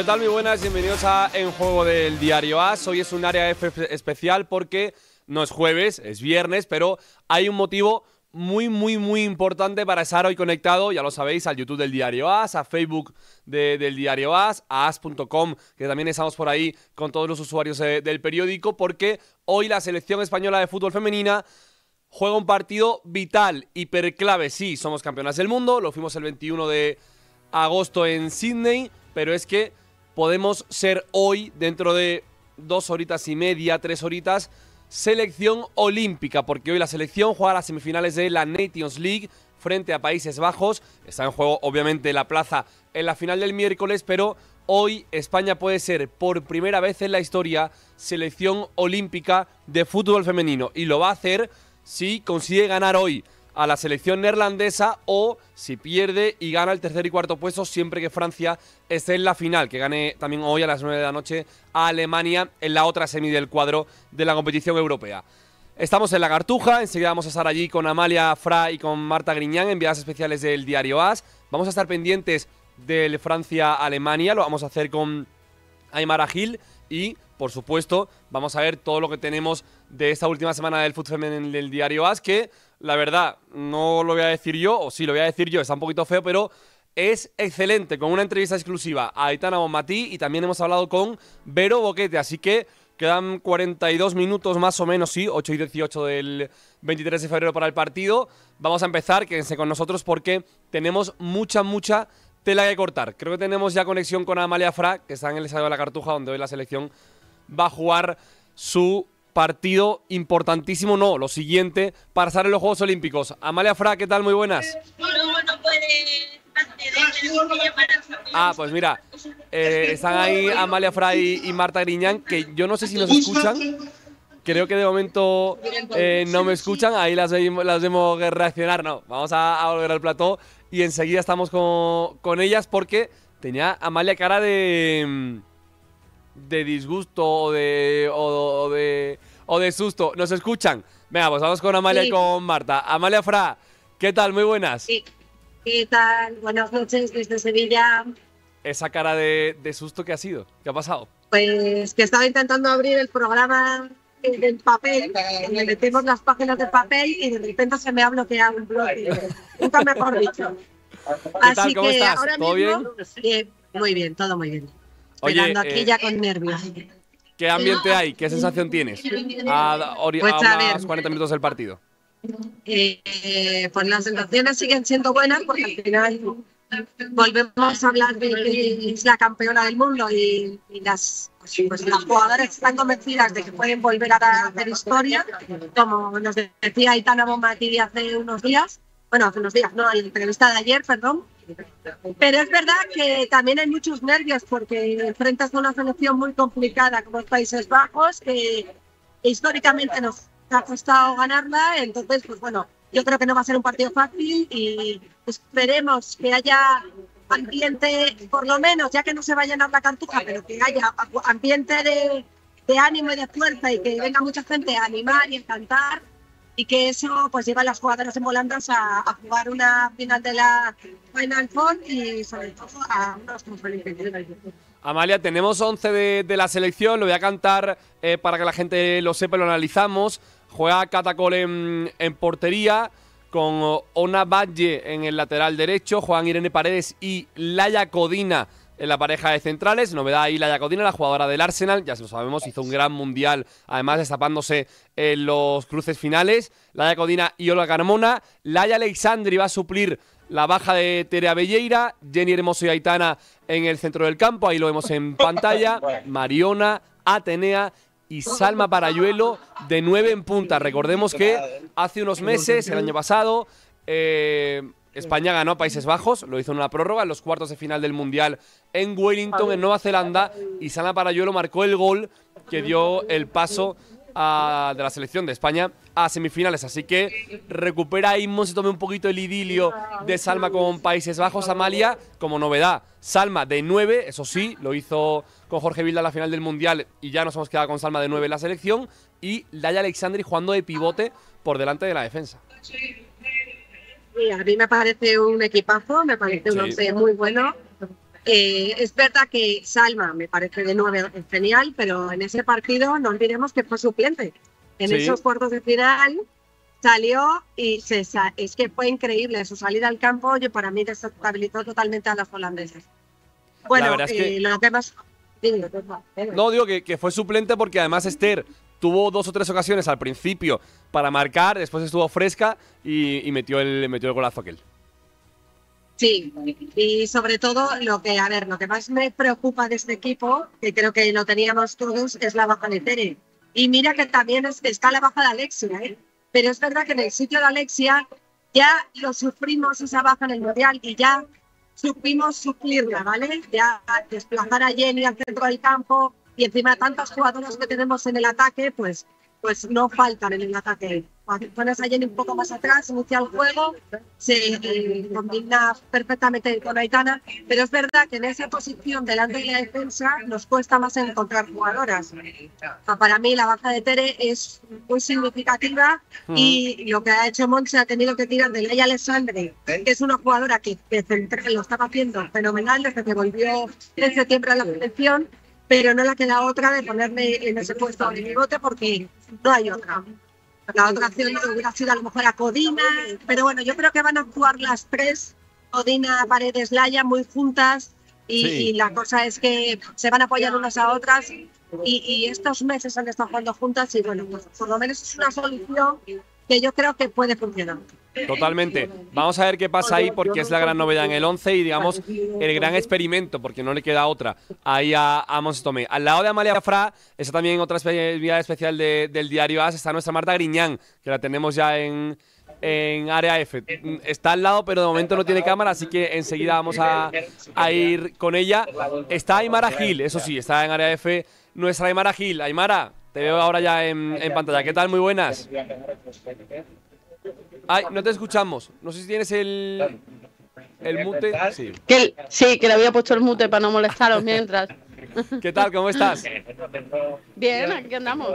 ¿Qué tal? Muy buenas, bienvenidos a En Juego del Diario AS, Hoy es un área especial porque no es jueves, es viernes, pero hay un motivo muy, muy, muy importante para estar hoy conectado, ya lo sabéis, al YouTube del Diario As, a Facebook del Diario As, a as.com, que también estamos por ahí con todos los usuarios eh, del periódico, porque hoy la selección española de fútbol femenina juega un partido vital, hiperclave. Sí, somos campeonas del mundo, lo fuimos el 21 de agosto en Sydney, pero es que podemos ser hoy, dentro de dos horitas y media, tres horitas, selección olímpica, porque hoy la selección juega las semifinales de la Nations League frente a Países Bajos. Está en juego, obviamente, la plaza en la final del miércoles, pero hoy España puede ser por primera vez en la historia selección olímpica de fútbol femenino y lo va a hacer si consigue ganar hoy a la selección neerlandesa o si pierde y gana el tercer y cuarto puesto siempre que Francia esté en la final, que gane también hoy a las 9 de la noche a Alemania en la otra semi del cuadro de la competición europea. Estamos en La Cartuja, enseguida vamos a estar allí con Amalia Fra y con Marta Griñán, enviadas especiales del diario AS. Vamos a estar pendientes del Francia-Alemania, lo vamos a hacer con Aymara Gil, y, por supuesto, vamos a ver todo lo que tenemos de esta última semana del fútbol femenino del diario AS, que la verdad no lo voy a decir yo, o sí lo voy a decir yo, está un poquito feo, pero es excelente, con una entrevista exclusiva a Aitana Bonmatí y también hemos hablado con Vero Boquete, así que quedan 42 minutos más o menos, sí, 8 y 18 del 23 de febrero para el partido. Vamos a empezar, quédense con nosotros porque tenemos mucha, mucha tela que cortar. Creo que tenemos ya conexión con Amalia Fra, que está en el estadio de la Cartuja, donde hoy la selección va a jugar su partido importantísimo, no, lo siguiente, para estar en los Juegos Olímpicos. Amalia Fra, ¿qué tal? Muy buenas. Pues, ah, pues mira, eh, están ahí Amalia Fra y, Marta Griñán, que yo no sé si nos escuchan. Creo que de momento eh, no me escuchan, ahí las, las vemos reaccionar. No, vamos a, a volver al plató y enseguida estamos con, ellas porque tenía Amalia cara de mm, de disgusto o de o, de o de susto. Nos escuchan. Venga, pues vamos con Amalia y con Marta. Amalia Fra, ¿qué tal? Muy buenas. ¿Qué tal? Buenas noches desde Sevilla. Esa cara de, susto ¿qué ha sido, ¿qué ha pasado? Pues que estaba intentando abrir el programa del papel, le metemos las páginas de papel y de repente se me ha bloqueado un blog Nunca mejor dicho. Así que estás? ahora ¿Todo mismo, bien? Eh, muy bien, todo muy bien. Oye, aquí eh, ya con nervios. ¿Qué ambiente hay? ¿Qué sensación tienes? A, pues a, a 40 minutos del partido. Eh, eh, pues las sensaciones siguen siendo buenas porque al final volvemos a hablar de que la campeona del mundo y, las, pues, pues, las jugadoras están convencidas de que pueden volver a hacer historia, como nos decía Itana Bombati hace unos días, bueno, hace unos días, no, en la entrevista de ayer, perdón. Pero es verdad que también hay muchos nervios porque enfrentas a una selección muy complicada como los Países Bajos, que históricamente nos ha costado ganarla, entonces, pues bueno, yo creo que no va a ser un partido fácil y esperemos que haya ambiente, por lo menos, ya que no se va a llenar la cartuja, pero que haya ambiente de, ánimo y de fuerza y que venga mucha gente a animar y a cantar y que eso pues lleva a las jugadoras en volandas a, jugar una final de la Final Four y sobre todo a unos Amalia, tenemos 11 de, la selección, lo voy a cantar eh, para que la gente lo sepa, lo analizamos. Juega Catacol en, portería con Ona Valle en el lateral derecho, Juan Irene Paredes y Laia Codina en la pareja de centrales. Novedad ahí Laia Codina, la jugadora del Arsenal, ya se lo sabemos, hizo un gran mundial, además destapándose en los cruces finales. Laia Codina y Olga Carmona. Laia Alexandri va a suplir la baja de Terea Belleira, Jenny Hermoso y Aitana en el centro del campo, ahí lo vemos en pantalla, Mariona, Atenea y Salma Parayuelo de nueve en punta. Recordemos que hace unos meses, el año pasado, eh, España ganó a Países Bajos, lo hizo en una prórroga en los cuartos de final del Mundial en Wellington, en Nueva Zelanda, y Salma Parayuelo marcó el gol que dio el paso de la selección de España a semifinales. Así que recupera Inmon, se tome un poquito el idilio de Salma con Países Bajos. Amalia, como novedad, Salma de 9, eso sí, lo hizo con Jorge Vilda en la final del Mundial y ya nos hemos quedado con Salma de 9 en la selección. Y Daya Alexandri jugando de pivote por delante de la defensa. a mí me parece un equipazo, me parece un once muy bueno eh, es verdad que Salma me parece de nueve genial, pero en ese partido no olvidemos que fue suplente. En esos cuartos de final salió y es que fue increíble. Su salida al campo, yo para mí desestabilizó totalmente a los holandeses. Bueno, que... Eh, que No, digo que, fue suplente porque además Esther tuvo dos o tres ocasiones al principio para marcar, después estuvo fresca y, metió, el, metió el golazo aquel. Sí, y sobre todo lo que, a ver, lo que más me preocupa de este equipo, que creo que lo teníamos todos, es la baja de Tere. Y mira que también está la baja de Alexia, ¿eh? pero es verdad que en el sitio de Alexia ya lo sufrimos esa baja en el Mundial y ya supimos suplirla, ¿vale? Ya desplazar a Jenny al centro del campo y encima tantos jugadores que tenemos en el ataque, pues pues no faltan en el ataque. Cuando pones a un poco más atrás, inicia el juego, se eh, combina perfectamente con Aitana, pero es verdad que en esa posición delante de la defensa nos cuesta más encontrar jugadoras. Para mí la baja de Tere es muy significativa mm. y lo que ha hecho Montse ha tenido que tirar de Leia Alessandre, que es una jugadora que, lo estaba haciendo fenomenal desde que volvió en septiembre a la selección pero no le queda otra de ponerme en ese puesto de bote, porque no hay otra. La otra opción hubiera sido a lo mejor a Codina, pero bueno, yo creo que van a actuar las tres, Codina, Paredes, Laya, muy juntas y, la cosa es que se van a apoyar unas a otras y, estos meses han estado jugando juntas y bueno, pues por lo menos es una solución que yo creo que puede funcionar. Totalmente. Vamos a ver qué pasa ahí porque es la gran novedad en el 11 y digamos el gran experimento porque no le queda otra ahí a a Tomé. Al lado de Amalia Fra está también otra actividad especial del diario AS, está nuestra Marta Griñán, que la tenemos ya en, en área F. Está al lado, pero de momento no tiene cámara, así que enseguida vamos a, ir con ella. Está Aymara Gil, eso sí, está en área F nuestra Aymara Gil. Aymara, te veo ahora ya en, en pantalla. ¿Qué tal? Muy buenas. Ay, no te escuchamos. No sé si tienes el. El mute. Que, sí, que le había puesto el mute para no molestaros mientras. ¿Qué tal? ¿Cómo estás? Bien, aquí andamos.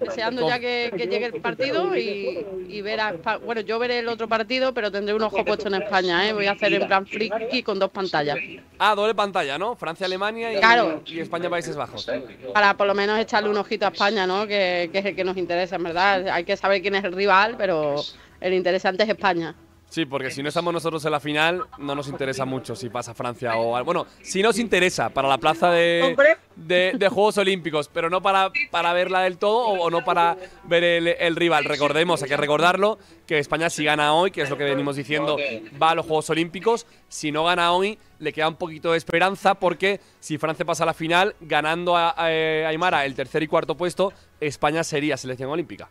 Deseando ya que, llegue el partido y, ver a, Bueno, yo veré el otro partido, pero tendré un ojo puesto en España, ¿eh? Voy a hacer en plan friki con dos pantallas. Ah, doble pantalla, ¿no? Francia-Alemania y, y España-Países Bajos. Para por lo menos echarle un ojito a España, ¿no? Que, que es el que nos interesa, en verdad. Hay que saber quién es el rival, pero el interesante es España. Sí, porque si no estamos nosotros en la final, no nos interesa mucho si pasa Francia o. Bueno, si nos interesa para la plaza de, de, Juegos Olímpicos, pero no para, para verla del todo o, no para ver el, rival. Recordemos, hay que recordarlo, que España si gana hoy, que es lo que venimos diciendo, va a los Juegos Olímpicos. Si no gana hoy, le queda un poquito de esperanza porque si Francia pasa a la final, ganando a, a eh, Aymara el tercer y cuarto puesto, España sería selección olímpica.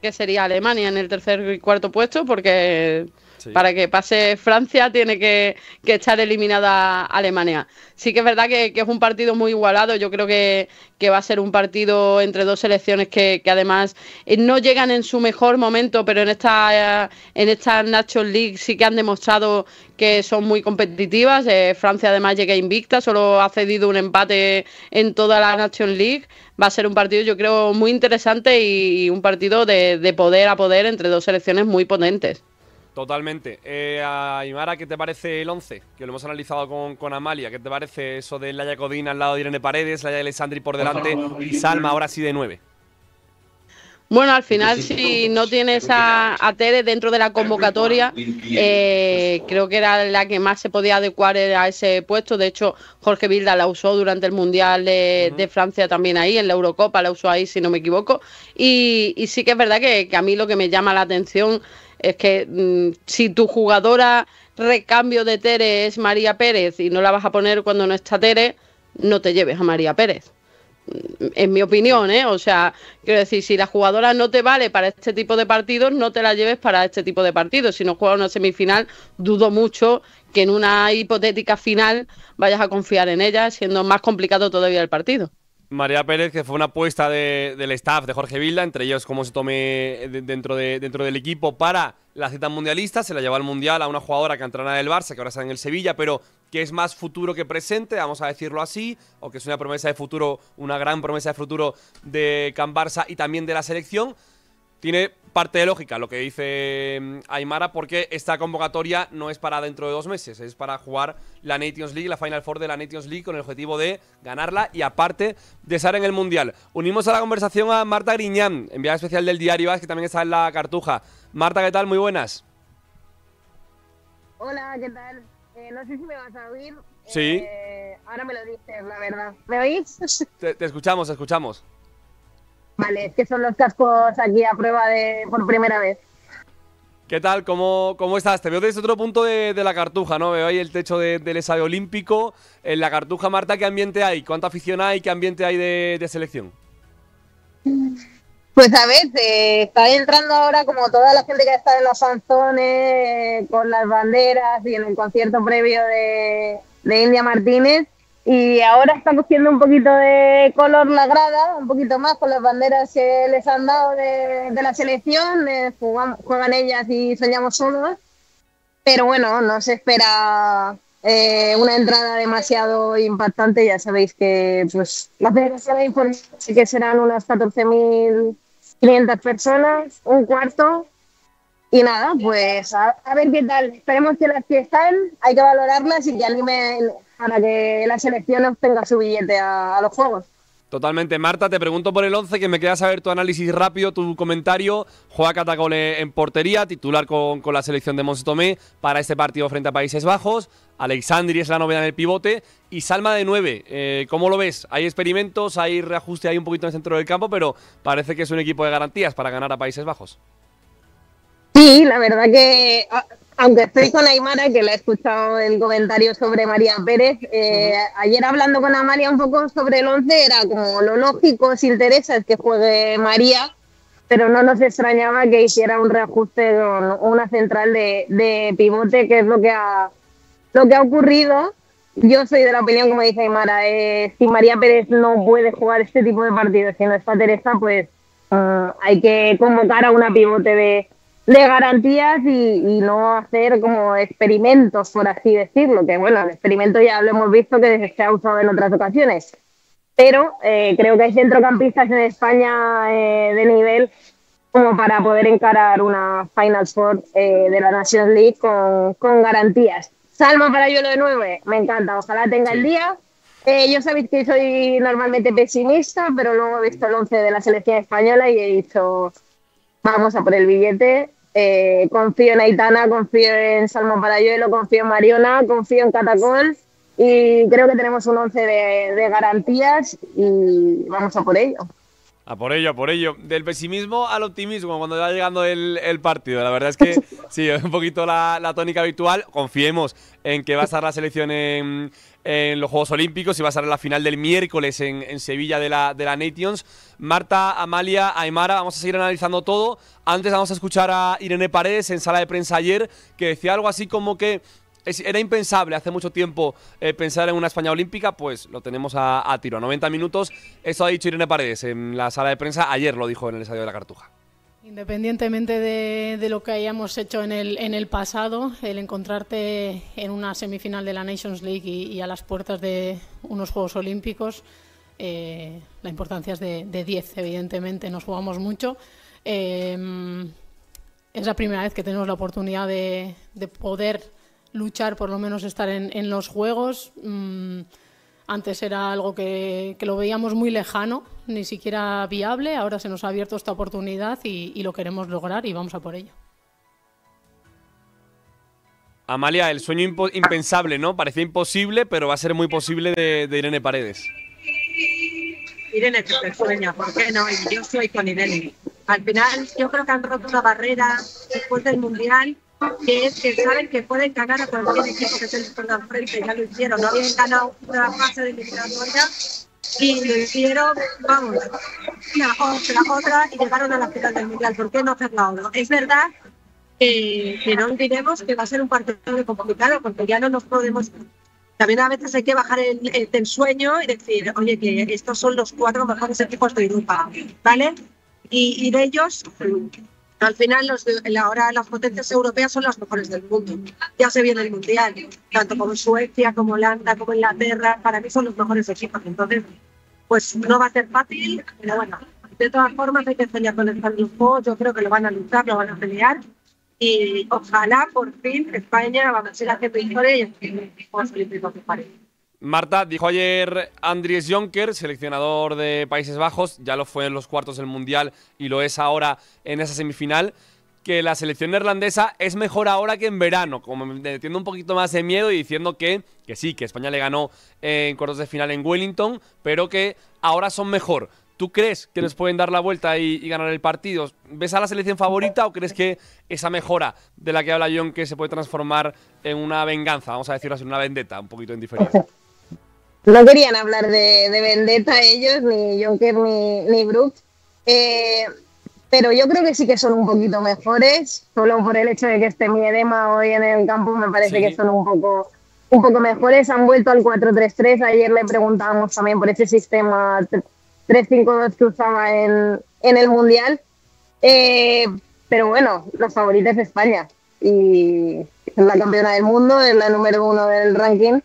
Que sería Alemania en el tercer y cuarto puesto porque para que pase Francia tiene que, estar eliminada Alemania. Sí que es verdad que, es un partido muy igualado. Yo creo que, va a ser un partido entre dos selecciones que, además eh, no llegan en su mejor momento, pero en esta, eh, en esta National League sí que han demostrado que son muy competitivas. Eh, Francia además llega invicta, solo ha cedido un empate en toda la National League. Va a ser un partido yo creo muy interesante y, un partido de, de poder a poder entre dos selecciones muy potentes. Totalmente. Eh, Aymara, ¿qué te parece el 11? Que lo hemos analizado con, con Amalia. ¿Qué te parece eso de Laia Codina al lado de Irene Paredes, Laia Alessandri por delante y Salma ahora sí de 9? Bueno, al final, si no tienes a, a Tere dentro de la convocatoria, eh, creo que era la que más se podía adecuar a ese puesto. De hecho, Jorge Vilda la usó durante el Mundial de, Francia también ahí, en la Eurocopa la usó ahí, si no me equivoco. Y, sí que es verdad que, a mí lo que me llama la atención es que mm, si tu jugadora recambio de Tere es María Pérez y no la vas a poner cuando no está Tere, no te lleves a María Pérez. Mm, en mi opinión, ¿eh? O sea, quiero decir, si la jugadora no te vale para este tipo de partidos, no te la lleves para este tipo de partidos. Si no juegas una semifinal, dudo mucho que en una hipotética final vayas a confiar en ella, siendo más complicado todavía el partido. María Pérez, que fue una apuesta del staff de Jorge Vilda, entre ellos cómo se tome eh, dentro, dentro del equipo para la cita mundialista. Se la llevó al mundial a una jugadora que entrará del Barça, que ahora está en el Sevilla, pero que es más futuro que presente, vamos a decirlo así, o que es una promesa de futuro, una gran promesa de futuro de Can Barça y también de la selección tiene parte de lógica lo que dice mm, Aymara, porque esta convocatoria no es para dentro de dos meses, es para jugar la Nations League, la Final Four de la Nations League, con el objetivo de ganarla y aparte de estar en el Mundial. Unimos a la conversación a Marta Griñán, enviada especial del diario AS, que también está en la cartuja. Marta, ¿qué tal? Muy buenas. Hola, ¿qué tal? Eh, no sé si me vas a oír. Sí. Eh, ahora me lo dices, la verdad. ¿Me oís? Te, te escuchamos, te escuchamos vale, que son los cascos aquí a prueba de por primera vez. ¿Qué tal? ¿Cómo, estás? Te veo desde otro punto de, la cartuja, ¿no? Veo ahí el techo de, del estadio olímpico. En la cartuja, Marta, ¿qué ambiente hay? ¿Cuánta afición hay? ¿Qué ambiente hay de, selección? Pues a ver, eh, está entrando ahora como toda la gente que ha estado en los sanzones, eh, con las banderas y en un concierto previo de, India Martínez. Y ahora estamos siendo un poquito de color la grada, un poquito más con las banderas que les han dado de, de la selección, eh, juegan ellas y soñamos solos. Pero bueno, no se espera eh, una entrada demasiado impactante, ya sabéis que pues, la que serán unas 14.500 personas, un cuarto, y nada, pues a, ver qué tal. Esperemos que las que están hay que valorarlas y que animen, para que la selección obtenga su billete a, los Juegos. Totalmente. Marta, te pregunto por el 11, que me queda saber tu análisis rápido, tu comentario. Juega Catacole en portería, titular con, la selección de Monse Tomé para este partido frente a Países Bajos. Alexandri es la novedad en el pivote. Y Salma de 9, eh, ¿cómo lo ves? Hay experimentos, hay reajuste ahí un poquito en el centro del campo, pero parece que es un equipo de garantías para ganar a Países Bajos. Sí, la verdad que ah, aunque estoy con Aymara, que le he escuchado el comentario sobre María Pérez, eh, ayer hablando con Amalia un poco sobre el 11, era como lo lógico, si interesa, es que juegue María, pero no nos extrañaba que hiciera un reajuste con una central de, pivote, que es lo que ha, lo que ha ocurrido. Yo soy de la opinión, como dice Aymara, eh, si María Pérez no puede jugar este tipo de partidos, si no está Teresa, pues mm, hay que convocar a una pivote de, de garantías y, no hacer como experimentos, por así decirlo, que bueno, el experimento ya lo hemos visto que se ha usado en otras ocasiones, pero eh, creo que hay centrocampistas en España eh, de nivel como para poder encarar una Final Four eh, de la Nations League con, con garantías. Salma para yo lo de 9, me encanta, ojalá tenga el día. yo sabéis que soy normalmente pesimista, pero luego he visto el 11 de la selección española y he dicho vamos a por el billete. Eh, confío en Aitana, confío en Salmo Parayuelo, confío en Mariona, confío en Catacol y creo que tenemos un 11 de, garantías y vamos a por ello. A por ello, a por ello. Del pesimismo al optimismo cuando va llegando el, partido. La verdad es que sí, es un poquito la, la, tónica habitual. Confiemos en que va a estar la selección en, en los Juegos Olímpicos y va a ser la final del miércoles en, Sevilla de la, de la Nations. Marta, Amalia, Aymara, vamos a seguir analizando todo. Antes vamos a escuchar a Irene Paredes en sala de prensa ayer, que decía algo así como que era impensable hace mucho tiempo eh, pensar en una España olímpica, pues lo tenemos a, tiro, a 90 minutos. Eso ha dicho Irene Paredes en la sala de prensa, ayer lo dijo en el Estadio de la Cartuja. Independientemente de, lo que hayamos hecho en el, pasado, el encontrarte en una semifinal de la Nations League y, a las puertas de unos Juegos Olímpicos, eh, la importancia es de 10, evidentemente, nos jugamos mucho. Eh, es la primera vez que tenemos la oportunidad de, poder luchar, por lo menos estar en, los Juegos. Mm, antes era algo que, lo veíamos muy lejano, ni siquiera viable. Ahora se nos ha abierto esta oportunidad y, lo queremos lograr y vamos a por ello. Amalia, el sueño impensable, ¿no? Parecía imposible, pero va a ser muy posible de, Irene Paredes. Irene, te sueña, ¿por qué no? yo soy con Irene. Al final, yo creo que han roto la barrera después del Mundial que es que saben que pueden cagar a cualquier equipo que se les ponga frente. ya lo hicieron, no habían ganado una fase de eliminatoria y lo hicieron, vamos, una, otra, otra y llegaron a la final del Mundial, ¿por qué no la ahora? Es verdad que, no olvidemos que va a ser un partido complicado porque ya no nos podemos también a veces hay que bajar el, el, sueño y decir, oye, que estos son los cuatro mejores equipos de Europa, ¿vale? y de ellos, al final, los ahora las potencias europeas son las mejores del mundo. Ya se viene el Mundial, tanto como Suecia, como Holanda, como Inglaterra, para mí son los mejores equipos. Entonces, pues no va a ser fácil, pero bueno, de todas formas hay que enseñar con el en yo creo que lo van a luchar, lo van a pelear y ojalá por fin España va a ser la que y el Juegos de Marta, dijo ayer Andries Jonker, seleccionador de Países Bajos, ya lo fue en los cuartos del Mundial y lo es ahora en esa semifinal, que la selección neerlandesa es mejor ahora que en verano, como entiendo un poquito más de miedo y diciendo que, que sí, que España le ganó en cuartos de final en Wellington, pero que ahora son mejor. ¿Tú crees que les pueden dar la vuelta y, ganar el partido? ¿Ves a la selección favorita o crees que esa mejora de la que habla Jonker que se puede transformar en una venganza, vamos a decirlo así, una vendetta, un poquito en diferencia? no querían hablar de, vendetta ellos, ni Juncker, ni, ni eh, pero yo creo que sí que son un poquito mejores, solo por el hecho de que esté mi edema hoy en el campo me parece que son un poco, un poco mejores. Han vuelto al 4-3-3, ayer le preguntábamos también por ese sistema 3-5-2 que usaba en, el Mundial. Eh, pero bueno, los favoritos es España y es la campeona del mundo, es la número uno del ranking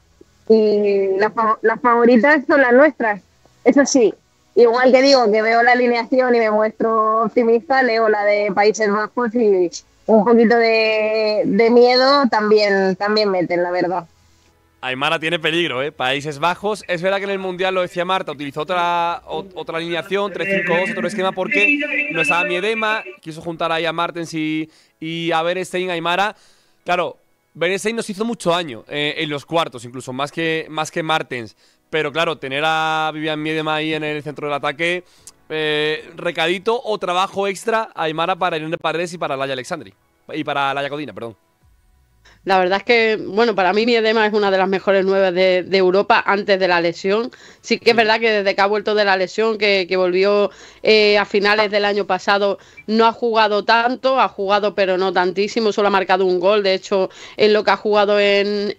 y las favoritas son las nuestras. Eso sí, igual que digo que veo la alineación y me muestro optimista, leo la de Países Bajos y un poquito de, miedo también, también meten, la verdad. Aymara tiene peligro, ¿eh? Países Bajos. Es verdad que en el Mundial, lo decía Marta, utilizó otra, otra alineación, 3-5-2, otro esquema, porque no estaba Miedema, quiso juntar ahí a Martens y, y a Berestein, Aymara. Claro, Beresey nos hizo mucho daño eh, en los cuartos, incluso más que, más que Martens. Pero claro, tener a Vivian Miedema ahí en el centro del ataque, eh, recadito o trabajo extra a Aymara para Irene Paredes y para Laia Alexandri. Y para Laia Codina, perdón. La verdad es que, bueno, para mí mi edema es una de las mejores nuevas de, Europa antes de la lesión. Sí que es verdad que desde que ha vuelto de la lesión, que, volvió eh, a finales del año pasado, no ha jugado tanto, ha jugado pero no tantísimo, solo ha marcado un gol, de hecho, en lo que ha jugado en,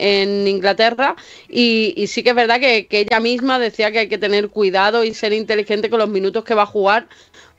Inglaterra. Y, y, sí que es verdad que ella misma decía que hay que tener cuidado y ser inteligente con los minutos que va a jugar,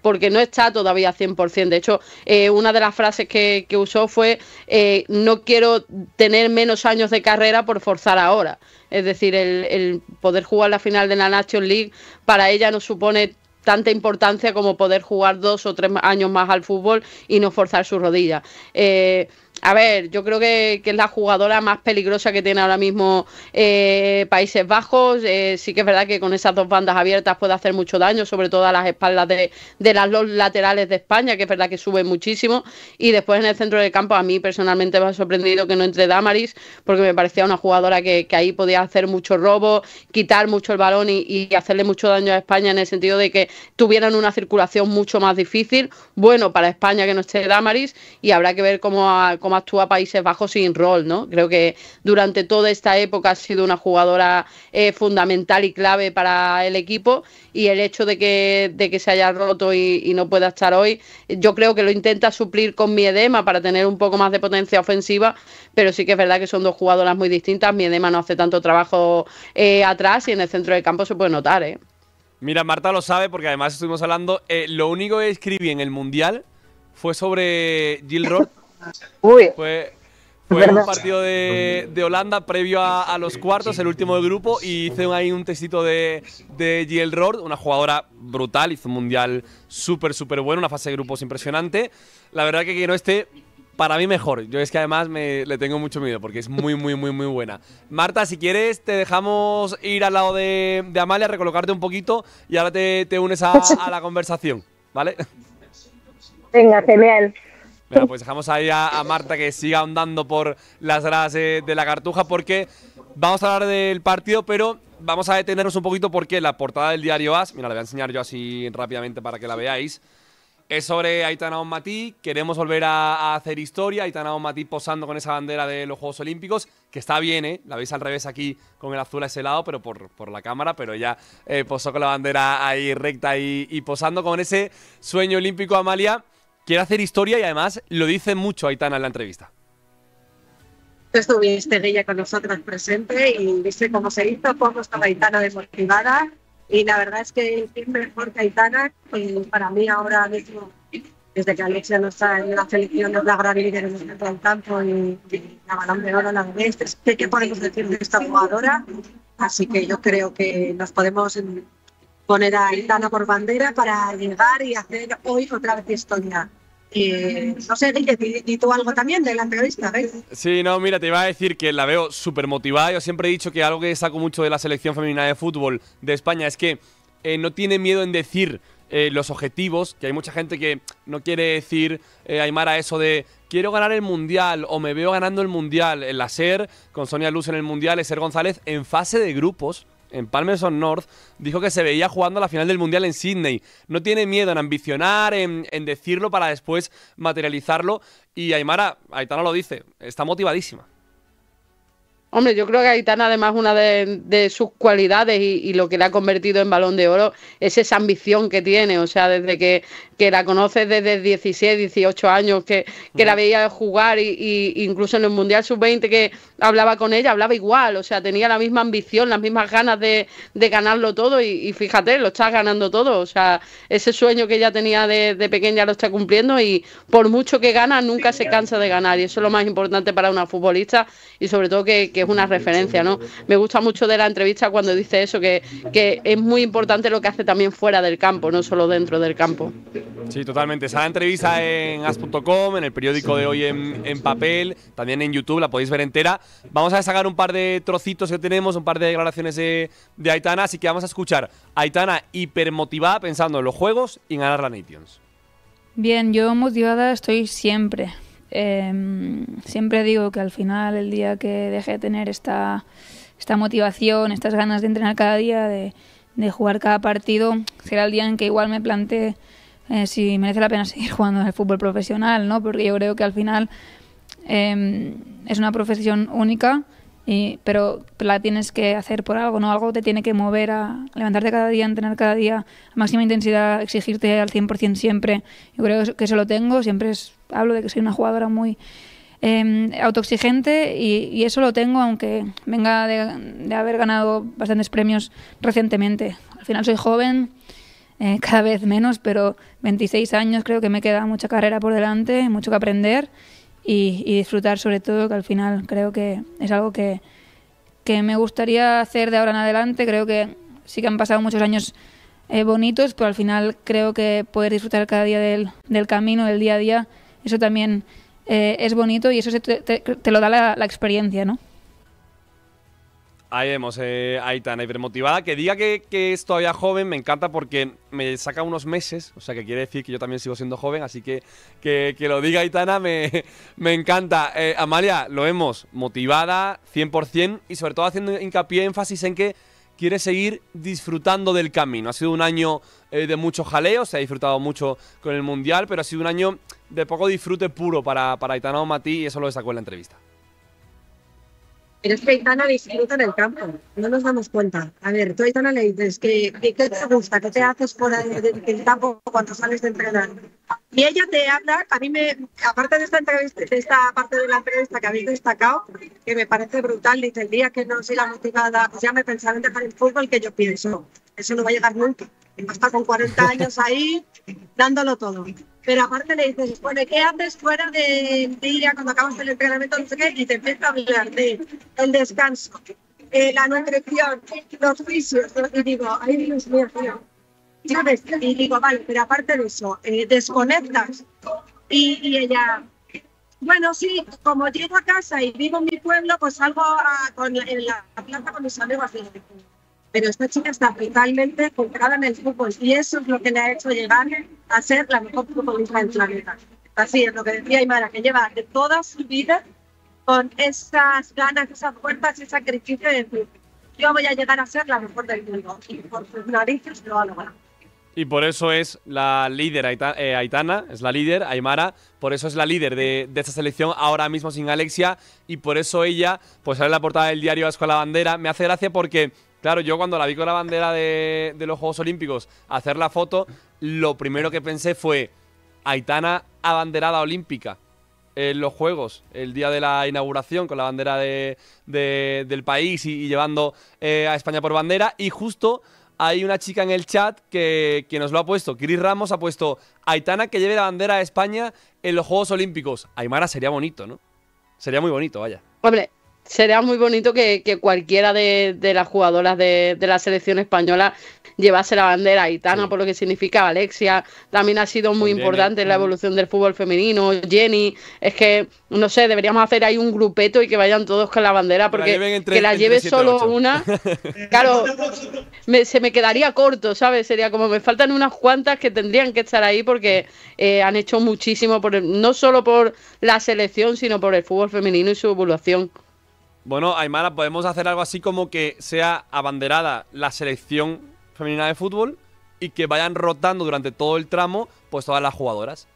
porque no está todavía 100%. De hecho, eh, una de las frases que, usó fue, eh, no quiero tener menos años de carrera por forzar ahora. Es decir, el, poder jugar la final de la National League para ella no supone tanta importancia como poder jugar dos o tres años más al fútbol y no forzar su rodilla. Eh, a ver, yo creo que, es la jugadora más peligrosa que tiene ahora mismo eh, Países Bajos. Eh, sí que es verdad que con esas dos bandas abiertas puede hacer mucho daño, sobre todo a las espaldas de, de las laterales de España, que es verdad que suben muchísimo. Y después en el centro del campo, a mí personalmente me ha sorprendido que no entre Damaris, porque me parecía una jugadora que, ahí podía hacer mucho robo, quitar mucho el balón y, hacerle mucho daño a España en el sentido de que tuvieran una circulación mucho más difícil. Bueno, para España que no esté Damaris y habrá que ver cómo, a, cómo actúa Países Bajos sin rol, ¿no? Creo que durante toda esta época ha sido una jugadora eh, fundamental y clave para el equipo y el hecho de que, que se haya roto y, no pueda estar hoy, yo creo que lo intenta suplir con Miedema para tener un poco más de potencia ofensiva, pero sí que es verdad que son dos jugadoras muy distintas, Miedema no hace tanto trabajo eh, atrás y en el centro del campo se puede notar, ¿eh? Mira, Marta lo sabe porque además estuvimos hablando. lo único que escribí en el Mundial fue sobre Jill Roth Uy. Fue, fue un partido de, Holanda previo a, los cuartos, el último del grupo, y hice ahí un testito de, de Jill una jugadora brutal, hizo un mundial súper, súper bueno, una fase de grupos impresionante. La verdad que quiero este para mí mejor. Yo es que además me, le tengo mucho miedo porque es muy, muy, muy, muy buena. Marta, si quieres, te dejamos ir al lado de, de Amalia, recolocarte un poquito y ahora te, te unes a, a, la conversación, ¿vale? Venga, genial. Bueno, pues dejamos ahí a, Marta que siga andando por las gradas de la Cartuja porque vamos a hablar del partido, pero vamos a detenernos un poquito porque la portada del diario AS, mira, la voy a enseñar yo así rápidamente para que la veáis, es sobre Aitana Onmatí, queremos volver a, hacer historia, Aitana Onmatí posando con esa bandera de los Juegos Olímpicos, que está bien, ¿eh? la veis al revés aquí con el azul a ese lado, pero por, por la cámara, pero ya eh, posó con la bandera ahí recta y, y posando con ese sueño olímpico Amalia quiere hacer historia y además lo dice mucho Aitana en la entrevista. estuviste ella con nosotros presente y viste cómo se hizo, cómo estaba Aitana desmotivada y la verdad es que siempre mejor que Aitana, pues para mí ahora desde que Alexia no está en la selección, no es la gran líder en el campo y, la balón de oro la vez, ¿qué, ¿qué podemos decir de esta jugadora? Así que yo creo que nos podemos poner a Aitana por bandera para llegar y hacer hoy otra vez historia. Y, no sé, di, tú algo también de la entrevista, ¿ves? Sí, no, mira, te iba a decir que la veo súper motivada. Yo siempre he dicho que algo que saco mucho de la selección femenina de fútbol de España es que eh, no tiene miedo en decir eh, los objetivos, que hay mucha gente que no quiere decir, eh, Aymara, eso de quiero ganar el Mundial o me veo ganando el Mundial, El hacer con Sonia Luz en el Mundial, Ser González, en fase de grupos, en Palmerston North, dijo que se veía jugando a la final del Mundial en Sydney. No tiene miedo en ambicionar, en, decirlo para después materializarlo. Y Aymara, Aitana lo dice, está motivadísima. Hombre, yo creo que Aitana, además, una de, sus cualidades y, lo que la ha convertido en balón de oro es esa ambición que tiene. O sea, desde que, que la conoces desde 16, 18 años, que, la veía jugar, y, incluso en el Mundial Sub-20, que, hablaba con ella, hablaba igual, o sea, tenía la misma ambición, las mismas ganas de, ganarlo todo y, fíjate, lo está ganando todo, o sea, ese sueño que ella tenía de, de pequeña lo está cumpliendo y por mucho que gana, nunca se cansa de ganar y eso es lo más importante para una futbolista y sobre todo que, es una referencia, ¿no? Me gusta mucho de la entrevista cuando dice eso, que, que es muy importante lo que hace también fuera del campo, no solo dentro del campo. Sí, totalmente. Esa entrevista en as.com, en el periódico de hoy en papel, también en YouTube, la podéis ver entera. Vamos a sacar un par de trocitos que tenemos, un par de declaraciones de, Aitana, así que vamos a escuchar a Aitana hipermotivada pensando en los juegos y en ganar la Nations. Bien, yo motivada estoy siempre. Em, siempre digo que al final, el día que deje de tener esta, motivación, estas ganas de entrenar cada día, de, jugar cada partido, será el día en que igual me plantee eh, si merece la pena seguir jugando en el fútbol profesional, ¿no? Porque yo creo que al final em, es una profesión única, pero la tienes que hacer por algo, ¿no? Algo te tiene que mover a levantarte cada día, entrenar cada día a máxima intensidad, exigirte al 100% siempre. Yo creo que eso lo tengo, siempre hablo de que soy una jugadora muy em, autoexigente y, eso lo tengo, aunque venga de, haber ganado bastantes premios recientemente. Al final soy joven, eh, cada vez menos, pero 26 años creo que me queda mucha carrera por delante, mucho que aprender y, disfrutar sobre todo, que al final creo que es algo que, que me gustaría hacer de ahora en adelante. Creo que sí que han pasado muchos años eh, bonitos, pero al final creo que poder disfrutar cada día del, del camino, del día a día, eso también eh, es bonito y eso se te, lo da la experiencia, ¿no? Ahí vemos, eh, Aitana, hipermotivada. Que diga que, es todavía joven, me encanta porque me saca unos meses, o sea que quiere decir que yo también sigo siendo joven, así que que, que lo diga Aitana me, me encanta. Eh, Amalia, lo vemos, motivada 100% y sobre todo haciendo hincapié, énfasis en que quiere seguir disfrutando del camino. Ha sido un año eh, de mucho jaleo se ha disfrutado mucho con el Mundial, pero ha sido un año de poco disfrute puro para, para Aitana Omati y eso lo destacó en la entrevista. Pero es que Aitana disfruta el campo, no nos damos cuenta. A ver, tú Aitana le dices, que, ¿qué te gusta? ¿Qué te haces por el campo cuando sales de entrenar? Y ella te habla, a mí me, aparte de esta, de esta parte de la entrevista que habéis destacado, que me parece brutal, dice, el día que no soy la motivada, pues ya me pensaba en dejar el fútbol que yo pienso. Eso no va a llegar nunca. Va a con 40 años ahí dándolo todo pero aparte le dices, bueno, ¿qué haces fuera de, de cuando acabas el entrenamiento? No sé qué, y te empieza a hablar de el descanso, eh, la nutrición, los fisios, y digo, ay Dios mío, ¿Sabes? Y digo, vale, pero aparte de eso, eh, desconectas. Y, ella, bueno, sí, como llego a casa y vivo en mi pueblo, pues salgo a, con, en la planta con mis amigos. Y, pero esta chica está totalmente comprada en el fútbol y eso es lo que le ha hecho llegar a ser la mejor futbolista del planeta. Así es lo que decía Aymara, que lleva de toda su vida con esas ganas, esas fuerzas, y sacrificio de decir, yo voy a llegar a ser la mejor del mundo y por sus narices lo ha logrado. Y por eso es la líder eh, Aitana, es la líder Aymara, por eso es la líder de, esta selección ahora mismo sin Alexia y por eso ella, pues sale la portada del diario Escuela la Bandera. Me hace gracia porque Claro, yo cuando la vi con la bandera de, los Juegos Olímpicos hacer la foto, lo primero que pensé fue Aitana abanderada olímpica en los Juegos, el día de la inauguración con la bandera de, del país y, llevando eh, a España por bandera. Y justo hay una chica en el chat que, que nos lo ha puesto. Kiris Ramos ha puesto Aitana que lleve la bandera a España en los Juegos Olímpicos. Aymara sería bonito, ¿no? Sería muy bonito, vaya. Hombre, sería muy bonito que, cualquiera de, las jugadoras de, la selección española llevase la bandera Aitana, por lo que significa Alexia. También ha sido muy pues importante la evolución del fútbol femenino. Jenny, es que, no sé, deberíamos hacer ahí un grupeto y que vayan todos con la bandera, porque la que la lleve solo una, claro, se me quedaría corto, ¿sabes? Sería como me faltan unas cuantas que tendrían que estar ahí porque eh, han hecho muchísimo, por no solo por la selección, sino por el fútbol femenino y su evolución. Bueno, Aymara, podemos hacer algo así como que sea abanderada la selección femenina de fútbol y que vayan rotando durante todo el tramo, pues todas las jugadoras.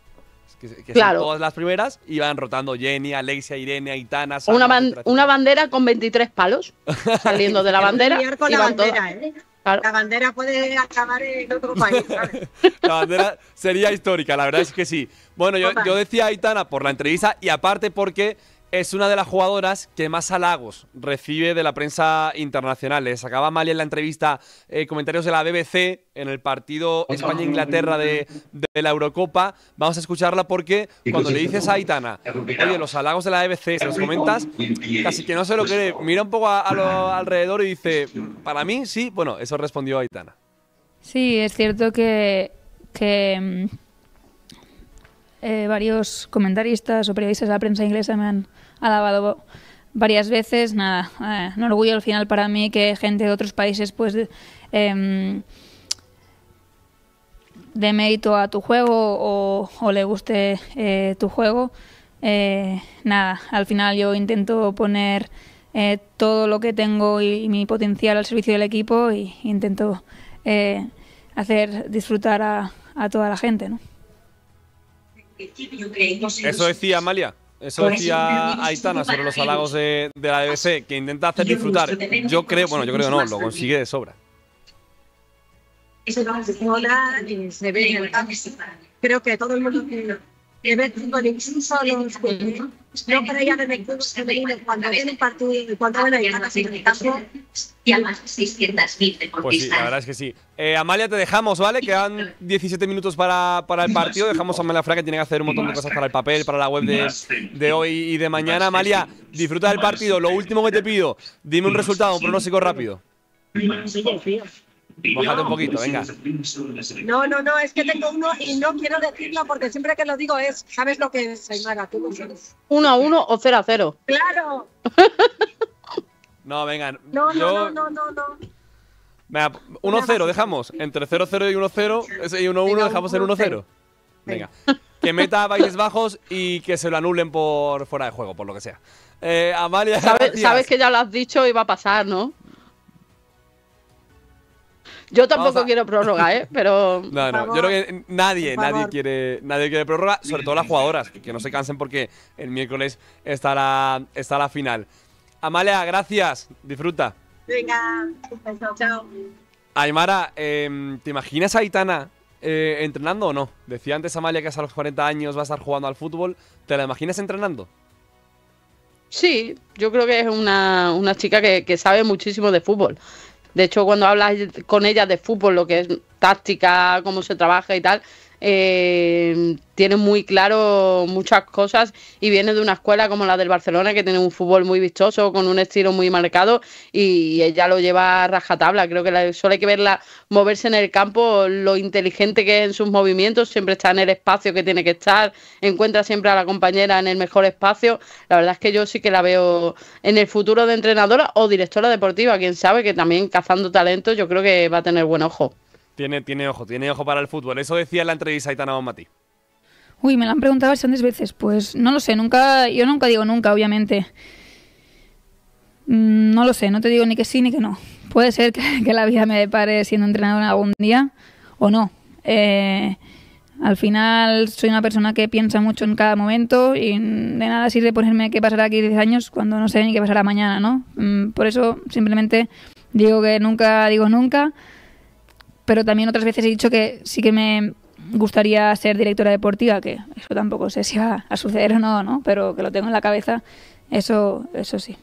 Que, sean todas las primeras y van rotando Jenny, Alexia, Irene, Aitana. una, bandera con 23 palos saliendo de la bandera. ¿eh? la, bandera puede acabar en otro país. la bandera sería histórica, la verdad es que sí. Bueno, yo, yo decía Aitana por la entrevista y aparte porque es una de las jugadoras que más halagos recibe de la prensa internacional. Le sacaba mal en la entrevista eh, comentarios de la BBC en el partido España-Inglaterra de, la Eurocopa. Vamos a escucharla porque cuando le dices a Aitana, oye, los halagos de la BBC, se los comentas, casi que no se lo cree. Mira un poco a, lo alrededor y dice, para mí sí. Bueno, eso respondió Aitana. Sí, es cierto que, mm, eh, varios comentaristas o periodistas de la prensa inglesa me han ha lavado varias veces. Nada, eh, no orgullo al final para mí que gente de otros países pues em, de mérito a tu juego o, le guste eh, tu juego. Eh, nada, al final yo intento poner todo lo que tengo y, mi potencial al servicio del equipo e intento hacer disfrutar a, toda la gente, Eso decía Amalia. Eso decía Aitana sobre los halagos de, la EBC, que intenta hacer disfrutar. Yo creo, bueno, yo creo no, lo consigue de sobra. se ve. Creo que todo el mundo eventos conexos los que no para en de femeninos cuando viene el partido y cuando van a llegar a el campo. Y además 600.000 Pues sí, la verdad es que sí. Eh, Amalia, te dejamos, ¿vale? Quedan 17 minutos para, para el partido. Dejamos a Amalia Fra, que tiene que hacer un montón de cosas para el papel, para la web de, de hoy y de mañana. Amalia, disfruta del partido. Lo último que te pido, dime un resultado, un pronóstico rápido un poquito, venga. No, no, no, es que tengo uno y no quiero decirlo porque siempre que lo digo es, ¿sabes lo que es, Aymara? ¿Tú ¿Uno a uno o 0 a 0. ¡Claro! no, venga. No, no, no, no, no, no. Venga, 1-0, dejamos. Entre 0-0 y 1-0 y 1-1 dejamos el 1-0. Venga. que meta a Bajos y que se lo anulen por fuera de juego, por lo que sea. Eh, Amalia. ¿Sabes, sabes que ya lo has dicho y va a pasar, ¿no? Yo tampoco quiero prórroga, ¿eh? Pero. No, no, yo creo que nadie, nadie quiere, nadie quiere prórroga, sobre todo las jugadoras, que, no se cansen porque el miércoles está la, la final. Amalia, gracias, disfruta. Venga, chao. Aymara, em, ¿te imaginas a Aitana eh, entrenando o no? Decía antes Amalia que a los 40 años va a estar jugando al fútbol. ¿Te la imaginas entrenando? Sí, yo creo que es una, chica que sabe muchísimo de fútbol. De hecho, cuando hablas con ella de fútbol, lo que es táctica, cómo se trabaja y tal, eh, tiene muy claro muchas cosas y viene de una escuela como la del Barcelona, que tiene un fútbol muy vistoso, con un estilo muy marcado y ella lo lleva a rajatabla. Creo que la, solo hay que verla moverse en el campo, lo inteligente que es en sus movimientos, siempre está en el espacio que tiene que estar, encuentra siempre a la compañera en el mejor espacio. La verdad es que yo sí que la veo en el futuro de entrenadora o directora deportiva, quien sabe, que también cazando talento yo creo que va a tener buen ojo. Tiene, tiene ojo, tiene ojo para el fútbol. Eso decía en la entrevista Aitana Bonmatí. Uy, me lo han preguntado bastantes veces. Pues no lo sé, nunca, yo nunca digo nunca, obviamente. Mm, no lo sé, no te digo ni que sí ni que no. Puede ser que, la vida me depare siendo entrenadora algún día o no. Eh, al final soy una persona que piensa mucho en cada momento y de nada sirve ponerme qué pasará aquí 10 años cuando no sé ni qué pasará mañana, ¿no? Mm, por eso simplemente digo que nunca digo nunca pero también otras veces he dicho que sí que me gustaría ser directora deportiva, que eso tampoco sé si va a suceder o no, ¿no? Pero que lo tengo en la cabeza, eso, eso sí.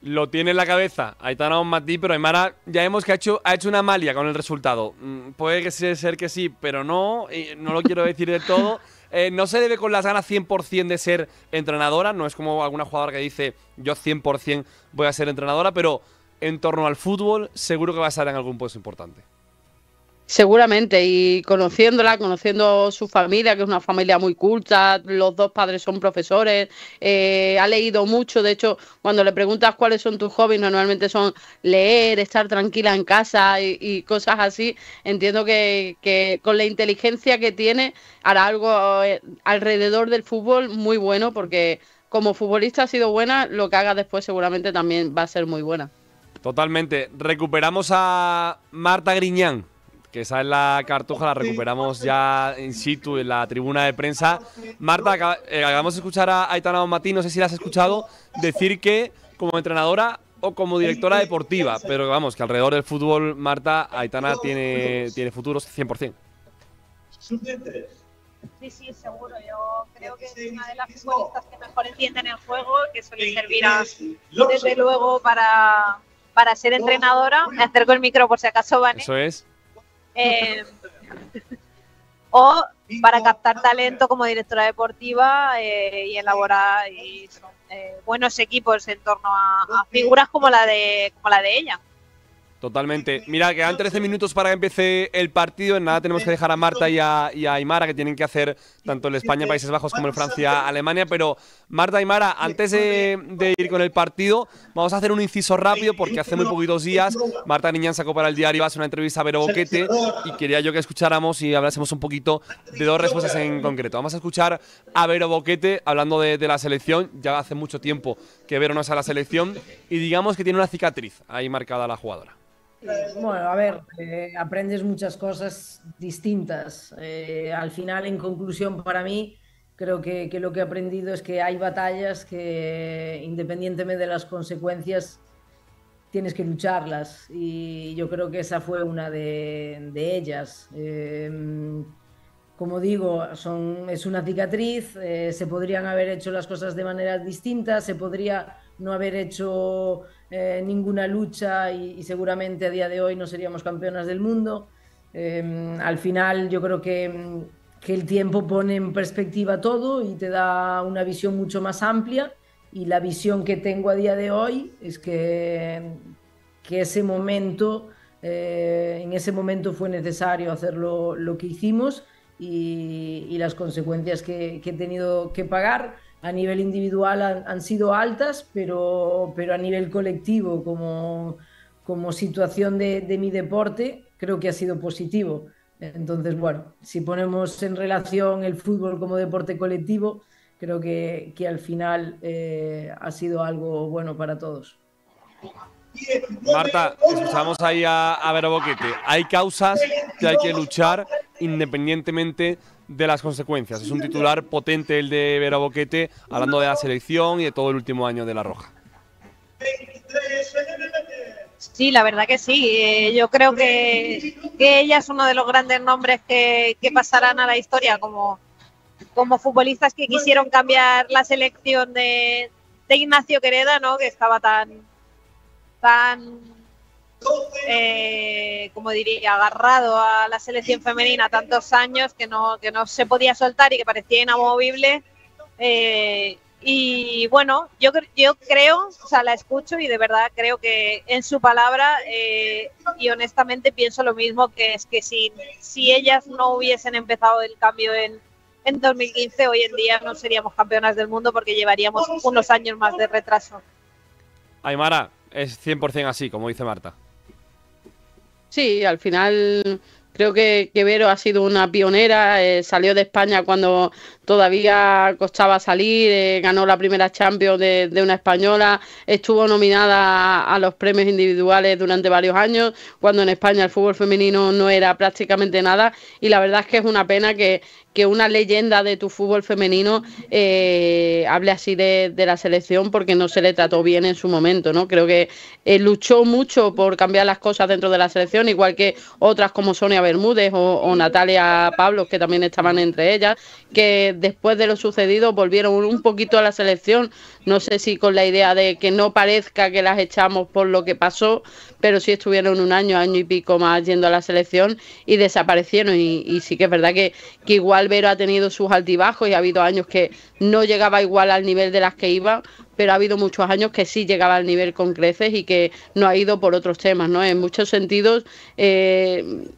Lo tiene en la cabeza Aitana Mati, pero Aymara ya hemos que ha hecho, ha hecho una malia con el resultado. Mm, puede ser que sí, pero no, no lo quiero decir del todo. Eh, no se debe con las ganas 100% de ser entrenadora, no es como alguna jugadora que dice yo 100% voy a ser entrenadora, pero en torno al fútbol, seguro que va a estar en algún puesto importante. Seguramente, y conociéndola, conociendo su familia, que es una familia muy culta, los dos padres son profesores, eh, ha leído mucho, de hecho, cuando le preguntas cuáles son tus hobbies, normalmente son leer, estar tranquila en casa y, cosas así, entiendo que, que, con la inteligencia que tiene hará algo eh, alrededor del fútbol muy bueno, porque como futbolista ha sido buena, lo que haga después seguramente también va a ser muy buena. Totalmente. Recuperamos a Marta Griñán, que esa es la cartuja, la recuperamos ya in situ en la tribuna de prensa. Marta, acabamos eh, de escuchar a Aitana Matí, no sé si la has escuchado, decir que como entrenadora o como directora deportiva, pero vamos, que alrededor del fútbol, Marta, Aitana tiene, tiene futuros 100%. Sí, sí, seguro. Yo creo que es una de las futbolistas que mejor entienden el juego, que suele servir desde luego para, para ser oh. entrenadora, me acerco el micro por si acaso, Vanessa. Eso es. Eh, o para captar talento como directora deportiva eh, y elaborar eh, buenos equipos en torno a, figuras como la de como la de ella. Totalmente. Mira, quedan 13 minutos para que empiece el partido. En nada tenemos que dejar a Marta y a, y que tienen que hacer tanto en España, Países Bajos, como en Francia, Alemania. Pero Marta, y Aymara, antes de, ir con el partido, vamos a hacer un inciso rápido, porque hace muy poquitos días Marta Niñán sacó para el diario hace una entrevista a Vero Boquete y quería yo que escucháramos y hablásemos un poquito de dos respuestas en concreto. Vamos a escuchar a Vero Boquete hablando de, de la selección. Ya hace mucho tiempo que Vero no es a la selección y digamos que tiene una cicatriz ahí marcada la jugadora. Bueno, a ver, eh, aprendes muchas cosas distintas. Eh, al final, en conclusión, para mí, creo que, lo que he aprendido es que hay batallas que, independientemente de las consecuencias, tienes que lucharlas. Y yo creo que esa fue una de, ellas. Em, como digo, son, es una cicatriz, eh, se podrían haber hecho las cosas de manera distinta, se podría no haber hecho eh, ninguna lucha y, seguramente a día de hoy no seríamos campeonas del mundo. Eh, al final yo creo que, el tiempo pone en perspectiva todo y te da una visión mucho más amplia y la visión que tengo a día de hoy es que, que ese momento, eh, en ese momento fue necesario hacer lo que hicimos y, las consecuencias que he tenido que pagar a nivel individual han, sido altas, pero, pero a nivel colectivo, como, como situación de, mi deporte, creo que ha sido positivo. Entonces, bueno, si ponemos en relación el fútbol como deporte colectivo, creo que, al final eh, ha sido algo bueno para todos. Marta, escuchamos ahí a, a Hay causas que hay que luchar independientemente de las consecuencias. Es un titular potente el de Vera Boquete, hablando de la selección y de todo el último año de La Roja. Sí, la verdad que sí. Eh, yo creo que, ella es uno de los grandes nombres que, pasarán a la historia como, como futbolistas que quisieron cambiar la selección de, de Ignacio Quereda, ¿no? que estaba tan, tan eh, como diría, agarrado a la selección femenina tantos años que no, que no se podía soltar y que parecía inamovible. Eh, y bueno, yo, yo creo, o sea, la escucho y de verdad creo que en su palabra eh, y honestamente pienso lo mismo, que es que si, si ellas no hubiesen empezado el cambio en, en 2015, hoy en día no seríamos campeonas del mundo porque llevaríamos unos años más de retraso. Aymara, es 100% así, como dice Marta. Sí, al final creo que, que ha sido una pionera, eh, salió de España cuando todavía costaba salir, eh, ganó la primera Champions de, una española, estuvo nominada a, los premios individuales durante varios años, cuando en España el fútbol femenino no era prácticamente nada y la verdad es que es una pena que, una leyenda de tu fútbol femenino eh, hable así de, la selección porque no se le trató bien en su momento, ¿no? Creo que eh, luchó mucho por cambiar las cosas dentro de la selección, igual que otras como Sonia Bermúdez o, o Natalia Pablos, que también estaban entre ellas, que después de lo sucedido volvieron un poquito a la selección, no sé si con la idea de que no parezca que las echamos por lo que pasó, pero sí estuvieron un año, año y pico más yendo a la selección y desaparecieron y, sí que es verdad que, igual Vero ha tenido sus altibajos y ha habido años que no llegaba igual al nivel de las que iba, pero ha habido muchos años que sí llegaba al nivel con creces y que no ha ido por otros temas, ¿no? En muchos sentidos... Eh,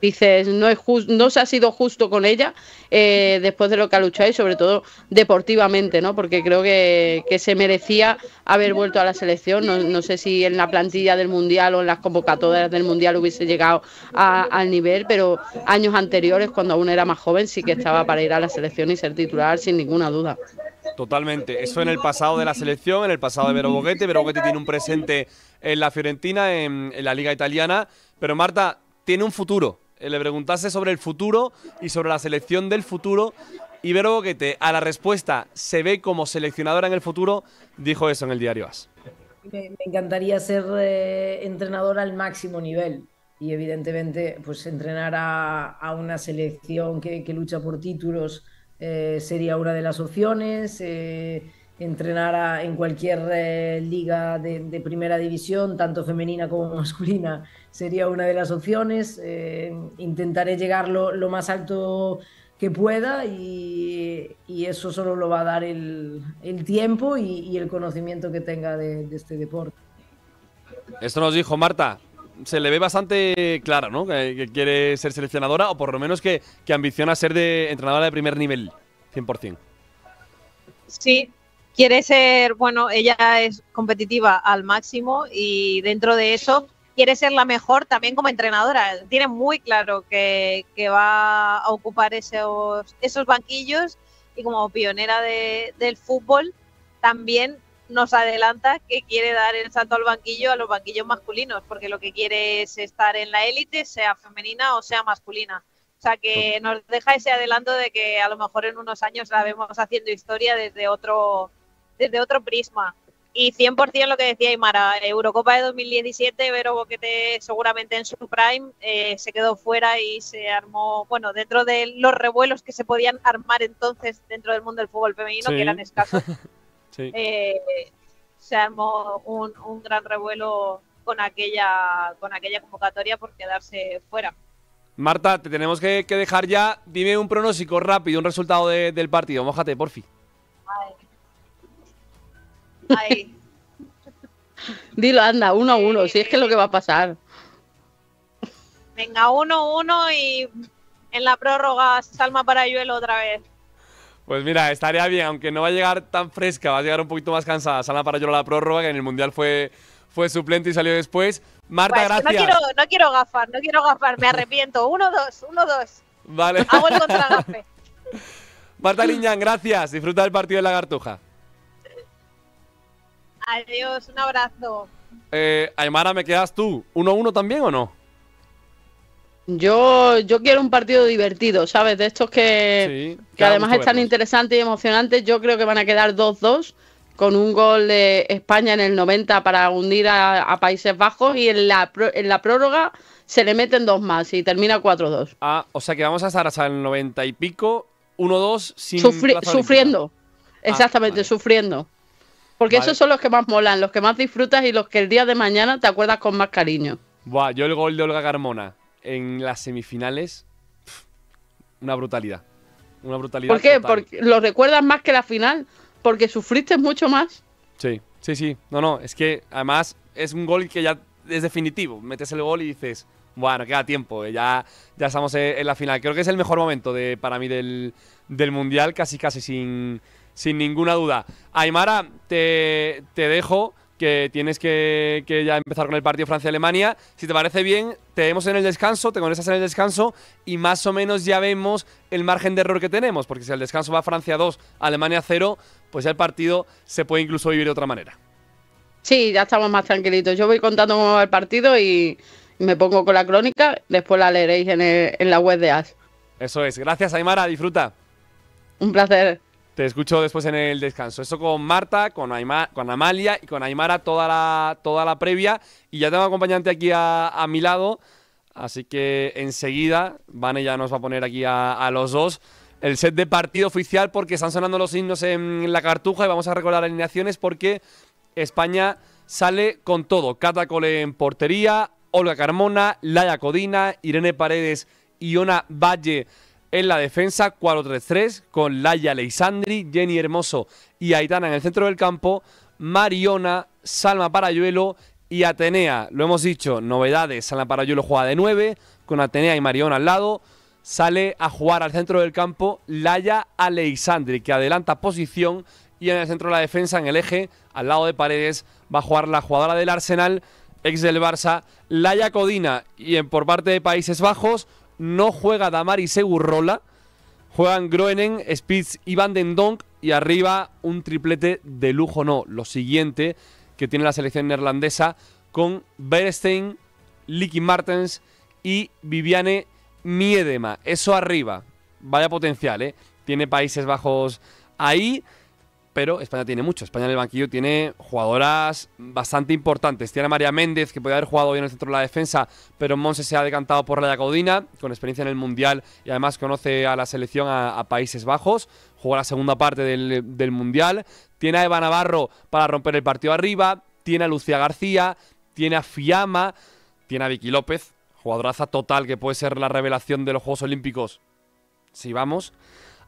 dices, no, es no se ha sido justo con ella eh, después de lo que ha luchado y sobre todo deportivamente, ¿no? Porque creo que, se merecía haber vuelto a la selección. No, no, sé si en la plantilla del Mundial o en las convocatorias del Mundial hubiese llegado al nivel, pero años anteriores, cuando aún era más joven, sí que estaba para ir a la selección y ser titular sin ninguna duda. Totalmente. Eso en el pasado de la selección, en el pasado de Vero Boguete. Vero Boguete tiene un presente en la Fiorentina, en la Liga Italiana. Pero Marta, tiene un futuro eh, le preguntase sobre el futuro y sobre la selección del futuro. Y Boquete, a la respuesta, se ve como seleccionadora en el futuro, dijo eso en el diario AS. Me, encantaría ser eh, entrenadora al máximo nivel y evidentemente pues entrenar a, una selección que, lucha por títulos eh, sería una de las opciones. entrenar en cualquier liga de primera división, tanto femenina como masculina, sería una de las opciones. Eh, intentaré llegar lo, más alto que pueda y, eso solo lo va a dar el, tiempo y, el conocimiento que tenga de, este deporte. Esto nos dijo Marta. Se le ve bastante clara, ¿no? Que, quiere ser seleccionadora o por lo menos que, ambiciona ser de entrenadora de primer nivel, 100%. Sí, quiere ser, bueno, ella es competitiva al máximo y dentro de eso quiere ser la mejor también como entrenadora. Tiene muy claro que, va a ocupar esos, esos banquillos y como pionera del fútbol también nos adelanta que quiere dar el salto al banquillo a los banquillos masculinos, porque lo que quiere es estar en la élite, sea femenina o sea masculina. O sea que nos deja ese adelanto de que a lo mejor en unos años la vemos haciendo historia desde otro, desde otro prisma. Y 100% lo que decía Aymara, Eurocopa de 2017, Vero Boquete seguramente en su prime eh, se quedó fuera y se armó, bueno, dentro de los revuelos que se podían armar entonces dentro del mundo del fútbol femenino, que eran escasos, sí. Eh, se armó un, gran revuelo con aquella, con aquella convocatoria por quedarse fuera. Marta, te tenemos que, dejar ya. Dime un pronóstico rápido, un resultado del partido. Mójate, porfi. Dilo, anda, uno a uno, si es que es lo que va a pasar. Venga, uno a uno y en la prórroga Salma para Parayuelo otra vez. Pues mira, estaría bien, aunque no va a llegar tan fresca, va a llegar un poquito más cansada. Salma para Parayuelo a la prórroga, que en el Mundial fue, fue suplente y salió después. Marta, gracias. No quiero, no gafar, no quiero gafar, me arrepiento. Uno, dos, uno, dos. Vale. Hago el contragafe. Marta Liñán, gracias. Disfruta del partido de la Cartuja. Adiós, un abrazo. Eh, Aymara, ¿me quedas tú? 1 a también o no? Yo, yo quiero un partido divertido, ¿sabes? De estos que, además están interesantes y emocionantes. Yo creo que van a quedar 2-2 con un gol de España en el 90 para hundir a, Países Bajos y en la, en la prórroga se le meten dos más y termina 4-2. Ah, o sea que vamos a estar hasta el 90 y pico, 1-2 sin... sufriendo, ah, exactamente, sufriendo. Porque esos son los que más molan, los que más disfrutas y los que el día de mañana te acuerdas con más cariño. Buah, yo el gol de Olga Carmona en las semifinales. Una brutalidad. Una brutalidad. ¿Por qué? Porque lo recuerdas más que la final. Porque sufriste mucho más. Sí, sí, sí. No, no, es que además es un gol que ya es definitivo. Metes el gol y dices, bueno, queda tiempo, eh, ya, ya estamos eh, en, la final. Creo que es el mejor momento de, para mí del Mundial, casi casi sin, sin ninguna duda. Aymara, te, dejo que tienes que, ya empezar con el partido Francia-Alemania. Si te parece bien, te vemos en el descanso, te conectas en el descanso y más o menos ya vemos el margen de error que tenemos, porque si el descanso va Francia 2, Alemania 0, pues ya el partido se puede incluso vivir de otra manera. Sí, ya estamos más tranquilitos. Yo voy contando cómo va el partido y me pongo con la crónica, después la leeréis en, en la web de AS. Eso es, gracias Aymara, disfruta. Un placer. Te escucho después en el descanso. Esto con Marta, con, con Amalia y con Aymara toda la, toda la previa. Y ya tengo acompañante aquí a, mi lado. Así que enseguida, Vane ya nos va a poner aquí a, los dos el set de partido oficial porque están sonando los himnos en la cartuja y vamos a recordar alineaciones porque España sale con todo. Catacole en portería, Olga Carmona, Laia Codina, Irene Paredes, y Ona Valle en la defensa 4-3-3 con Laia Leisandri, Jenny Hermoso y Aitana en el centro del campo, Mariona, Salma Parayuelo y Atenea. Lo hemos dicho, novedades, Salma Parayuelo juega de 9 con Atenea y Mariona al lado. Sale a jugar al centro del campo Laia Aleisandri, que adelanta posición y en el centro de la defensa, en el eje, al lado de Paredes, va a jugar la jugadora del Arsenal, ex del Barça, Laia Codina. Y en, por parte de Países Bajos, no juega Damari Segurrola. Juegan Groenen, Spitz y Van den Donk. Y arriba un triplete de lujo, no. Lo siguiente que tiene la selección neerlandesa con Berstein, Licky Martens y Viviane Miedema. Eso arriba. Vaya potencial, ¿eh? Tiene Países Bajos ahí pero España tiene mucho. España en el banquillo tiene jugadoras bastante importantes. Tiene a María Méndez, que puede haber jugado bien en el centro de la defensa, pero Monse se ha decantado por Raya Caudina. con experiencia en el Mundial y además conoce a la selección a, Países Bajos. Juega la segunda parte del, Mundial. Tiene a Eva Navarro para romper el partido arriba. Tiene a Lucía García. Tiene a Fiamma. Tiene a Vicky López, jugadoraza total que puede ser la revelación de los Juegos Olímpicos. Si vamos.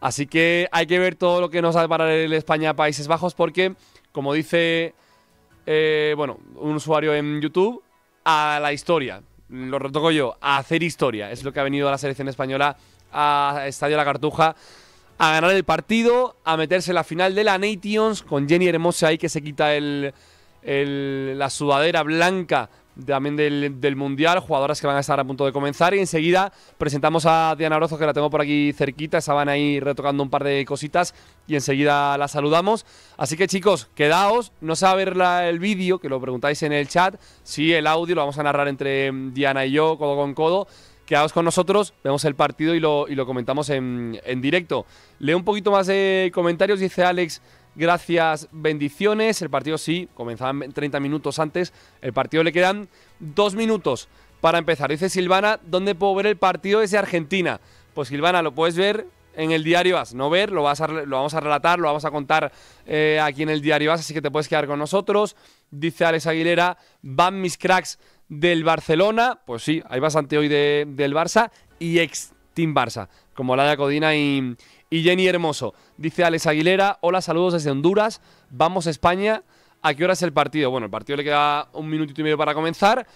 Así que hay que ver todo lo que nos ha a parar el España-Países Bajos porque, como dice eh, bueno, un usuario en YouTube, a la historia, lo retoco yo, a hacer historia. Es lo que ha venido a la selección española, a Estadio La Cartuja, a ganar el partido, a meterse en la final de la Nations con Jenny Hermosa ahí que se quita la sudadera blanca también del, del, Mundial, jugadoras que van a estar a punto de comenzar. Y enseguida presentamos a Diana Orozco, que la tengo por aquí cerquita, estaban ahí retocando un par de cositas y enseguida la saludamos. Así que chicos, quedaos, no se va a ver el vídeo, que lo preguntáis en el chat, sí, el audio, lo vamos a narrar entre Diana y yo, codo con codo. Quedaos con nosotros, vemos el partido y lo, y lo comentamos en, en directo. Leo un poquito más de comentarios, dice Alex gracias, bendiciones. El partido sí, comenzaban 30 minutos antes. El partido le quedan dos minutos para empezar. Dice Silvana, ¿dónde puedo ver el partido desde Argentina? Pues Silvana, lo puedes ver en el diario As. No ver, lo, vas a, lo vamos a relatar, lo vamos a contar eh, aquí en el diario As, así que te puedes quedar con nosotros. Dice Alex Aguilera, van mis cracks del Barcelona. Pues sí, hay bastante hoy del Barça y ex Team Barça, como la de Codina y, y Jenny Hermoso, dice Alex Aguilera, hola, saludos desde Honduras, vamos a España, ¿a qué hora es el partido? Bueno, el partido le queda un minutito y medio para comenzar.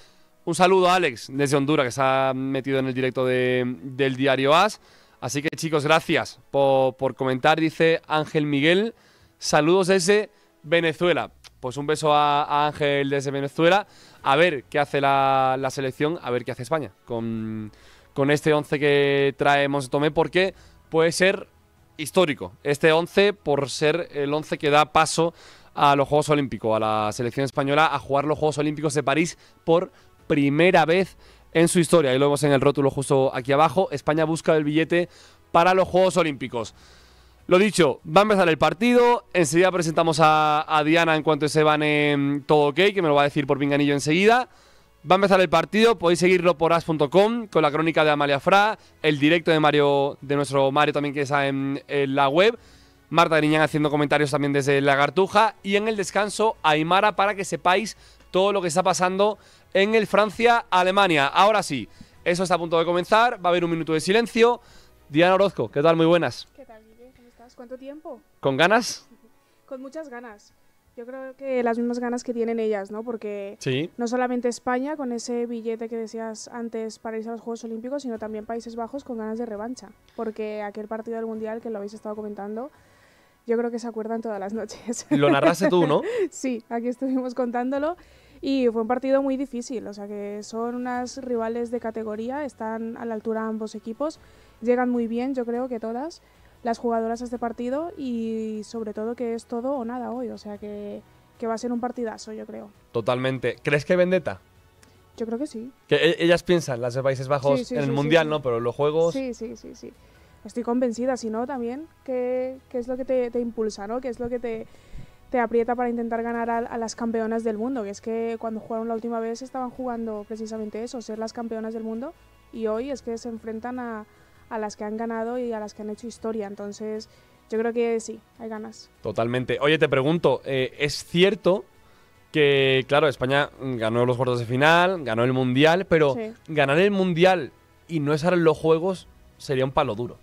Un saludo a Alex desde Honduras, que se ha metido en el directo del diario AS. Así que chicos, gracias por, comentar, dice Ángel Miguel. Saludos desde Venezuela. Pues un beso a, Ángel desde Venezuela. A ver qué hace la, selección, a ver qué hace España con, con este 11 que traemos, Tomé, porque puede ser histórico. Este 11 por ser el 11 que da paso a los Juegos Olímpicos, a la selección española a jugar los Juegos Olímpicos de París por primera vez en su historia. Y lo vemos en el rótulo justo aquí abajo. España busca el billete para los Juegos Olímpicos. Lo dicho, va a empezar el partido. Enseguida presentamos a, Diana en cuanto se van en todo ok, que me lo va a decir por pinganillo enseguida. Va a empezar el partido, podéis seguirlo por as.com con la crónica de Amalia Fra, el directo de Mario, de nuestro Mario también que está en, la web. Marta Griñán haciendo comentarios también desde la Gartuja y en el descanso Aymara para que sepáis todo lo que está pasando en el Francia-Alemania. Ahora sí, eso está a punto de comenzar, va a haber un minuto de silencio. Diana Orozco, ¿qué tal? Muy buenas. ¿Qué tal, ¿Cómo estás? ¿Cuánto tiempo? ¿Con ganas? Con muchas ganas. Yo creo que las mismas ganas que tienen ellas, ¿no? Porque no solamente España con ese billete que decías antes para irse a los Juegos Olímpicos, sino también Países Bajos con ganas de revancha. Porque aquel partido del Mundial que lo habéis estado comentando, yo creo que se acuerdan todas las noches. Lo narraste tú, ¿no? sí, aquí estuvimos contándolo. Y fue un partido muy difícil, o sea que son unas rivales de categoría, están a la altura ambos equipos, llegan muy bien, yo creo que todas las jugadoras a este partido y sobre todo que es todo o nada hoy, o sea que, va a ser un partidazo, yo creo. Totalmente. ¿Crees que vendeta Yo creo que sí. Que e, ellas piensan, las de Países Bajos, en el Mundial, ¿no? Pero los Juegos... Sí, sí, sí, sí. Estoy convencida, si no, también, que, es lo que te, impulsa, ¿no? Que es lo que te, aprieta para intentar ganar a, a, las campeonas del mundo, que es que cuando jugaron la última vez estaban jugando precisamente eso, ser las campeonas del mundo, y hoy es que se enfrentan a, a las que han ganado y a las que han hecho historia. Entonces, yo creo que sí, hay ganas. Totalmente. Oye, te pregunto, eh, ¿es cierto que, claro, España ganó los cuartos de final, ganó el Mundial, pero ganar el Mundial y no estar en los Juegos sería un palo duro?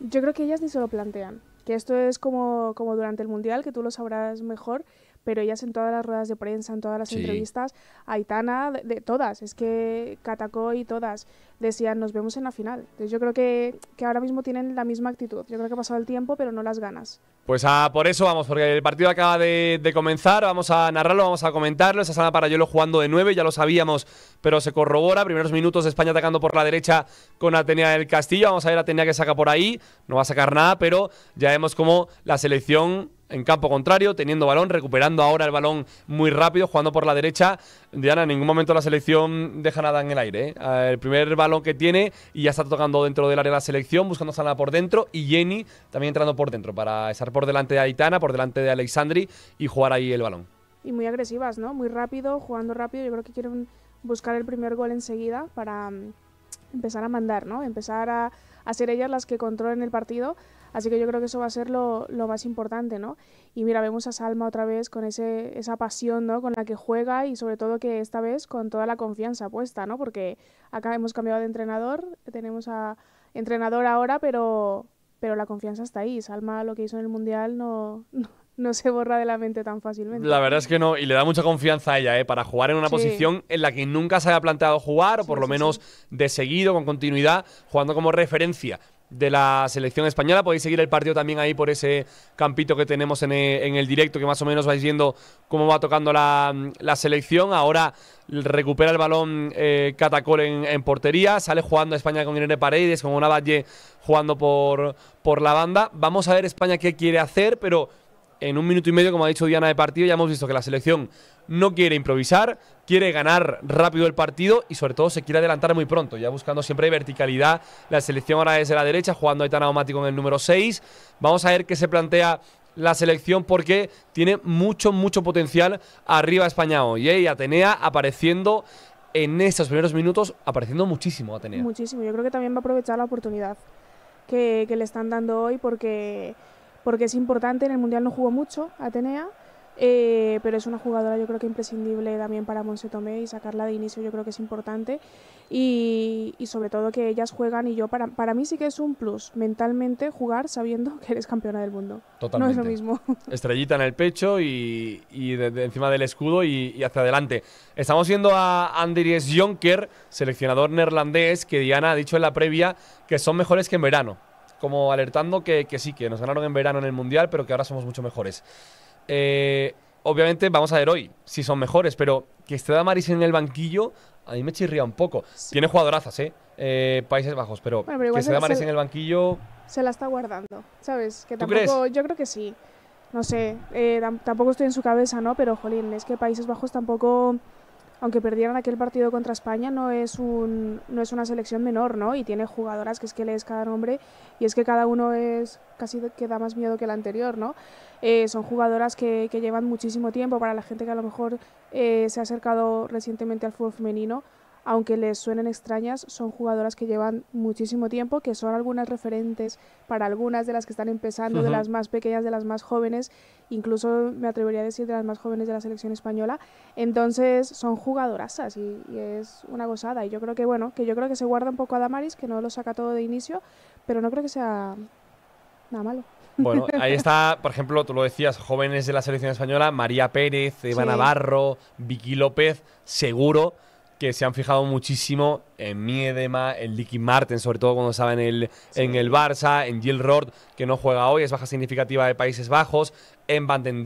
Yo creo que ellas ni se lo plantean, que esto es como, como durante el Mundial, que tú lo sabrás mejor, pero ellas en todas las ruedas de prensa, en todas las entrevistas, Aitana, de, todas, es que Katako y todas decían, nos vemos en la final. Entonces yo creo que, que ahora mismo tienen la misma actitud. Yo creo que ha pasado el tiempo, pero no las ganas. Pues ah, por eso vamos, porque el partido acaba de, comenzar, vamos a narrarlo, vamos a comentarlo. Esa sana para lo jugando de nueve, ya lo sabíamos, pero se corrobora. Primeros minutos de España atacando por la derecha con Atenea del Castillo. Vamos a ver Atenea que saca por ahí, no va a sacar nada, pero ya vemos cómo la selección en campo contrario, teniendo balón, recuperando ahora el balón muy rápido, jugando por la derecha. Diana, en ningún momento la selección deja nada en el aire. ¿eh? Ah, el primer balón que tiene y ya está tocando dentro del área de la selección, buscando Sana por dentro y Jenny también entrando por dentro para estar por delante de Aitana, por delante de Alexandri y jugar ahí el balón. Y muy agresivas, ¿no? Muy rápido, jugando rápido. Yo creo que quieren buscar el primer gol enseguida para mm, empezar a mandar, ¿no? Empezar a, a ellas las que controlen el partido Así que yo creo que eso va a ser lo, más importante, ¿no? Y mira, vemos a Salma otra vez con esa pasión, ¿no? Con la que juega y sobre todo que esta vez con toda la confianza puesta, ¿no? Porque acá hemos cambiado de entrenador, tenemos a entrenador ahora, pero, la confianza está ahí. Salma lo que hizo en el Mundial no, se borra de la mente tan fácilmente. La verdad es que no, y le da mucha confianza a ella, ¿eh? para jugar en una posición en la que nunca se había planteado jugar, o por lo menos de seguido, con continuidad, jugando como referencia de la selección española. Podéis seguir el partido también ahí por ese campito que tenemos en, el directo, que más o menos vais viendo cómo va tocando la, selección. Ahora recupera el balón eh, Catacol en, portería, sale jugando a España con Irene Paredes, con una Valle jugando por, por la banda. Vamos a ver España qué quiere hacer, pero en un minuto y medio, como ha dicho Diana de partido, ya hemos visto que la selección no quiere improvisar, quiere ganar rápido el partido y sobre todo se quiere adelantar muy pronto, ya buscando siempre verticalidad. La selección ahora es de la derecha, jugando Aitana automático en el número 6. Vamos a ver qué se plantea la selección porque tiene mucho, mucho potencial arriba España hoy. ¿eh? Y Atenea apareciendo en estos primeros minutos, apareciendo muchísimo Atenea. Muchísimo, yo creo que también va a aprovechar la oportunidad que, le están dando hoy porque, porque es importante, en el Mundial no jugó mucho Atenea eh, pero es una jugadora yo creo que imprescindible también para Monse Tomé y sacarla de inicio yo creo que es importante y, sobre todo que ellas juegan y yo para, para, mí sí que es un plus mentalmente jugar sabiendo que eres campeona del mundo. Totalmente. No es lo mismo. Estrellita en el pecho y, y encima del escudo y, y, hacia adelante. Estamos viendo a Andries Jonker, seleccionador neerlandés, que Diana ha dicho en la previa que son mejores que en verano. Como alertando que, que sí, que nos ganaron en verano en el Mundial, pero que ahora somos mucho mejores. Eh, obviamente vamos a ver hoy si son mejores, pero que esté Damaris en el banquillo, a mí me chirría un poco. Tiene jugadorazas, ¿eh? ¿eh? Países Bajos, pero, que esté Damaris se... en el banquillo... Se la está guardando, ¿sabes? Que tampoco, Yo creo que sí. No sé, eh, tampoco estoy en su cabeza, ¿no? Pero, jolín, es que Países Bajos tampoco aunque perdieran aquel partido contra España, no es, un, no es una selección menor, ¿no? Y tiene jugadoras que es que lees cada nombre y es que cada uno es casi que da más miedo que el anterior, ¿no? Eh, son jugadoras que, que, llevan muchísimo tiempo para la gente que a lo mejor eh, se ha acercado recientemente al fútbol femenino aunque les suenen extrañas, son jugadoras que llevan muchísimo tiempo, que son algunas referentes para algunas de las que están empezando, de las más pequeñas, de las más jóvenes, incluso me atrevería a decir de las más jóvenes de la selección española. Entonces son jugadoras y, es una gozada. Y yo creo que, bueno, que yo creo que se guarda un poco a Damaris, que no lo saca todo de inicio, pero no creo que sea nada malo. Bueno, ahí está, por ejemplo, tú lo decías, jóvenes de la selección española, María Pérez, Eva Navarro, Vicky López, seguro que se han fijado muchísimo en Miedema, en Licky Martens, sobre todo cuando estaba en el, en el Barça, en Jill Roth, que no juega hoy, es baja significativa de Países Bajos, en Van den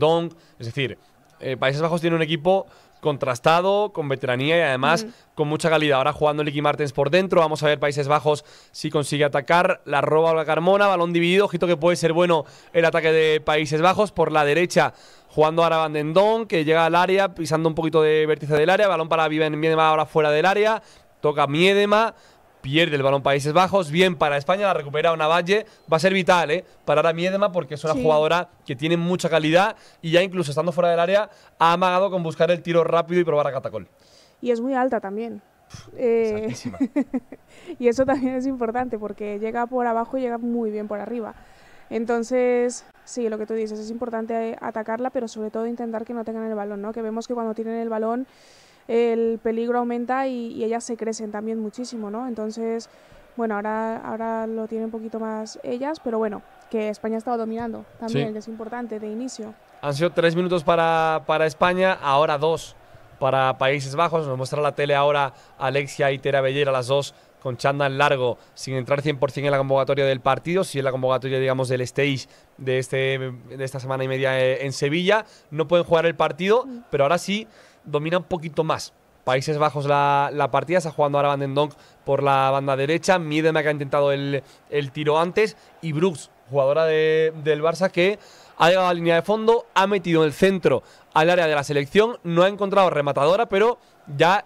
Es decir, eh, Países Bajos tiene un equipo contrastado, con veteranía y además mm. con mucha calidad. Ahora jugando Licky Martens por dentro, vamos a ver Países Bajos si consigue atacar. La roba la Carmona, balón dividido, ojito que puede ser bueno el ataque de Países Bajos. Por la derecha jugando ahora Bandendón, que llega al área, pisando un poquito de vértice del área, balón para Viven Miedema ahora fuera del área, toca Miedema, pierde el balón Países Bajos, bien para España, la recupera Navalle, va a ser vital, eh, para Miedema porque es una jugadora que tiene mucha calidad y ya incluso estando fuera del área ha amagado con buscar el tiro rápido y probar a catacol. Y es muy alta también. Eh, y eso también es importante porque llega por abajo y llega muy bien por arriba. Entonces, sí, lo que tú dices, es importante eh, atacarla, pero sobre todo intentar que no tengan el balón, ¿no? Que vemos que cuando tienen el balón el peligro aumenta y, ellas se crecen también muchísimo, ¿no? Entonces, bueno, ahora, ahora lo tienen un poquito más ellas, pero bueno, que España estaba dominando también, que es importante de inicio. Han sido tres minutos para, para España, ahora dos para Países Bajos. Nos muestra la tele ahora Alexia y Tera Bellera, las dos con chándal largo, sin entrar 100% en la convocatoria del partido, Si en la convocatoria, digamos, del stage de, este, de esta semana y media eh, en Sevilla. No pueden jugar el partido, pero ahora sí domina un poquito más. Países Bajos la, partida, está jugando ahora Van den por la banda derecha, Miedema que ha intentado el, tiro antes, y Brooks, jugadora del Barça, que ha llegado a la línea de fondo, ha metido el centro al área de la selección, no ha encontrado rematadora, pero ya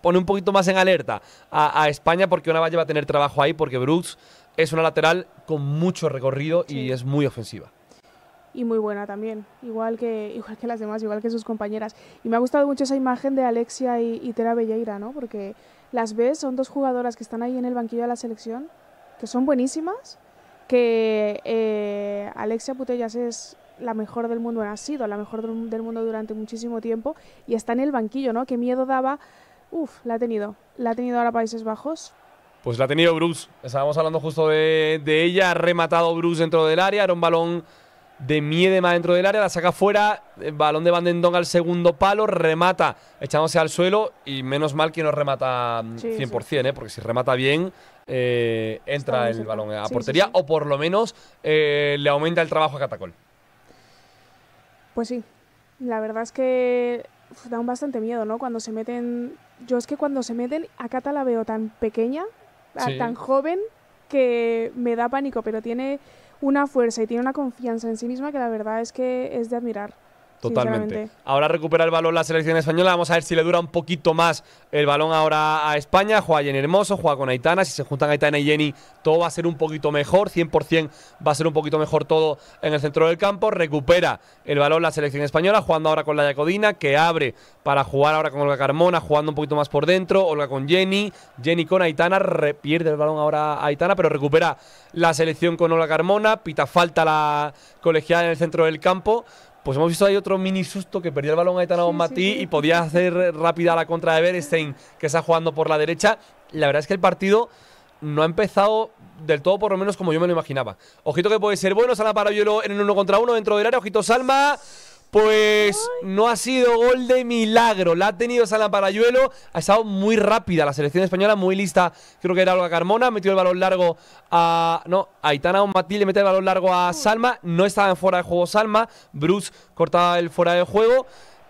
pone un poquito más en alerta a, España porque una valle va a tener trabajo ahí porque Bruce es una lateral con mucho recorrido y es muy ofensiva. Y muy buena también, igual que, igual que las demás, igual que sus compañeras. Y me ha gustado mucho esa imagen de Alexia y, Tera Belleira, ¿no? Porque las ves, son dos jugadoras que están ahí en el banquillo de la selección, que son buenísimas, que eh, Alexia Putellas es la mejor del mundo, ha sido la mejor del mundo durante muchísimo tiempo y está en el banquillo, ¿no? Qué miedo daba Uf, la ha tenido. La ha tenido ahora Países Bajos. Pues la ha tenido Bruce. Estábamos hablando justo de, ella. Ha rematado Bruce dentro del área. Era un balón de Miedema dentro del área. La saca fuera. El eh, balón de Dong al segundo palo. Remata echándose al suelo. Y menos mal que no remata 100%, mm, ¿eh? porque si remata bien, eh, entra el balón a portería. O por lo menos eh, le aumenta el trabajo a Catacol. Pues sí. La verdad es que da dan bastante miedo, ¿no? Cuando se meten yo es que cuando se meten, a Cata la veo tan pequeña, tan joven, que me da pánico, pero tiene una fuerza y tiene una confianza en sí misma que la verdad es que es de admirar. Totalmente. Ahora recupera el balón la selección española. Vamos a ver si le dura un poquito más el balón ahora a España. Juega Jenny Hermoso, juega con Aitana. Si se juntan Aitana y Jenny, todo va a ser un poquito mejor. 100% va a ser un poquito mejor todo en el centro del campo. Recupera el balón la selección española, jugando ahora con la jacodina que abre para jugar ahora con Olga Carmona, jugando un poquito más por dentro. Olga con Jenny, Jenny con Aitana. Pierde el balón ahora a Aitana, pero recupera la selección con Olga Carmona. Pita falta la colegiada en el centro del campo pues hemos visto ahí otro mini susto que perdió el balón a Aitana Matí y podía hacer rápida la contra de Berestein, que está jugando por la derecha. La verdad es que el partido no ha empezado del todo, por lo menos como yo me lo imaginaba. Ojito que puede ser bueno, Sala para Yolo en el uno contra uno dentro del área. Ojito Salma. Pues no ha sido gol de milagro. La ha tenido Sala Parayuelo. Ha estado muy rápida la selección española, muy lista. Creo que era Olga Carmona. Metió el balón largo a. No, Aitana o Matilde mete el balón largo a Salma. No estaba en fuera de juego Salma. Bruce cortaba el fuera de juego.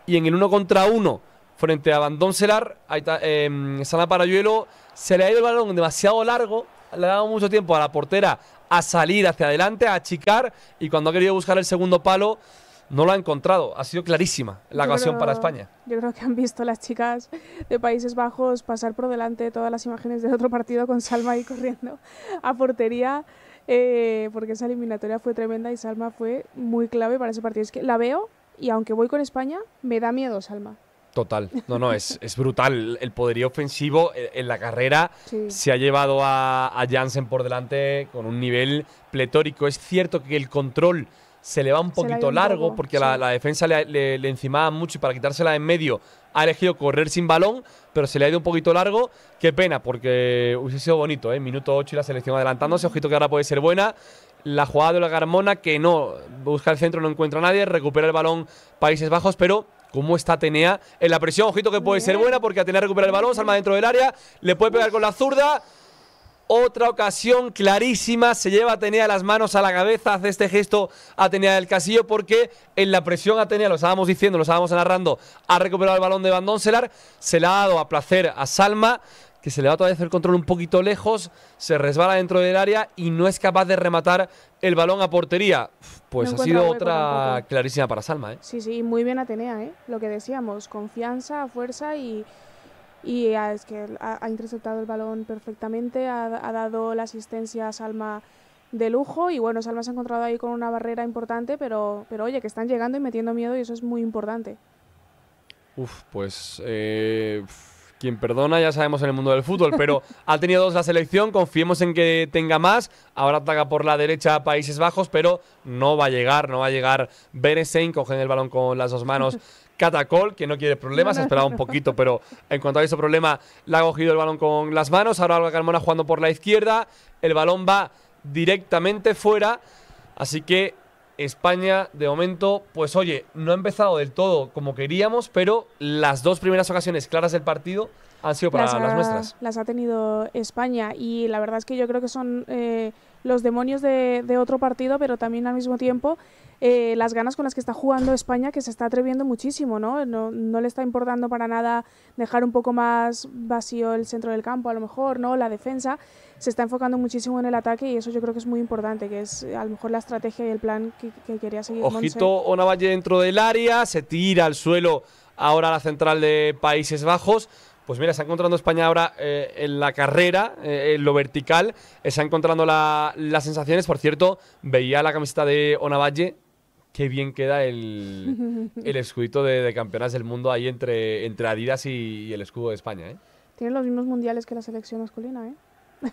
Y en el uno contra uno, frente a Bandón Celar, em, Sala Parayuelo se le ha ido el balón demasiado largo. Le ha dado mucho tiempo a la portera a salir hacia adelante, a achicar. Y cuando ha querido buscar el segundo palo no lo ha encontrado. Ha sido clarísima la ocasión para España. Yo creo que han visto las chicas de Países Bajos pasar por delante todas las imágenes del otro partido con Salma ahí corriendo a portería. Eh, porque esa eliminatoria fue tremenda y Salma fue muy clave para ese partido. Es que la veo y aunque voy con España, me da miedo Salma. Total, no, no, es, brutal. El poderío ofensivo eh, en la carrera se ha llevado a, a Jansen por delante con un nivel pletórico. Es cierto que el control se le va un poquito largo porque la, defensa le, encimaba mucho y para quitársela en medio ha elegido correr sin balón, pero se le ha ido un poquito largo. Qué pena, porque hubiese sido bonito, ¿eh? Minuto 8 y la selección adelantándose. Ojito que ahora puede ser buena. La jugada de la Garmona que no busca el centro, no encuentra a nadie, recupera el balón Países Bajos, pero cómo está Atenea en la presión. Ojito que puede ser buena porque Atenea recupera el balón, salma dentro del área, le puede pegar con la zurda. Otra ocasión clarísima, se lleva Atenea las manos a la cabeza, hace este gesto Atenea del Casillo porque en la presión Atenea, lo estábamos diciendo, lo estábamos narrando, ha recuperado el balón de Van Donselar. se le ha dado a placer a Salma, que se le va todavía vez el control un poquito lejos, se resbala dentro del área y no es capaz de rematar el balón a portería. Pues ha sido otra clarísima para Salma. ¿eh? Sí, sí, muy bien Atenea, ¿eh? lo que decíamos, confianza, fuerza y y ah, es que ha, interceptado el balón perfectamente, ha, dado la asistencia a Salma de lujo y bueno, Salma se ha encontrado ahí con una barrera importante, pero, pero oye, que están llegando y metiendo miedo y eso es muy importante. Uf, pues eh, quien perdona ya sabemos en el mundo del fútbol, pero ha tenido dos la selección, confiemos en que tenga más. Ahora ataca por la derecha a Países Bajos, pero no va a llegar, no va a llegar Berensein, coge el balón con las dos manos Catacol, que no quiere problemas, ha esperado un poquito, pero en cuanto a ese problema, le ha cogido el balón con las manos. Ahora Alba Carmona jugando por la izquierda. El balón va directamente fuera. Así que España, de momento, pues oye, no ha empezado del todo como queríamos, pero las dos primeras ocasiones claras del partido han sido para las, ha, nuestras. Las ha tenido España y la verdad es que yo creo que son eh, los demonios de, otro partido, pero también al mismo tiempo eh, las ganas con las que está jugando España, que se está atreviendo muchísimo, ¿no? ¿no? ¿no? le está importando para nada dejar un poco más vacío el centro del campo, a lo mejor, ¿no? La defensa se está enfocando muchísimo en el ataque y eso yo creo que es muy importante, que es a lo mejor la estrategia y el plan que, quería seguir. Ojito, Onavalle dentro del área, se tira al suelo ahora la central de Países Bajos pues mira, está encontrando España ahora eh, en la carrera, eh, en lo vertical, está encontrando las sensaciones. Por cierto, veía la camiseta de Onavalle qué bien queda el, el escudito de, de, campeonas del mundo ahí entre, Adidas y, el escudo de España. ¿eh? Tiene los mismos mundiales que la selección masculina, ¿eh?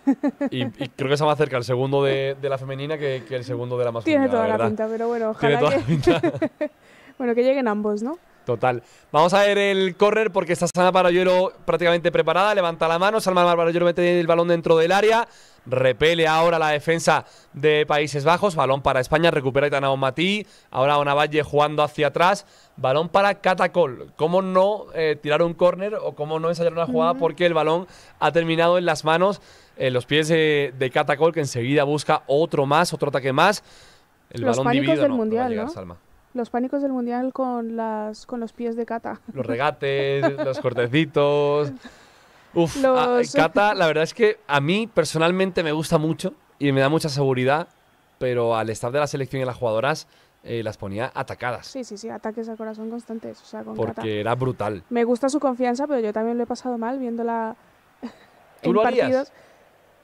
Y, creo que se va cerca el segundo de, la femenina que, el segundo de la masculina. Tiene toda la, pinta, pero bueno, ojalá. Tiene toda la pinta. bueno, que lleguen ambos, ¿no? Total. Vamos a ver el correr porque está Salma Barayuelo prácticamente preparada. Levanta la mano. Salma Barallero mete el balón dentro del área. Repele ahora la defensa de Países Bajos. Balón para España. Recupera Itanao Matí. Ahora Valle jugando hacia atrás. Balón para Catacol. ¿Cómo no eh, tirar un córner o cómo no ensayar una jugada? Porque el balón ha terminado en las manos, en los pies de, Catacol, que enseguida busca otro más, otro ataque más. El balón mundial, los pánicos del mundial con, las, con los pies de Cata. Los regates, los cortecitos. Uf, ah, Cata, la verdad es que a mí personalmente me gusta mucho y me da mucha seguridad, pero al estar de la selección y las jugadoras eh, las ponía atacadas. Sí, sí, sí, ataques al corazón constantes. O sea, Porque era brutal. Me gusta su confianza, pero yo también lo he pasado mal viéndola ¿Tú en lo partidos.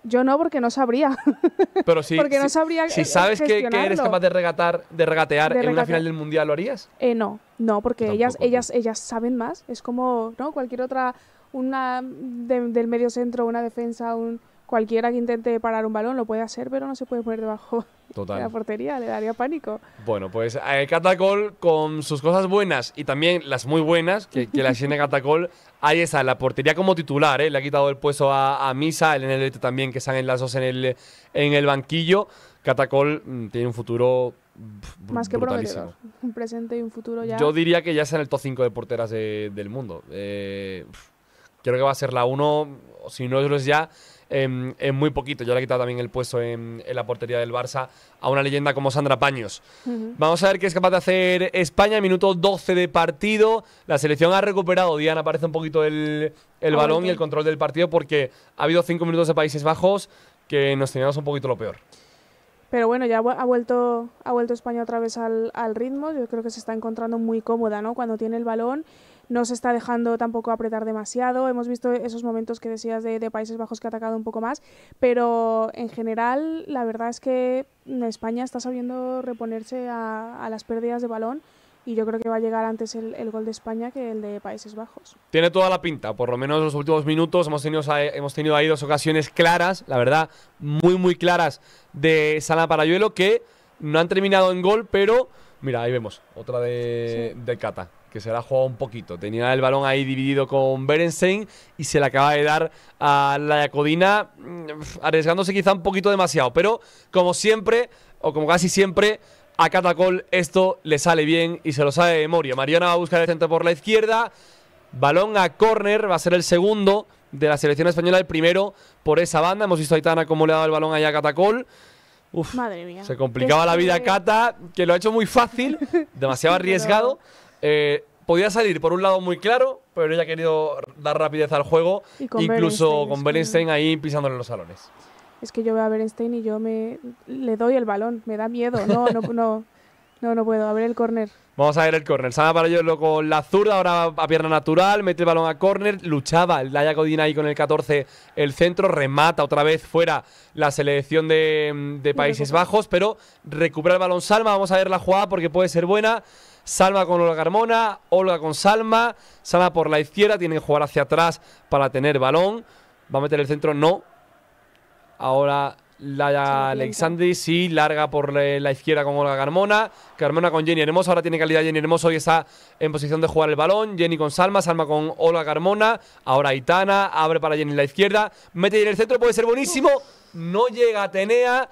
Yo no, porque no sabría. Pero sí porque no sabría si, eh, sabes que, eres capaz de de regatear en una final del mundial, ¿lo harías? Eh, no, no, porque ellas, ellas, ellas saben más. Es como, ¿no? Cualquier otra, una del medio centro, una defensa, un cualquiera que intente parar un balón lo puede hacer, pero no se puede poner debajo de la portería, le daría pánico. Bueno, pues eh, Catacol, con sus cosas buenas y también las muy buenas que, que la tiene Catacol, hay esa la portería como titular, ¿eh? le ha quitado el puesto a, Misa, el NLT también, que están en las en el, en el banquillo. Catacol mm, tiene un futuro más que Un presente y un futuro ya. Yo diría que ya está en el top 5 de porteras del mundo. Eh, creo que va a ser la 1, si no es ya Em, en, muy poquito. Yo le he quitado también el puesto en, la portería del Barça a una leyenda como Sandra Paños. Vamos a ver qué es capaz de hacer España. Minuto 12 de partido. La selección ha recuperado, Diana, parece un poquito el, ah, balón y el control del partido porque ha habido cinco minutos de Países Bajos que nos teníamos un poquito lo peor. Pero bueno, ya ha vuelto, ha vuelto España otra vez al, al ritmo. Yo creo que se está encontrando muy cómoda, ¿no? Cuando tiene el balón no se está dejando tampoco apretar demasiado. Hemos visto esos momentos que decías de, Países Bajos que ha atacado un poco más, pero en general la verdad es que España está sabiendo reponerse a, las pérdidas de balón y yo creo que va a llegar antes el, gol de España que el de Países Bajos. Tiene toda la pinta, por lo menos en los últimos minutos hemos tenido, hemos tenido ahí dos ocasiones claras, la verdad, muy, muy claras de Sala Parayuelo que no han terminado en gol, pero mira, ahí vemos, otra de Cata que se la ha jugado un poquito. Tenía el balón ahí dividido con Berenstein y se la acaba de dar a la Yacodina, mm, arriesgándose quizá un poquito demasiado. Pero como siempre, o como casi siempre, a Catacol esto le sale bien y se lo sabe de memoria. Mariana va a buscar el centro por la izquierda. Balón a córner, va a ser el segundo de la selección española, el primero por esa banda. Hemos visto a Aitana cómo le ha dado el balón allá a Catacol. Uf, Se complicaba la vida a Cata, que lo ha hecho muy fácil, demasiado arriesgado. Eh, podía salir por un lado muy claro, pero ella ha querido dar rapidez al juego, incluso con Berenstein ahí pisándole los salones. Es que yo veo a Berenstein y yo me le doy el balón, me da miedo, no, no, no, no, no puedo, abrir el córner. Vamos a ver el córner, para ello con la zurda, ahora a pierna natural, mete el balón a córner, luchaba el Daya Codina ahí con el 14 el centro, remata otra vez fuera la selección de, de Países Bajos, pero recupera el balón salva vamos a ver la jugada porque puede ser buena. Salma con Olga Carmona, Olga con Salma, Salma por la izquierda, tiene que jugar hacia atrás para tener balón. Va a meter el centro, no. Ahora la Alexandri, sí, larga por la izquierda con Olga Carmona. Carmona con Jenny Hermoso, ahora tiene calidad Jenny Hermoso y está en posición de jugar el balón. Jenny con Salma, Salma con Olga Carmona. Ahora Itana, abre para Jenny en la izquierda. Mete en el centro, puede ser buenísimo. No llega Atenea.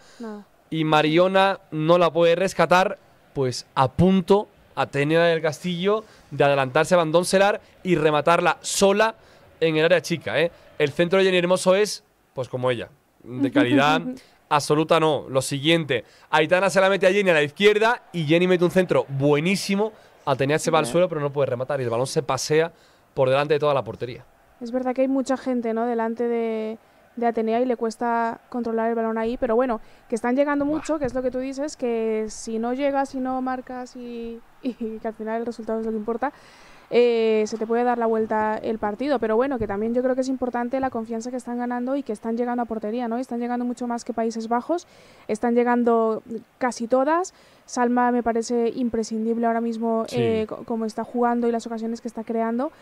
Y Mariona no la puede rescatar. Pues a punto Atenea del Castillo de adelantarse a Bandón Celar y rematarla sola en el área chica. ¿eh? El centro de Jenny Hermoso es, pues como ella, de calidad absoluta no. Lo siguiente, Aitana se la mete a Jenny a la izquierda y Jenny mete un centro buenísimo. Atenea se va al suelo pero no puede rematar y el balón se pasea por delante de toda la portería. Es verdad que hay mucha gente ¿no? delante de, de Atenea y le cuesta controlar el balón ahí, pero bueno, que están llegando mucho, que es lo que tú dices, que si no llegas, si no marcas y, que al final el resultado es lo que importa, eh, se te puede dar la vuelta el partido, pero bueno, que también yo creo que es importante la confianza que están ganando y que están llegando a portería, ¿no? Están llegando mucho más que Países Bajos, están llegando casi todas. Salma me parece imprescindible ahora mismo eh, como está jugando y las ocasiones que está creando.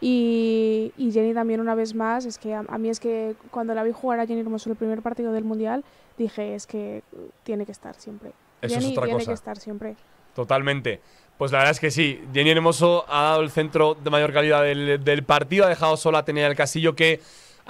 Y, Jenny también una vez más, es que a, mí es que cuando la vi jugar a Jenny Hermoso el primer partido del Mundial, dije es que tiene que estar siempre. Eso es otra tiene cosa. que estar siempre. Totalmente. Pues la verdad es que sí, Jenny Hermoso ha dado el centro de mayor calidad del, partido, ha dejado sola a Tenía el Casillo, que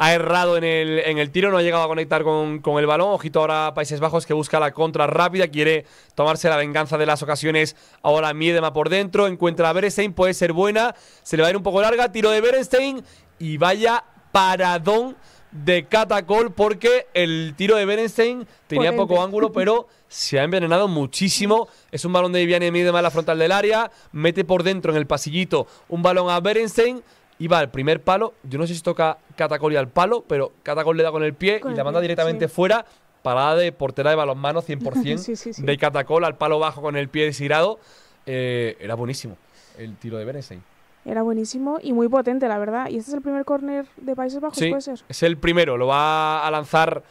ha errado en el, en el tiro, no ha llegado a conectar con, con, el balón. Ojito ahora Países Bajos que busca la contra rápida, quiere tomarse la venganza de las ocasiones. Ahora Miedema por dentro, encuentra a Berenstein, puede ser buena, se le va a ir un poco larga, tiro de Berenstein y vaya paradón de Catacol porque el tiro de Berenstein tenía poco ángulo, pero se ha envenenado muchísimo. Es un balón de Viviane Miedema en la frontal del área, mete por dentro en el pasillito un balón a Berenstein Iba al primer palo, yo no sé si toca Catacol y al palo, pero Catacol le da con el pie y la manda directamente fuera. Parada de portera de balonmano 100% de Catacol al palo bajo con el pie desirado. Eh, era buenísimo el tiro de Berenstein. Era buenísimo y muy potente, la verdad. ¿Y este es el primer córner de Países Bajos? puede ser? es el primero. Lo va a lanzar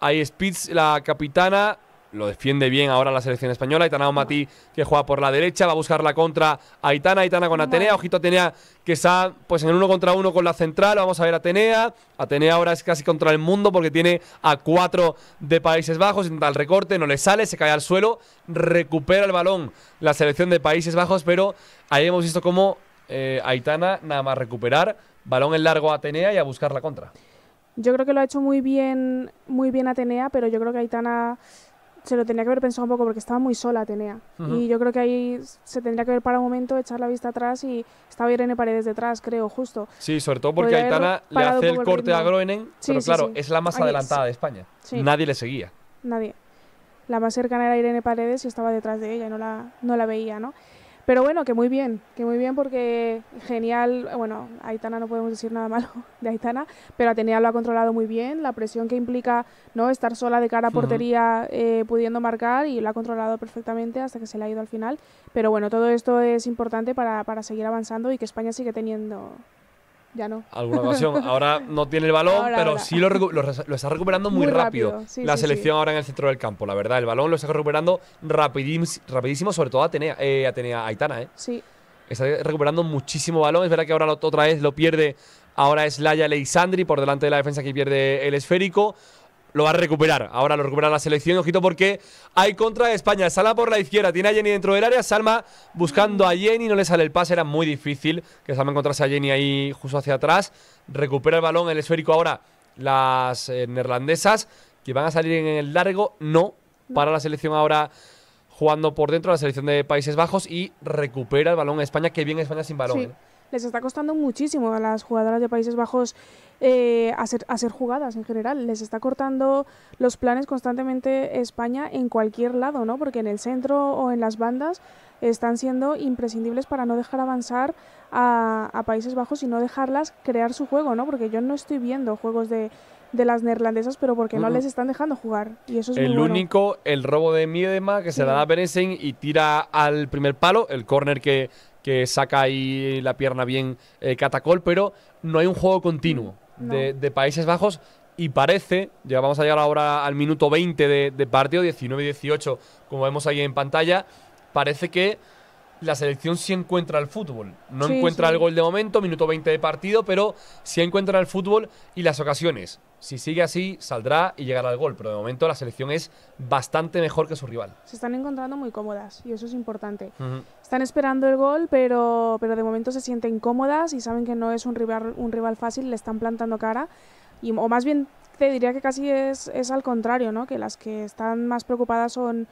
ahí Spitz, la capitana lo defiende bien ahora la selección española. Aitana Matí que juega por la derecha, va a buscar la contra Aitana, Aitana con Atenea, ojito Atenea que está pues en el uno contra uno con la central, vamos a ver Atenea, Atenea ahora es casi contra el mundo porque tiene a cuatro de Países Bajos, intenta el recorte, no le sale, se cae al suelo, recupera el balón la selección de Países Bajos, pero ahí hemos visto cómo eh, Aitana nada más recuperar, balón en largo a Atenea y a buscar la contra. Yo creo que lo ha hecho muy bien, muy bien Atenea, pero yo creo que Aitana se lo tenía que haber pensado un poco porque estaba muy sola Atenea. Y yo creo que ahí se tendría que ver para un momento, echar la vista atrás y estaba Irene Paredes detrás, creo, justo. Sí, sobre todo porque Aitana le hace el corte a Groenen, pero claro, es la más adelantada de España. Nadie le seguía. Nadie. La más cercana era Irene Paredes y estaba detrás de ella, no la, no la veía, ¿no? Pero bueno, que muy bien, que muy bien porque genial, bueno, Aitana no podemos decir nada malo de Aitana, pero Atenea lo ha controlado muy bien, la presión que implica no estar sola de cara a portería eh, pudiendo marcar y lo ha controlado perfectamente hasta que se le ha ido al final. Pero bueno, todo esto es importante para, para seguir avanzando y que España sigue teniendo ya no. Alguna ocasión. Ahora no tiene el balón, pero sí lo, está recuperando muy, rápido. la selección ahora en el centro del campo, la verdad. El balón lo está recuperando rapidísimo, sobre todo Atenea, eh, Atenea Aitana, ¿eh? Sí. Está recuperando muchísimo balón. Es verdad que ahora lo, otra vez lo pierde. Ahora es Laia Leisandri por delante de la defensa que pierde el esférico lo va a recuperar. Ahora lo recupera la selección, ojito, porque hay contra de España. Salma por la izquierda, tiene a Jenny dentro del área, Salma buscando a Jenny, no le sale el pase, era muy difícil que Salma encontrase a Jenny ahí justo hacia atrás. Recupera el balón, el esférico ahora las eh, neerlandesas, que van a salir en el largo, no, para la selección ahora jugando por dentro, la selección de Países Bajos, y recupera el balón España, que bien España sin balón. ¿eh? Les está costando muchísimo a las jugadoras de Países Bajos eh, hacer, hacer jugadas en general. Les está cortando los planes constantemente España en cualquier lado, ¿no? Porque en el centro o en las bandas están siendo imprescindibles para no dejar avanzar a, Países Bajos y no dejarlas crear su juego, ¿no? Porque yo no estoy viendo juegos de, de las neerlandesas, pero porque no les están dejando jugar. Y eso es El único, el robo de Miedema, que se la da a y tira al primer palo, el córner que, que saca ahí la pierna bien eh, Catacol, pero no hay un juego continuo de, Países Bajos. Y parece, ya vamos a llegar ahora al minuto 20 de, partido, 19-18, y como vemos ahí en pantalla, parece que la selección sí encuentra el fútbol. No encuentra el gol de momento, minuto 20 de partido, pero sí encuentra el fútbol y las ocasiones. Si sigue así, saldrá y llegará al gol, pero de momento la selección es bastante mejor que su rival. Se están encontrando muy cómodas y eso es importante. Están esperando el gol, pero, pero de momento se sienten cómodas y saben que no es un rival, un rival fácil, le están plantando cara. Y, o más bien te diría que casi es, es al contrario, ¿no? que las que están más preocupadas son,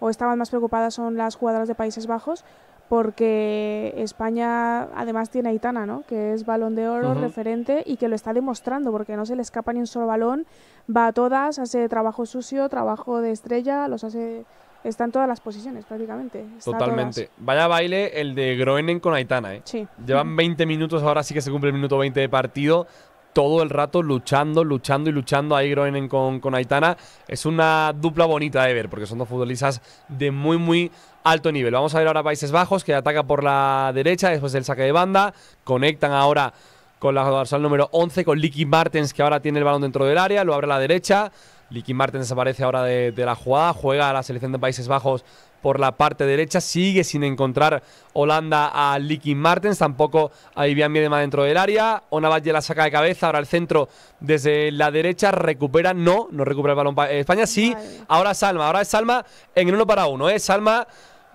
o estaban más preocupadas son las jugadoras de Países Bajos, porque España además tiene a Itana, ¿no? que es balón de oro, referente, y que lo está demostrando, porque no se le escapa ni un solo balón, va a todas, hace trabajo sucio, trabajo de estrella, los hace Está en todas las posiciones prácticamente. Totalmente. Vaya baile el de Groenen con Aitana, ¿eh? Llevan 20 minutos, ahora sí que se cumple el minuto 20 de partido. Todo el rato luchando, luchando y luchando ahí Groenen con, Aitana. Es una dupla bonita de ver, porque son dos futbolistas de muy, muy alto nivel. Vamos a ver ahora Países Bajos, que ataca por la derecha después del saque de banda. Conectan ahora con la dorsal número 11, con Licky Martens, que ahora tiene el balón dentro del área, lo abre a la derecha. Licky Martens desaparece ahora de, la jugada, juega a la selección de Países Bajos por la parte derecha, sigue sin encontrar Holanda a Licky Martens, tampoco a Vivian más dentro del área, Valle la saca de cabeza, ahora el centro desde la derecha, recupera, no, no recupera el balón eh, España, sí, ahora Salma, ahora es Salma en el uno para uno, ¿eh? Salma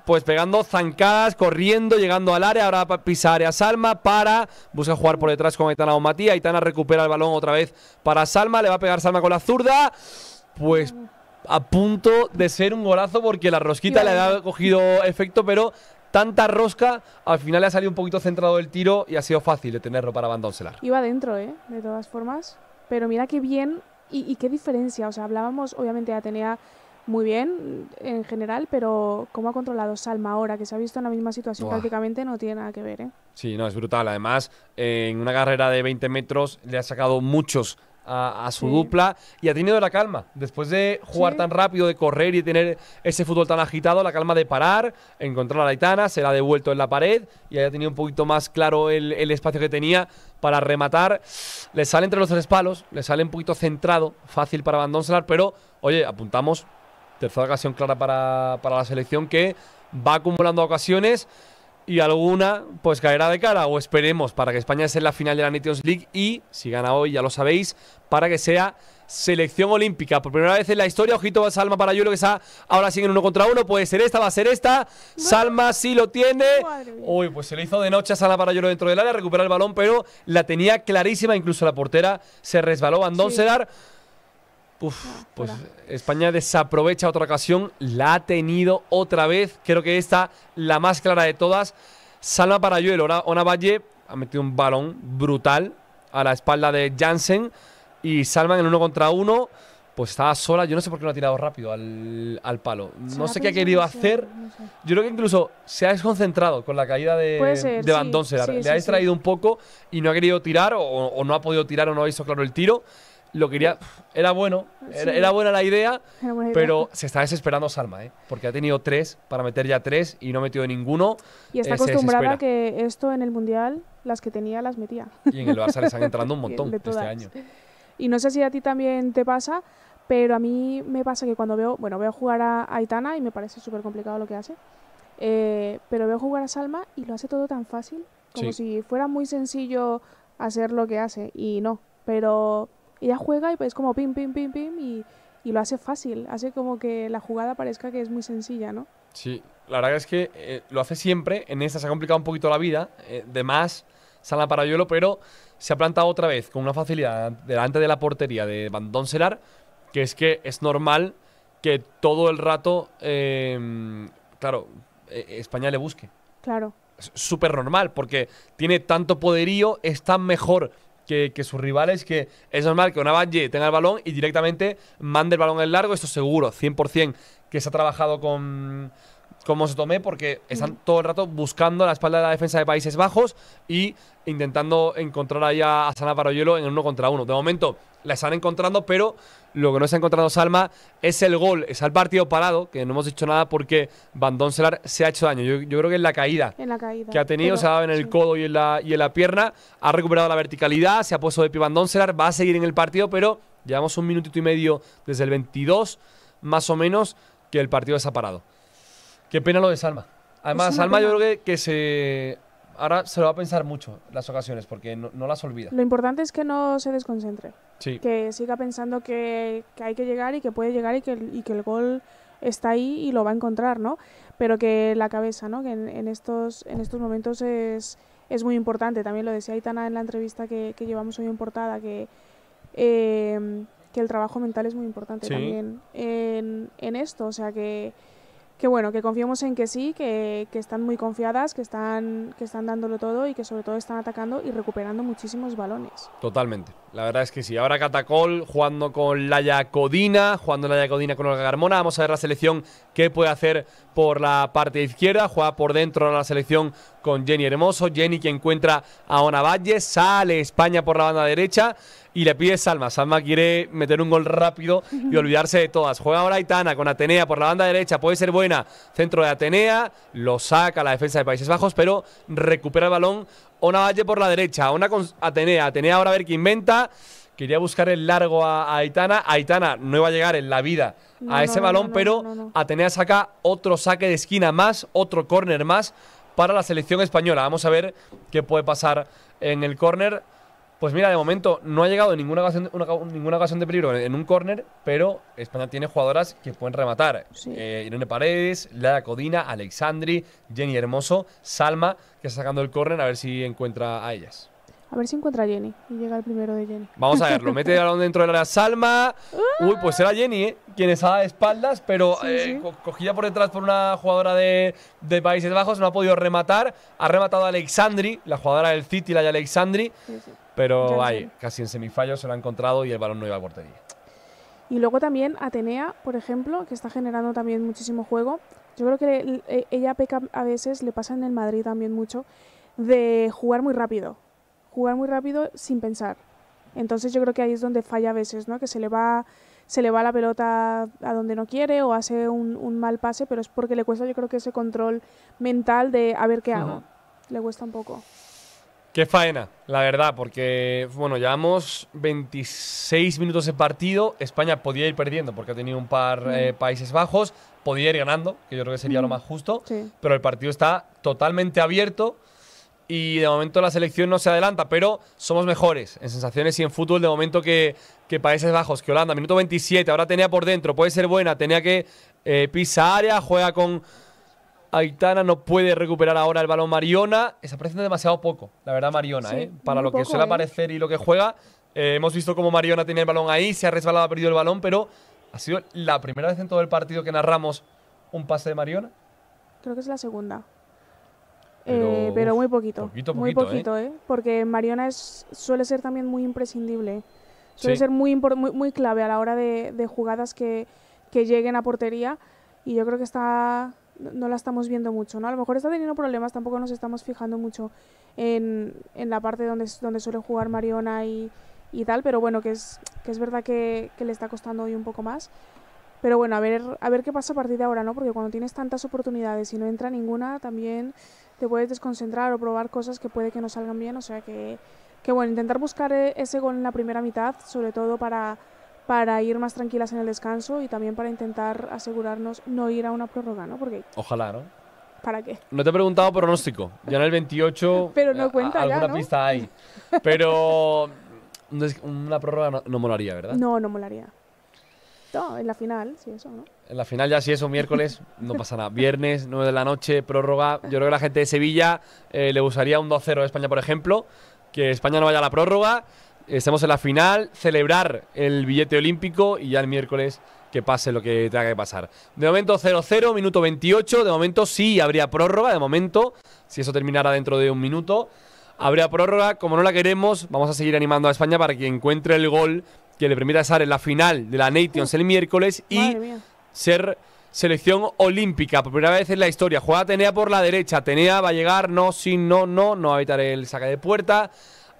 pues pegando zancadas, corriendo, llegando al área. Ahora pisar a Salma para. Busca jugar por detrás con Aitana o Matías. Aitana recupera el balón otra vez para Salma. Le va a pegar Salma con la zurda. Pues a punto de ser un golazo porque la rosquita le ha cogido efecto, pero tanta rosca, al final le ha salido un poquito centrado el tiro y ha sido fácil de tenerlo para abandoncelar Iba dentro, ¿eh? De todas formas. Pero mira qué bien y, qué diferencia. O sea, hablábamos, obviamente, Atenea muy bien en general, pero cómo ha controlado Salma ahora, que se ha visto en la misma situación prácticamente, no tiene nada que ver. ¿eh? Sí, no, es brutal. Además, en una carrera de 20 metros le ha sacado muchos a, su dupla y ha tenido la calma. Después de jugar tan rápido, de correr y tener ese fútbol tan agitado, la calma de parar, encontrar a la Aitana, se la ha devuelto en la pared y haya tenido un poquito más claro el, espacio que tenía para rematar. Le sale entre los tres palos, le sale un poquito centrado, fácil para Van Donselar, pero oye, apuntamos Tercera ocasión clara para, la selección que va acumulando ocasiones y alguna pues caerá de cara o esperemos para que España sea la final de la Nations League y si gana hoy ya lo sabéis para que sea selección olímpica por primera vez en la historia ojito a Salma para lo que está ahora siguen en uno contra uno puede ser esta va a ser esta Salma sí lo tiene uy pues se le hizo de noche a Salma para dentro del área recupera el balón pero la tenía clarísima incluso la portera se resbaló Andón Sedar Uf, ah, pues España desaprovecha otra ocasión, la ha tenido otra vez, creo que esta la más clara de todas. Salva para Joel, Ona Valle ha metido un balón brutal a la espalda de Jansen y Salva en uno contra uno, pues estaba sola, yo no sé por qué no ha tirado rápido al, palo, no sé qué ha querido hacer, yo creo que incluso se ha desconcentrado con la caída de, de le ha distraído un poco y no ha querido tirar o, o no ha podido tirar o no ha visto claro el tiro lo quería. Era bueno, era, buena la idea, pero se está desesperando Salma, ¿eh? porque ha tenido tres para meter ya tres y no ha metido ninguno. Y está eh, acostumbrada a que esto en el Mundial, las que tenía, las metía. Y en el Barça le están entrando un montón este año. Y no sé si a ti también te pasa, pero a mí me pasa que cuando veo, bueno, veo jugar a Aitana y me parece súper complicado lo que hace, eh, pero veo jugar a Salma y lo hace todo tan fácil, como si fuera muy sencillo hacer lo que hace, y no, pero ella juega y es pues, como pim, pim, pim, pim y, lo hace fácil, hace como que la jugada parezca que es muy sencilla, ¿no? Sí, la verdad es que eh, lo hace siempre, en esta se ha complicado un poquito la vida, además eh, de más Sala lo pero se ha plantado otra vez con una facilidad delante de la portería de Bandón que es que es normal que todo el rato, em, claro, eh, España le busque. Claro. Es súper normal, porque tiene tanto poderío, está mejor que, sus rivales, que es normal que una Valle tenga el balón y directamente mande el balón en largo, esto seguro, 100% que se ha trabajado con, se tomé porque están todo el rato buscando la espalda de la defensa de Países Bajos y intentando encontrar ahí a, Sana en uno contra uno. De momento la están encontrando, pero lo que no se ha encontrado Salma es el gol, es al partido parado, que no hemos dicho nada porque Van Donselar se ha hecho daño. Yo, creo que es la caída, que ha tenido, se ha dado en el codo y en, la, y en la pierna, ha recuperado la verticalidad, se ha puesto de pie Van Donselar, va a seguir en el partido, pero llevamos un minutito y medio desde el 22, más o menos, que el partido se ha parado. Qué pena lo de Salma. Además, Salma yo creo que se ahora se lo va a pensar mucho las ocasiones porque no, las olvida. Lo importante es que no se desconcentre. Que siga pensando que, hay que llegar y que puede llegar y que, el, gol está ahí y lo va a encontrar, ¿no? Pero que la cabeza, ¿no? Que en, estos, en estos momentos es, es, muy importante. También lo decía Aitana en la entrevista que, llevamos hoy en portada, que, em, que el trabajo mental es muy importante también en, en esto. O sea que que bueno, que confiemos en que sí, que, están muy confiadas, que están, que están dándolo todo y que sobre todo están atacando y recuperando muchísimos balones. Totalmente. La verdad es que sí. Ahora Catacol jugando con la Codina, jugando la Yacodina con Olga Garmona. Vamos a ver la selección qué puede hacer por la parte izquierda. Juega por dentro la selección con Jenny Hermoso. Jenny que encuentra a Ona Valle. Sale España por la banda derecha y le pide Salma. Salma quiere meter un gol rápido y olvidarse de todas. Juega ahora Aitana con Atenea por la banda derecha, puede ser buena. Centro de Atenea, lo saca la defensa de Países Bajos, pero recupera el balón Ona Valle por la derecha, Ona con Atenea. Atenea ahora a ver qué inventa. Quería buscar el largo a, Aitana. Aitana no iba a llegar en la vida a ese balón, pero Atenea saca otro saque de esquina más, otro córner más para la selección española. Vamos a ver qué puede pasar en el córner. Pues mira, de momento no ha llegado ninguna ocasión, ninguna ocasión de peligro en un córner, pero España tiene jugadoras que pueden rematar. Eh, Irene Paredes, Lara Codina, Alexandri, Jenny Hermoso, Salma, que está sacando el córner a ver si encuentra a ellas. A ver si encuentra a Jenny y llega el primero de Jenny. Vamos a verlo. Mete el balón dentro del área Salma. Uy, pues será Jenny, ¿eh? Quien estaba de espaldas, pero eh, cogida por detrás por una jugadora de, Países Bajos. No ha podido rematar. Ha rematado a Alexandri, la jugadora del City, la de Alexandri. Pero hay, casi en semifallos se lo ha encontrado y el balón no iba a portería. Y luego también Atenea, por ejemplo, que está generando también muchísimo juego. Yo creo que ella peca a veces, le pasa en el Madrid también mucho, de jugar muy rápido. Jugar muy rápido sin pensar. Entonces yo creo que ahí es donde falla a veces, ¿no? Que se le va, se le va la pelota a donde no quiere o hace un, mal pase, pero es porque le cuesta yo creo que ese control mental de a ver qué hago. Le cuesta un poco. Qué faena, la verdad, porque bueno, llevamos 26 minutos de partido. España podía ir perdiendo porque ha tenido un par mm. eh, Países Bajos, podía ir ganando, que yo creo que sería lo mm. más justo. Pero el partido está totalmente abierto y de momento la selección no se adelanta, pero somos mejores en sensaciones y en fútbol de momento que, Países Bajos, que Holanda. Minuto 27, ahora tenía por dentro, puede ser buena, tenía que eh, pisar área, juega con Aitana no puede recuperar ahora el balón Mariona. Está apareciendo demasiado poco, la verdad, Mariona. ¿eh? Para lo que suele ¿eh? aparecer y lo que juega. Eh, hemos visto cómo Mariona tenía el balón ahí, se ha resbalado, ha perdido el balón, pero ha sido la primera vez en todo el partido que narramos un pase de Mariona. Creo que es la segunda. Pero, muy poquito. muy poquito, ¿eh? Porque Mariona suele ser también muy imprescindible. Suele ser muy, muy, clave a la hora de, jugadas que lleguen a portería. Y yo creo que está no la estamos viendo mucho, ¿no? A lo mejor está teniendo problemas, tampoco nos estamos fijando mucho en, la parte donde, donde suele jugar Mariona y, y tal, pero bueno, que es, que es verdad que, le está costando hoy un poco más. Pero bueno, a ver, a ver qué pasa a partir de ahora, ¿no? Porque cuando tienes tantas oportunidades y no entra ninguna, también te puedes desconcentrar o probar cosas que puede que no salgan bien, o sea que, que bueno, intentar buscar eh, ese gol en la primera mitad, sobre todo para para ir más tranquilas en el descanso y también para intentar asegurarnos no ir a una prórroga, ¿no? Porque Ojalá, ¿no? ¿Para qué? No te he preguntado pronóstico. Ya en el 28 Pero no cuenta alguna ¿no? pista hay. Pero una prórroga no, molaría, ¿verdad? No, no molaría. No, en la final, sí, eso, ¿no? En la final ya sí, eso, miércoles, no pasa nada. Viernes, 9 de la noche, prórroga. Yo creo que la gente de Sevilla eh, le gustaría un 2-0 a España, por ejemplo. Que España no vaya a la prórroga estamos en la final, celebrar el billete olímpico y ya el miércoles que pase lo que tenga que pasar. De momento 0-0, minuto 28, de momento sí habría prórroga, de momento, si eso terminara dentro de un minuto, habría prórroga, como no la queremos, vamos a seguir animando a España para que encuentre el gol que le permita estar en la final de la Nations el miércoles y ser selección olímpica por primera vez en la historia. Juega Atenea por la derecha, Atenea va a llegar, no, sí, no, no, no va a evitar el saque de puerta.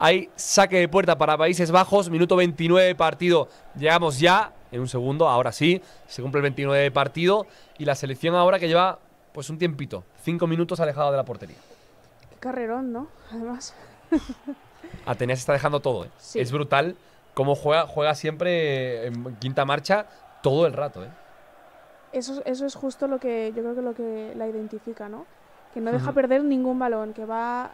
Hay saque de puerta para Países Bajos, minuto 29 de partido. Llegamos ya, en un segundo, ahora sí, se cumple el 29 de partido y la selección ahora que lleva pues un tiempito, cinco minutos alejado de la portería. Qué carrerón, ¿no? Además. Atenea se está dejando todo, ¿eh? Es brutal cómo juega, juega siempre en quinta marcha todo el rato, ¿eh? Eso, eso es justo lo que yo creo que lo que la identifica, ¿no? Que no deja perder ningún balón, que va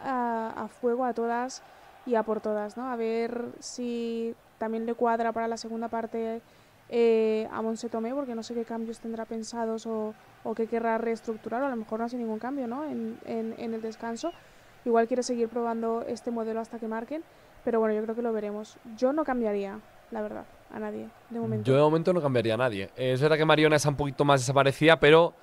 a fuego a todas, y a por todas, ¿no? A ver si también le cuadra para la segunda parte eh, a Monse Tomé, porque no sé qué cambios tendrá pensados o, qué querrá reestructurar, o a lo mejor no hace ningún cambio, ¿no? En, el descanso. Igual quiere seguir probando este modelo hasta que marquen, pero bueno, yo creo que lo veremos. Yo no cambiaría, la verdad, a nadie, de momento. Yo de momento no cambiaría a nadie. Eh, es verdad que Mariona es un poquito más desaparecida, pero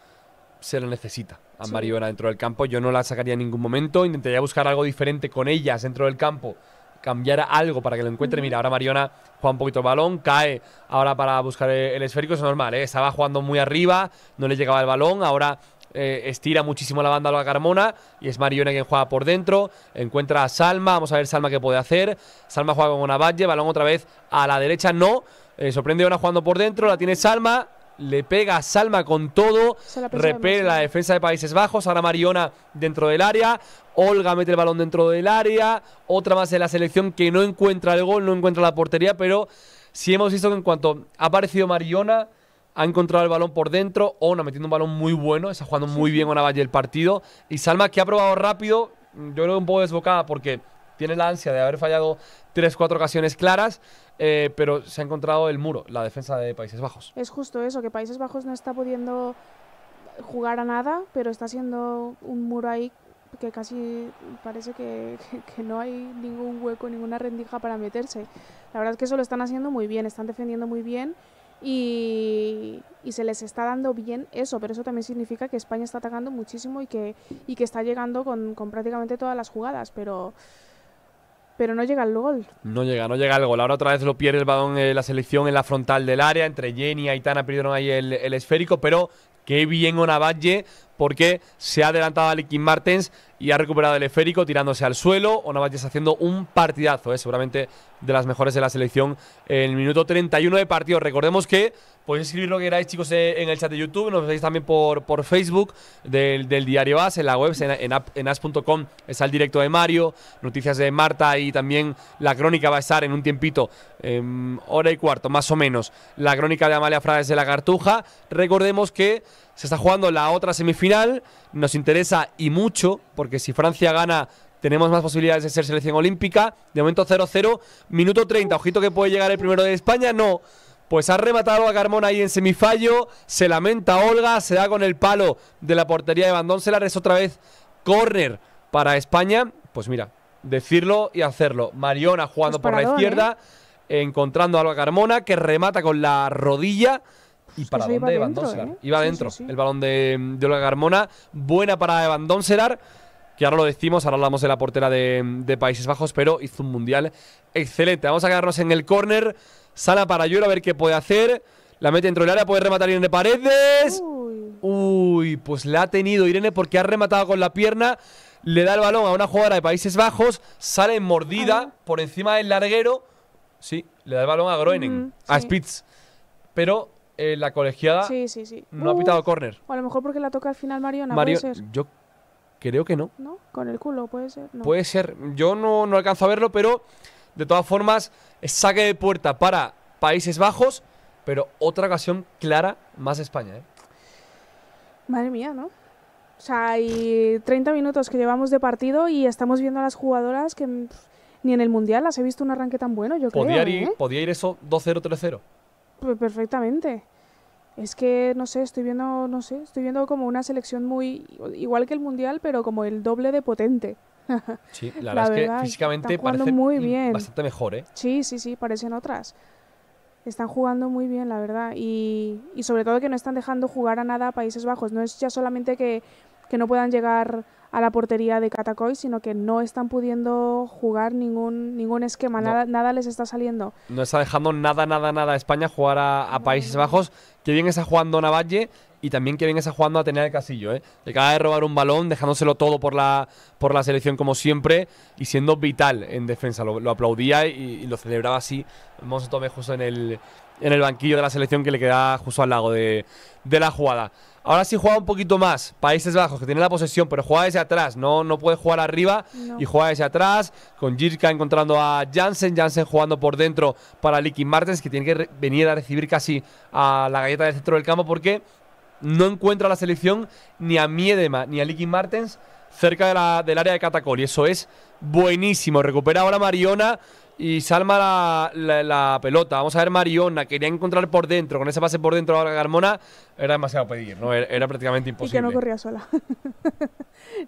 se la necesita a Mariona dentro del campo. Yo no la sacaría en ningún momento. Intentaría buscar algo diferente con ellas dentro del campo. Cambiar algo para que lo encuentre. Mira, ahora Mariona juega un poquito el balón, cae ahora para buscar el esférico. Es normal, ¿eh? estaba jugando muy arriba, no le llegaba el balón. Ahora eh, estira muchísimo la banda a la Carmona y es Mariona quien juega por dentro. Encuentra a Salma, vamos a ver Salma qué puede hacer. Salma juega con Navalle, balón otra vez a la derecha, no. Eh, sorprende ahora jugando por dentro, la tiene Salma, le pega Salma con todo, repele la defensa de Países Bajos, ahora Mariona dentro del área, Olga mete el balón dentro del área, otra más de la selección que no encuentra el gol, no encuentra la portería, pero sí hemos visto que en cuanto ha aparecido Mariona, ha encontrado el balón por dentro, Ona metiendo un balón muy bueno, está jugando muy bien Ona Valle el partido, y Salma que ha probado rápido, yo creo un poco desbocada porque tiene la ansia de haber fallado 3 cuatro ocasiones claras, eh, pero se ha encontrado el muro, la defensa de Países Bajos. Es justo eso, que Países Bajos no está pudiendo jugar a nada, pero está haciendo un muro ahí que casi parece que, que, no hay ningún hueco, ninguna rendija para meterse. La verdad es que eso lo están haciendo muy bien, están defendiendo muy bien y, se les está dando bien eso, pero eso también significa que España está atacando muchísimo y que, y que está llegando con, con prácticamente todas las jugadas, pero... Pero no llega el gol. No llega, no llega el gol. Ahora otra vez lo pierde el balón eh, la selección en la frontal del área. Entre Jenny y Aitana perdieron ahí el, esférico, pero qué bien Valle porque se ha adelantado a Likin Martens y ha recuperado el esférico tirándose al suelo. o está haciendo un partidazo, es eh, seguramente de las mejores de la selección en el minuto 31 de partido. Recordemos que podéis escribir lo que queráis, chicos, eh, en el chat de YouTube. Nos veis también por, por Facebook del, diario AS, en la web, en, as.com está el directo de Mario, noticias de Marta y también la crónica va a estar en un tiempito, em, hora y cuarto, más o menos. La crónica de Amalia Frades de la Cartuja. Recordemos que se está jugando la otra semifinal, nos interesa y mucho, porque si Francia gana tenemos más posibilidades de ser selección olímpica. De momento 0-0, minuto 30, ojito que puede llegar el primero de España, no. Pues ha rematado a Carmona ahí en semifallo, se lamenta Olga, se da con el palo de la portería de la es otra vez córner para España. Pues mira, decirlo y hacerlo. Mariona jugando por la izquierda, ¿eh? encontrando a Alba Carmona, que remata con la rodilla. ¿Y para dónde Evan Donserar? ¿eh? Iba adentro. El balón de, de Olga Carmona. Buena para Evan Donserar que ahora lo decimos, ahora hablamos de la portera de, de, Países Bajos, pero hizo un mundial excelente. Vamos a quedarnos en el córner. Sala para yo a ver qué puede hacer. La mete dentro del área, puede rematar Irene Paredes. Uy. pues la ha tenido Irene porque ha rematado con la pierna. Le da el balón a una jugadora de Países Bajos, sale mordida por encima del larguero. Sí, le da el balón a Groening, a Spitz. Pero eh, la colegiada no ha pitado córner. O a lo mejor porque la toca al final Mariona. Mario, Yo creo que no. ¿No? Con el culo, puede ser. Puede ser. Yo no, no alcanzo a verlo, pero de todas formas, saque de puerta para Países Bajos, pero otra ocasión clara más España. ¿eh? Madre mía, ¿no? O sea, hay 30 minutos que llevamos de partido y estamos viendo a las jugadoras que ni en el Mundial las he visto un arranque tan bueno, yo ¿eh? Podía ir eso 2-0, 3-0 perfectamente. Es que, no sé, estoy viendo, no sé, estoy viendo como una selección muy, igual que el Mundial, pero como el doble de potente. Sí, la, verdad, es que físicamente parece muy bien. bastante mejor, ¿eh? Sí, sí, sí, parecen otras. Están jugando muy bien, la verdad. Y, y sobre todo que no están dejando jugar a nada a Países Bajos. No es ya solamente que, que no puedan llegar a la portería de Catacoy, sino que no están pudiendo jugar ningún, ningún esquema, nada, nada les está saliendo. No está dejando nada, nada, nada a España jugar a, Países Bajos. Qué bien está jugando Navalle y también qué bien está jugando a tener el Casillo. ¿eh? Le acaba de robar un balón, dejándoselo todo por la, por la selección como siempre y siendo vital en defensa. Lo, aplaudía y, lo celebraba así Monsanto Tomé justo en el, en el banquillo de la selección que le queda justo al lado de, la jugada. Ahora sí juega un poquito más. Países Bajos, que tiene la posesión, pero juega desde atrás. No, no puede jugar arriba y juega desde atrás. Con Jirka encontrando a Jansen. Jansen jugando por dentro para Licky Martens, que tiene que venir a recibir casi a la galleta del centro del campo porque no encuentra la selección ni a Miedema ni a Licky Martens cerca de la, del área de Catacol. Y eso es buenísimo. Recupera ahora Mariona y salma la, pelota. Vamos a ver Mariona, quería encontrar por dentro, con ese pase por dentro la garmona, era demasiado pedir, ¿no? Era, prácticamente imposible. Y que no corría sola.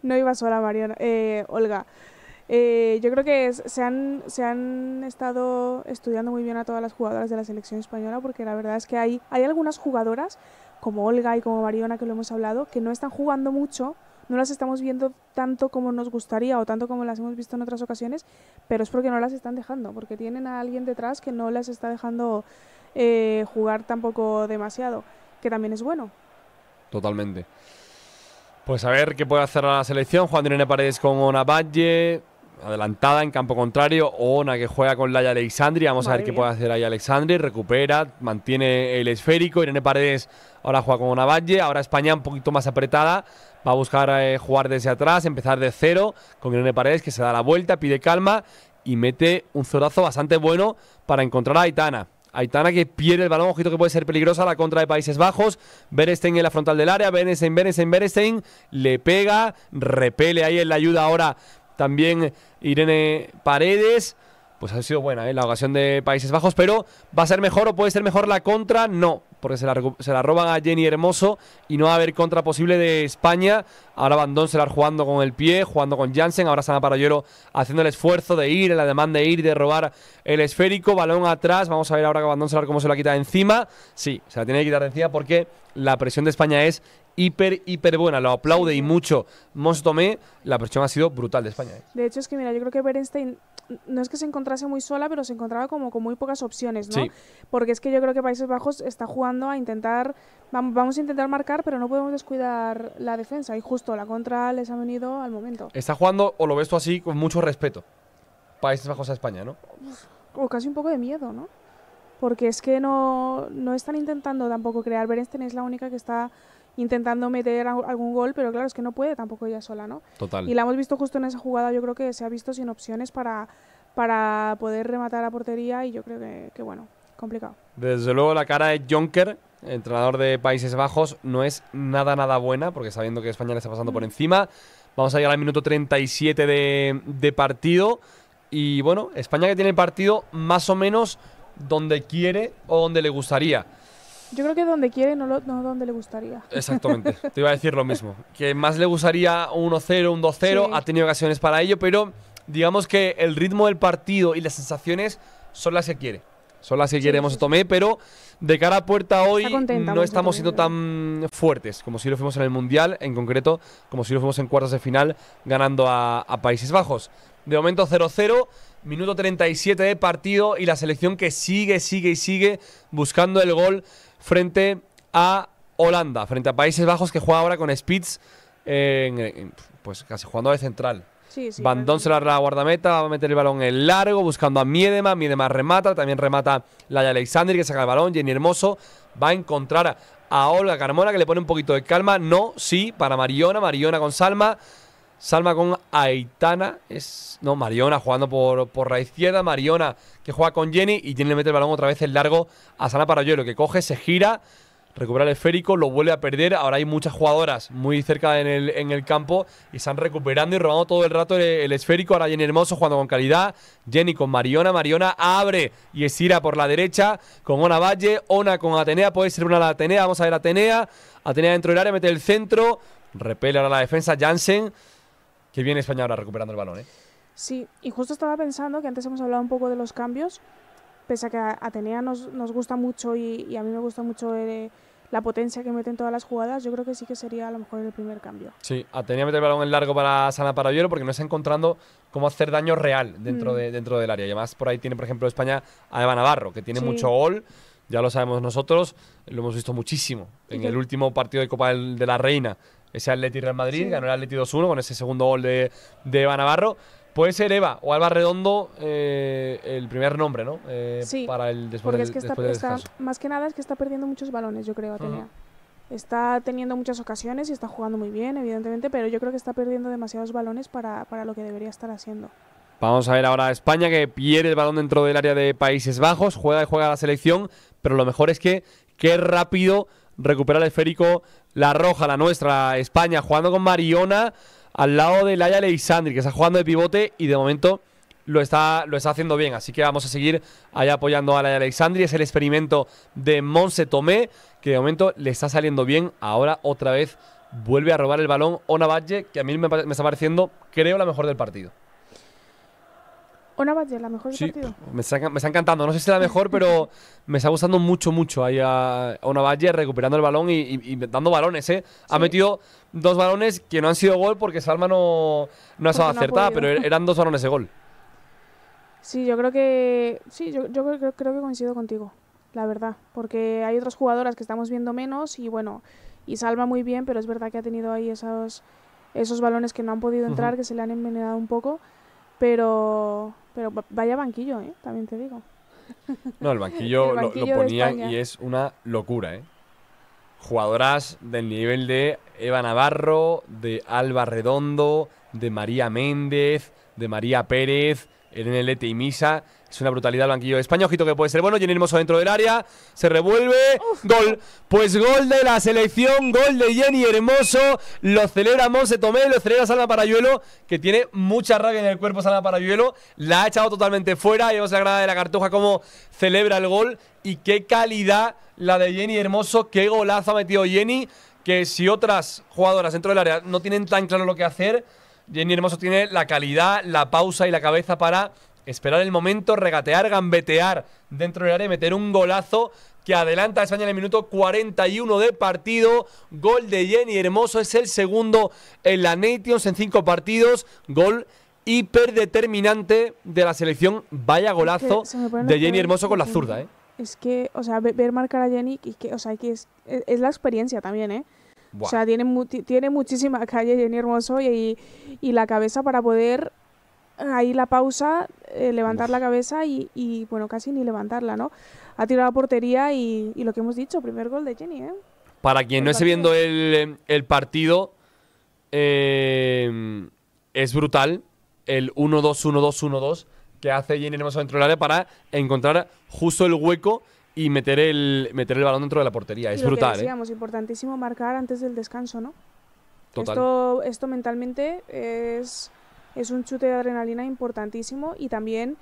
no iba sola Mariona, eh, Olga. Eh, yo creo que se han, se han estado estudiando muy bien a todas las jugadoras de la selección española porque la verdad es que hay, hay algunas jugadoras, como Olga y como Mariona, que lo hemos hablado, que no están jugando mucho, no las estamos viendo tanto como nos gustaría o tanto como las hemos visto en otras ocasiones, pero es porque no las están dejando, porque tienen a alguien detrás que no las está dejando eh, jugar tampoco demasiado, que también es bueno. Totalmente. Pues a ver qué puede hacer la selección. Juan Irene Paredes con Ona Valle, adelantada en campo contrario. Ona que juega con Laia Alexandri. Vamos a ver qué puede hacer ahí Alexandri. Recupera, mantiene el esférico. Irene Paredes ahora juega con Ona Valle. Ahora España un poquito más apretada va a buscar eh, jugar desde atrás, empezar de cero con Irene Paredes, que se da la vuelta, pide calma y mete un zorazo bastante bueno para encontrar a Aitana. Aitana que pierde el balón, ojito que puede ser peligrosa la contra de Países Bajos. Berestein en la frontal del área, Berestein, Berestein, Berestein, le pega, repele ahí en la ayuda ahora también Irene Paredes. Pues ha sido buena eh, la ocasión de Países Bajos, pero ¿va a ser mejor o puede ser mejor la contra? No, porque se la, roban a Jenny Hermoso y no va a haber contra posible de España. Ahora Van Donselar jugando con el pie, jugando con Jansen. Ahora Sana Parayuelo haciendo el esfuerzo de ir, la demanda de ir, de robar el esférico. Balón atrás. Vamos a ver ahora que Van Donselar cómo se la quita encima. Sí, se la tiene que quitar encima porque la presión de España es hiper, hiper buena. Lo aplaude y mucho Mons Tomé. La presión ha sido brutal de España. ¿eh? De hecho, es que mira, yo creo que Berenstein mm, no es que se encontrase muy sola, pero se encontraba como con muy pocas opciones, ¿no? Sí. Porque es que yo creo que Países Bajos está jugando a intentar, vamos, vamos a intentar marcar, pero no podemos descuidar la defensa. Y justo la contra les ha venido al momento. Está jugando, o lo ves tú así, con mucho respeto. Países Bajos a España, ¿no? O casi un poco de miedo, ¿no? Porque es que no, no están intentando tampoco crear. Berenstein es la única que está intentando meter algún gol, pero claro, es que no puede tampoco ella sola, ¿no? Total. Y la hemos visto justo en esa jugada, yo creo que se ha visto sin opciones para, para poder rematar a portería y yo creo que, bueno, complicado. Desde luego la cara de Jonker, entrenador de Países Bajos, no es nada, nada buena, porque sabiendo que España le está pasando por encima. Vamos a llegar al minuto 37 de, de partido. Y bueno, España que tiene el partido más o menos donde quiere o donde le gustaría. Yo creo que donde quiere, no, donde le gustaría. Exactamente, te iba a decir lo mismo. Que más le gustaría un 1-0, un 2-0, ha tenido ocasiones para ello, pero digamos que el ritmo del partido y las sensaciones son las que quiere. Son las que queremos Tomé, pero de cara a puerta hoy no estamos siendo tan fuertes como si lo fuimos en el Mundial, en concreto, como si lo fuimos en cuartos de final ganando a, a Países Bajos. De momento 0-0, minuto 37 de partido y la selección que sigue, sigue y sigue buscando el gol frente a Holanda, frente a Países Bajos que juega ahora con Spitz, en pues casi jugando de central. bandón se Van da la guardameta, va a meter el balón en largo, buscando a Miedema. Miedema remata, también remata la de Alexander, que saca el balón. Jenny Hermoso va a encontrar a Olga Carmona, que le pone un poquito de calma. No, sí, para Mariona, Mariona con Salma. Salma con Aitana. Es, no, Mariona jugando por, la izquierda. Mariona que juega con Jenny y Jenny le mete el balón otra vez el largo a Sana lo que coge, se gira, recupera el esférico, lo vuelve a perder. Ahora hay muchas jugadoras muy cerca en el, campo y están recuperando y robando todo el rato el, esférico. Ahora Jenny Hermoso jugando con calidad. Jenny con Mariona. Mariona abre y estira por la derecha con Ona Valle. Ona con Atenea. Puede ser una la Atenea. Vamos a ver Atenea. Atenea dentro del área, mete el centro. Repele ahora la defensa. Jansen que viene España ahora recuperando el balón, ¿eh? Sí, y justo estaba pensando que antes hemos hablado un poco de los cambios, pese a que Atenea nos, nos gusta mucho y, a mí me gusta mucho eh, la potencia que mete en todas las jugadas, yo creo que sí que sería a lo mejor el primer cambio. Sí, Atenea mete el balón en largo para Sana Paraviero porque no está encontrando cómo hacer daño real dentro, mm. de, dentro del área. Y además por ahí tiene, por ejemplo, España a Eva Navarro, que tiene mucho gol ya lo sabemos nosotros, lo hemos visto muchísimo en el último partido de Copa de la Reina, ese Atleti Real Madrid, ganó el Atleti 2-1 con ese segundo gol de, de Eva Navarro. Puede ser Eva o Alba Redondo eh, el primer nombre, ¿no? Eh, sí, para el porque más que nada es que está perdiendo muchos balones, yo creo, Atenea. Está teniendo muchas ocasiones y está jugando muy bien, evidentemente, pero yo creo que está perdiendo demasiados balones para, para lo que debería estar haciendo. Vamos a ver ahora a España que pierde el balón dentro del área de Países Bajos, juega y juega la selección, pero lo mejor es que qué rápido recupera el esférico la roja, la nuestra, España, jugando con Mariona al lado de Laia Alexandri que está jugando de pivote y de momento lo está, lo está haciendo bien. Así que vamos a seguir allá apoyando a Laia Alexandri. Es el experimento de Monse Tomé, que de momento le está saliendo bien. Ahora otra vez vuelve a robar el balón Ona Valle, que a mí me, me está pareciendo, creo, la mejor del partido. Una Badger, la mejor del sí, partido. Me está, me encantando. No sé si es la mejor, pero me está gustando mucho, mucho. Ahí a, Una Badger recuperando el balón y, dando balones, ¿eh? Ha metido dos balones que no han sido gol porque Salma no, no ha estado acertada, pero eran dos balones de gol. Sí, yo creo que. Sí, yo, creo, que coincido contigo, la verdad. Porque hay otras jugadoras que estamos viendo menos y bueno, y Salma muy bien, pero es verdad que ha tenido ahí esos, esos balones que no han podido entrar, que se le han envenenado un poco. Pero, pero vaya banquillo, ¿eh? También te digo. No, el banquillo, lo, lo, ponían y es una locura, ¿eh? Jugadoras del nivel de Eva Navarro, de Alba Redondo, de María Méndez, de María Pérez, el NLT y Misa. Es una brutalidad el banquillo de España. Ojito que puede ser bueno. Jenny Hermoso dentro del área. Se revuelve. Gol. Pues gol de la selección. Gol de Jenny Hermoso. Lo celebra Monse Tomé. Lo celebra Salma Parayuelo. Que tiene mucha rabia en el cuerpo Salma Parayuelo. La ha echado totalmente fuera. yo la grada de la cartuja como celebra el gol. Y qué calidad la de Jenny Hermoso. Qué golazo ha metido Jenny. Que si otras jugadoras dentro del área no tienen tan claro lo que hacer Jenny Hermoso tiene la calidad, la pausa y la cabeza para esperar el momento, regatear, gambetear dentro del área y meter un golazo que adelanta a España en el minuto 41 de partido. Gol de Jenny Hermoso es el segundo en la Nations en cinco partidos. Gol hiperdeterminante de la selección. Vaya golazo de Jenny Hermoso con la zurda, ¿eh? Es que, o sea, ver marcar a Jenny, que, o sea, es la experiencia también, ¿eh? O sea, tiene, muchísima tiene muchísimas calles Jenny Hermoso y, la cabeza para poder ahí la pausa, eh, levantar la cabeza y, bueno, casi ni levantarla, ¿no? Ha tirado la portería y, y, lo que hemos dicho, primer gol de Jenny, ¿eh? Para quien no esté viendo el, partido, eh, es brutal el 1-2-1-2-1-2 que hace Jenny Hermoso dentro del área para encontrar justo el hueco y meter el, meter el balón dentro de la portería. Es brutal. Que ¿eh? decíamos, importantísimo marcar antes del descanso, ¿no? Total. Esto, esto mentalmente es, es un chute de adrenalina importantísimo y también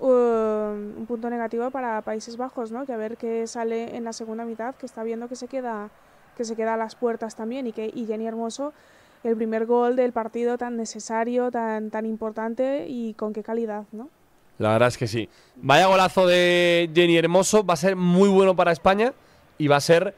uh, un punto negativo para Países Bajos, ¿no? Que a ver qué sale en la segunda mitad, que está viendo que se queda, que se queda a las puertas también y que y Jenny Hermoso el primer gol del partido tan necesario, tan, tan importante y con qué calidad, ¿no? La verdad es que sí. Vaya golazo de Jenny Hermoso. Va a ser muy bueno para España y va a ser.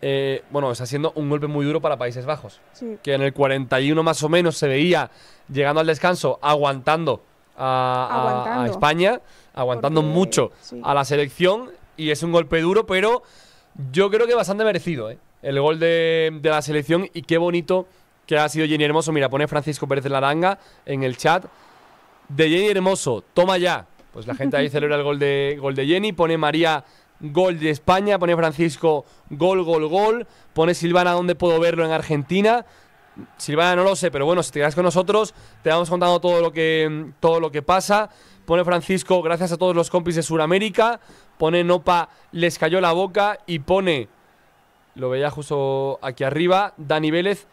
Eh, bueno, está siendo un golpe muy duro para Países Bajos. Que en el 41 más o menos se veía llegando al descanso, aguantando a, España, aguantando mucho a la selección. Y es un golpe duro, pero yo creo que bastante merecido ¿eh? el gol de, la selección. Y qué bonito que ha sido Jenny Hermoso. Mira, pone Francisco Pérez de Laranga en el chat de Jenny Hermoso, toma ya. Pues la gente ahí celebra el gol de, gol de Jenny, pone María gol de España, pone Francisco gol, gol, gol, pone Silvana dónde puedo verlo en Argentina. Silvana no lo sé, pero bueno, si te quedas con nosotros, te vamos contando todo lo que, todo lo que pasa. Pone Francisco, gracias a todos los compis de Sudamérica. Pone Nopa, les cayó la boca. Y pone, lo veía justo aquí arriba, Dani Vélez,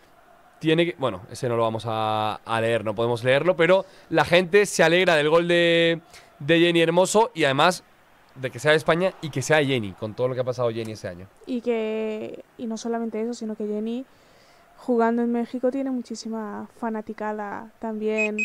tiene Bueno, ese no lo vamos a, leer, no podemos leerlo, pero la gente se alegra del gol de, Jenny Hermoso y además de que sea de España y que sea Jenny, con todo lo que ha pasado Jenny ese año. Y que. Y no solamente eso, sino que Jenny jugando en México tiene muchísima fanaticada también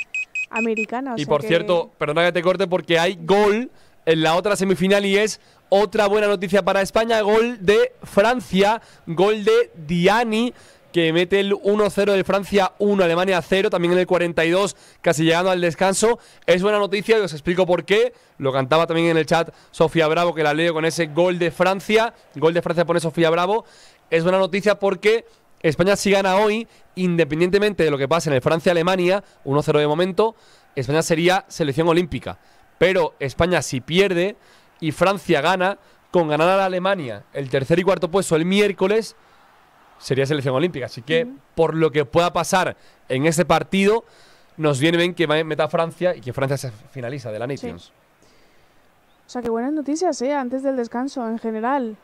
americana. y por cierto, perdona que te corte porque hay gol en la otra semifinal y es otra buena noticia para España, gol de Francia, gol de Diani que mete el 1-0 de Francia 1, Alemania 0, también en el 42, casi llegando al descanso. Es buena noticia y os explico por qué. Lo cantaba también en el chat Sofía Bravo, que la leo con ese gol de Francia. Gol de Francia pone Sofía Bravo. Es buena noticia porque España si gana hoy, independientemente de lo que pase en el Francia-Alemania, 1-0 de momento, España sería selección olímpica. Pero España si pierde y Francia gana, con ganar a la Alemania el tercer y cuarto puesto el miércoles, sería selección olímpica. Así que, por lo que pueda pasar en ese partido, nos viene bien que meta Francia y que Francia se finaliza de la Nations. O sea, que buenas noticias, ¿eh? Antes del descanso, en general.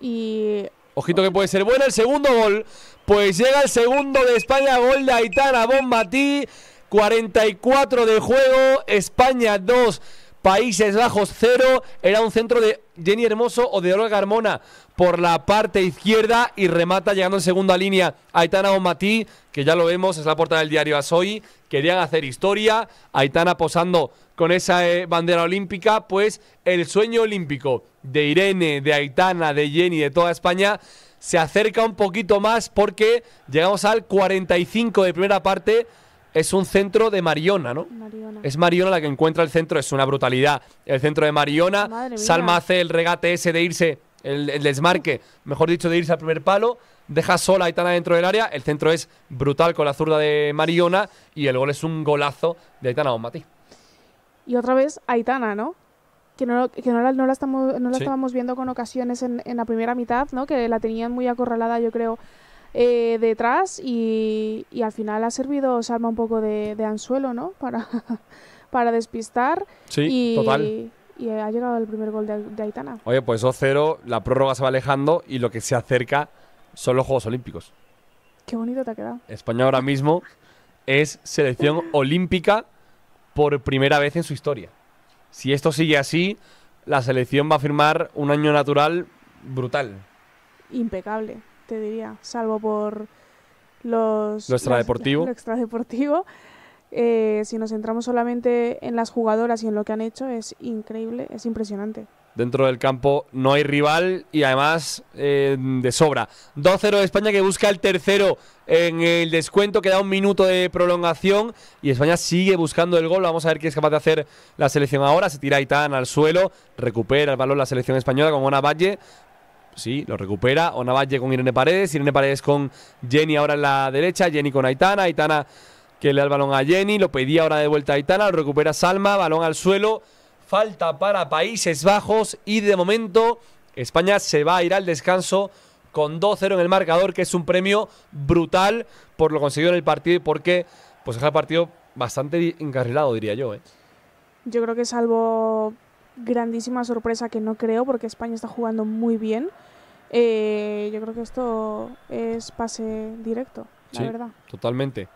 Y Ojito que puede ser bueno el segundo gol. Pues llega el segundo de España, gol de Aitana Bombatí. 44 de juego, España 2, Países Bajos 0. Era un centro de Jenny Hermoso o de Olga Armona por la parte izquierda y remata llegando en segunda línea Aitana Omatí, que ya lo vemos, es la portada del diario Asoy. Querían hacer historia. Aitana posando con esa eh, bandera olímpica, pues el sueño olímpico de Irene, de Aitana, de Jenny, de toda España se acerca un poquito más porque llegamos al 45 de primera parte es un centro de Mariona, ¿no? Es Mariona la que encuentra el centro, es una brutalidad. El centro de Mariona, Salma hace el regate ese de irse, el, desmarque, mejor dicho, de irse al primer palo, deja sola a Aitana dentro del área, el centro es brutal con la zurda de Mariona y el gol es un golazo de Aitana Mati. Y otra vez Aitana, ¿no? que no, la, estamos, no la estábamos viendo con ocasiones en, en, la primera mitad, ¿no? que la tenían muy acorralada, yo creo, eh, detrás y, al final ha servido Salma un poco de, anzuelo, ¿no? Para, para despistar. y, ha llegado el primer gol de, de Aitana. Oye, pues 2-0, la prórroga se va alejando y lo que se acerca son los Juegos Olímpicos. Qué bonito te ha quedado. España ahora mismo es selección olímpica por primera vez en su historia. Si esto sigue así, la selección va a firmar un año natural brutal. Impecable te diría, salvo por los... Lo extradeportivo. Eh, si nos centramos solamente en las jugadoras y en lo que han hecho, es increíble, es impresionante. Dentro del campo no hay rival y además eh, de sobra. 2-0 de España que busca el tercero en el descuento, queda un minuto de prolongación y España sigue buscando el gol. Vamos a ver qué es capaz de hacer la selección ahora. Se tira Itán al suelo, recupera el balón la selección española con una Valle, Sí, lo recupera. Onavalle con Irene Paredes. Irene Paredes con Jenny ahora en la derecha. Jenny con Aitana. Aitana que le da el balón a Jenny. Lo pedía ahora de vuelta a Aitana. Lo recupera Salma. Balón al suelo. Falta para Países Bajos. Y de momento España se va a ir al descanso con 2-0 en el marcador, que es un premio brutal por lo conseguido en el partido y porque pues es el partido bastante encarrilado, diría yo. ¿eh? Yo creo que es algo grandísima sorpresa que no creo, porque España está jugando muy bien. Eh, yo creo que esto es pase directo, la verdad. Totalmente.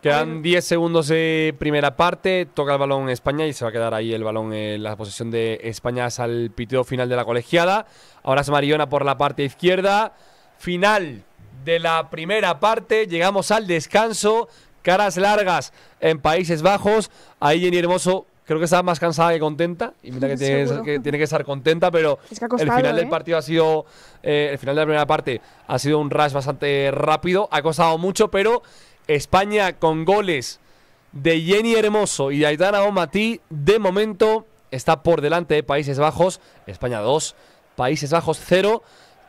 Quedan 10 segundos de primera parte, toca el balón España y se va a quedar ahí el balón en la posición de España hasta el piteo final de la colegiada. Ahora es Mariona por la parte izquierda. Final de la primera parte, llegamos al descanso. Caras largas en Países Bajos. Ahí en Hermoso creo que estaba más cansada que contenta. Y mira que tiene, que estar contenta, pero el final del ¿eh? partido ha sido. Eh, el final de la primera parte ha sido un rush bastante rápido. Ha costado mucho, pero España con goles de Jenny Hermoso y de Aitana Omatí, de momento está por delante de Países Bajos. España 2, Países Bajos 0.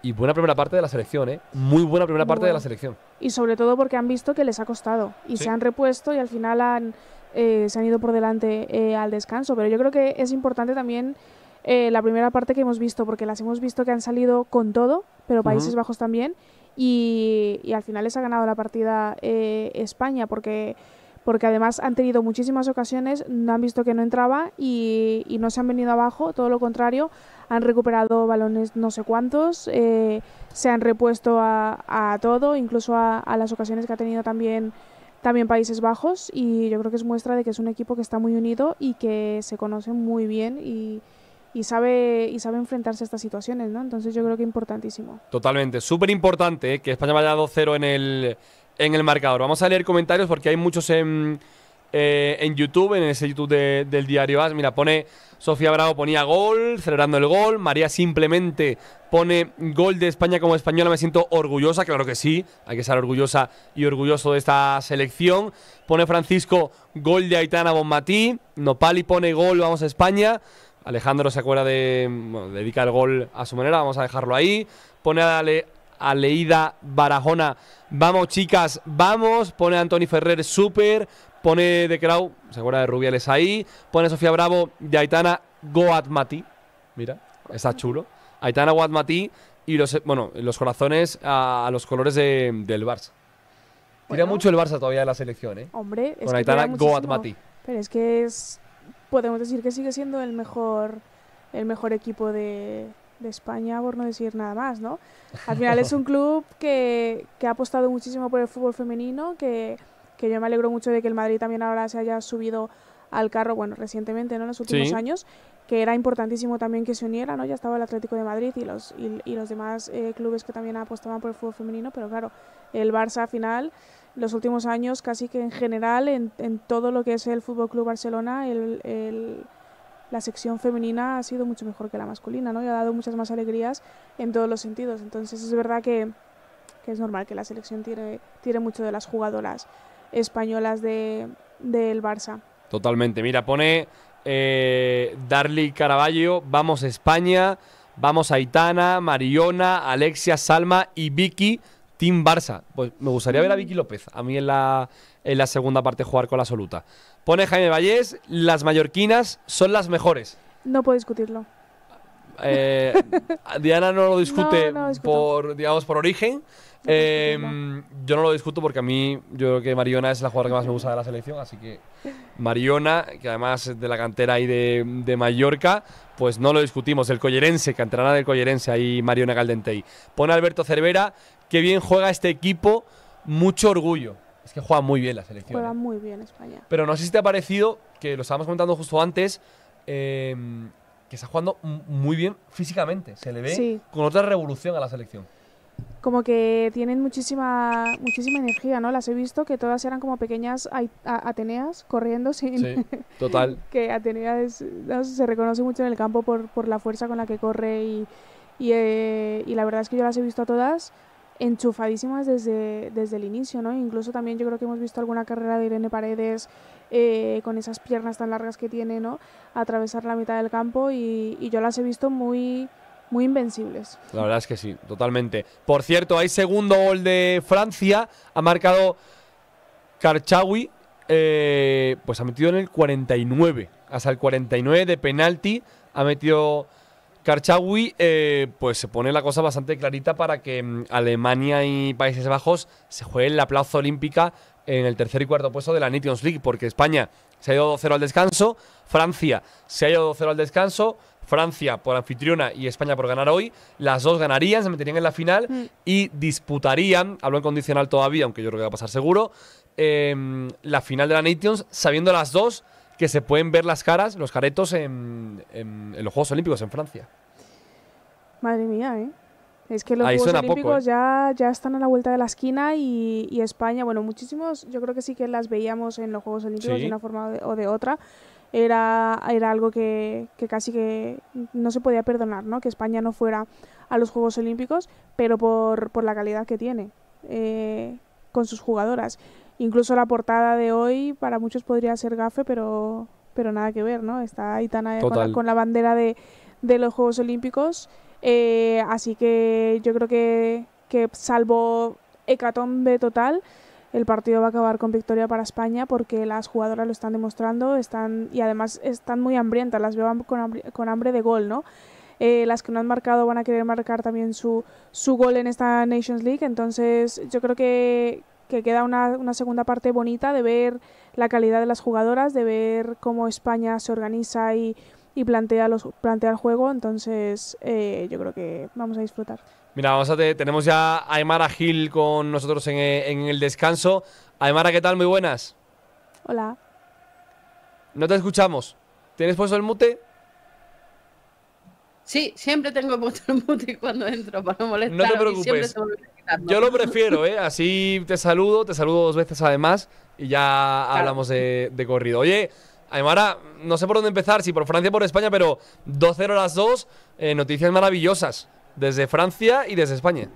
Y buena primera parte de la selección, ¿eh? Muy buena primera parte de la selección. Y sobre todo porque han visto que les ha costado. Y se han repuesto y al final han eh, se han ido por delante eh, al descanso. Pero yo creo que es importante también eh, la primera parte que hemos visto, porque las hemos visto que han salido con todo, pero Países Bajos también, y, al final les ha ganado la partida España, porque porque además han tenido muchísimas ocasiones, no han visto que no entraba y, no se han venido abajo, todo lo contrario, han recuperado balones no sé cuántos, se han repuesto a, todo, incluso a, a, las ocasiones que ha tenido también también Países Bajos y yo creo que es muestra de que es un equipo que está muy unido y que se conoce muy bien y, sabe, y sabe enfrentarse a estas situaciones, ¿no? Entonces yo creo que importantísimo. Totalmente, súper importante ¿eh? que España vaya 2-0 en el, en el marcador. Vamos a leer comentarios porque hay muchos en eh, en YouTube, en ese YouTube del diario As. Mira, pone Sofía Bravo ponía gol, celebrando el gol. María simplemente pone gol de España como española. Me siento orgullosa, claro que sí. Hay que estar orgullosa y orgulloso de esta selección. Pone Francisco gol de Aitana Bonmatí. Nopali pone gol, vamos a España. Alejandro se acuerda de. dedicar el gol a su manera, vamos a dejarlo ahí. Pone a, Barajona, vamos chicas, vamos. Pone a Antoni Ferrer, súper pone De Krau, segura de Rubiales ahí, pone Sofía Bravo y Aitana Goatmati. Mira, está chulo. Aitana Goatmati y los, bueno, los corazones a, los colores del Barça. Mira mucho el Barça todavía de la selección, ¿eh? Hombre, es Con Aitana Pero es que es, podemos decir que sigue siendo el mejor, el mejor equipo de, España, por no decir nada más, ¿no? Al final es un club que, que ha apostado muchísimo por el fútbol femenino, que que yo me alegro mucho de que el Madrid también ahora se haya subido al carro, bueno, recientemente, ¿no? En los últimos años, que era importantísimo también que se uniera, ¿no? Ya estaba el Atlético de Madrid y los, y, los demás eh, clubes que también apostaban por el fútbol femenino, pero claro, el Barça al final, los últimos años, casi que en general, en, todo lo que es el Fútbol Club Barcelona, el, la sección femenina ha sido mucho mejor que la masculina, ¿no? Y ha dado muchas más alegrías en todos los sentidos. Entonces, es verdad que, es normal que la selección tire, tire mucho de las jugadoras españolas de, del Barça. Totalmente. Mira, pone eh, Darly Caraballo, vamos a España, vamos a Aitana, Mariona, Alexia, Salma y Vicky, Team Barça. Pues me gustaría ver a Vicky López, a mí en la, en la segunda parte jugar con la absoluta. Pone Jaime Vallés, las mallorquinas son las mejores. No puedo discutirlo. Eh, Diana no lo discute por, digamos, por origen, Em, yo no lo discuto porque a mí, yo creo que Mariona es la jugadora que más me gusta de la selección, así que Mariona, que además es de la cantera ahí de, Mallorca, pues no lo discutimos. El Collerense, canterana del Collerense, ahí Mariona Galdentey. Pone Alberto Cervera, qué bien juega este equipo, mucho orgullo. Es que juega muy bien la selección. Juega ¿eh? muy bien España. Pero no sé si te ha parecido, que lo estábamos comentando justo antes, em, que está jugando muy bien físicamente. Se le ve con otra revolución a la selección como que tienen muchísima, muchísima energía, ¿no? Las he visto que todas eran como pequeñas Ateneas corriendo sin... Sí, total. que Ateneas se reconoce mucho en el campo por, la fuerza con la que corre eh, y, la verdad es que yo las he visto a todas enchufadísimas desde, desde el inicio, ¿no? Incluso también yo creo que hemos visto alguna carrera de Irene Paredes eh, con esas piernas tan largas que tiene, ¿no? Atravesar la mitad del campo y yo las he visto muy muy invencibles. La verdad es que sí, totalmente. Por cierto, hay segundo gol de Francia, ha marcado Karchawi, eh, pues ha metido en el 49, hasta el 49 de penalti, ha metido Karchawi, eh, pues se pone la cosa bastante clarita para que mm, Alemania y Países Bajos se jueguen la plaza olímpica en el tercer y cuarto puesto de la Nations League, porque España se ha ido 2-0 al descanso, Francia se ha ido 2-0 al descanso, Francia por anfitriona y España por ganar hoy, las dos ganarían, se meterían en la final mm. y disputarían, hablo en condicional todavía, aunque yo creo que va a pasar seguro, em, la final de la Nations, sabiendo las dos que se pueden ver las caras, los caretos en, los Juegos Olímpicos en Francia. Madre mía, ¿eh? Es que los Juegos Olímpicos ¿eh? ya, ya están a la vuelta de la esquina y, España, bueno, muchísimos, yo creo que sí que las veíamos en los Juegos Olímpicos de una forma o de otra, era, algo que, casi que no se podía perdonar, ¿no? Que España no fuera a los Juegos Olímpicos, pero por, la calidad que tiene eh, con sus jugadoras. Incluso la portada de hoy para muchos podría ser gafe, pero, pero nada que ver, ¿no? Está Itana con la, con la bandera de, los Juegos Olímpicos. Eh, así que yo creo que, que salvo hecatombe total, el partido va a acabar con victoria para España porque las jugadoras lo están demostrando están y además están muy hambrientas, las veo con hambre, con hambre de gol, ¿no? Eh, las que no han marcado van a querer marcar también su, su gol en esta Nations League, entonces yo creo que, que queda una, una, segunda parte bonita de ver la calidad de las jugadoras, de ver cómo España se organiza y, y plantea, los, plantea el juego, entonces eh, yo creo que vamos a disfrutar. Mira, vamos a tenemos ya a Aymara Gil con nosotros eh, en, el descanso. Aymara, ¿qué tal? Muy buenas. Hola. No te escuchamos. ¿Tienes puesto el mute? Sí, siempre tengo puesto el mute cuando entro para no molestar. No te preocupes. Yo lo prefiero, ¿eh? Así te saludo, te saludo dos veces además y ya hablamos de, corrido. Oye, Aymara, no sé por dónde empezar, si por Francia o por España, pero 2-0 las eh, noticias maravillosas desde Francia y desde España.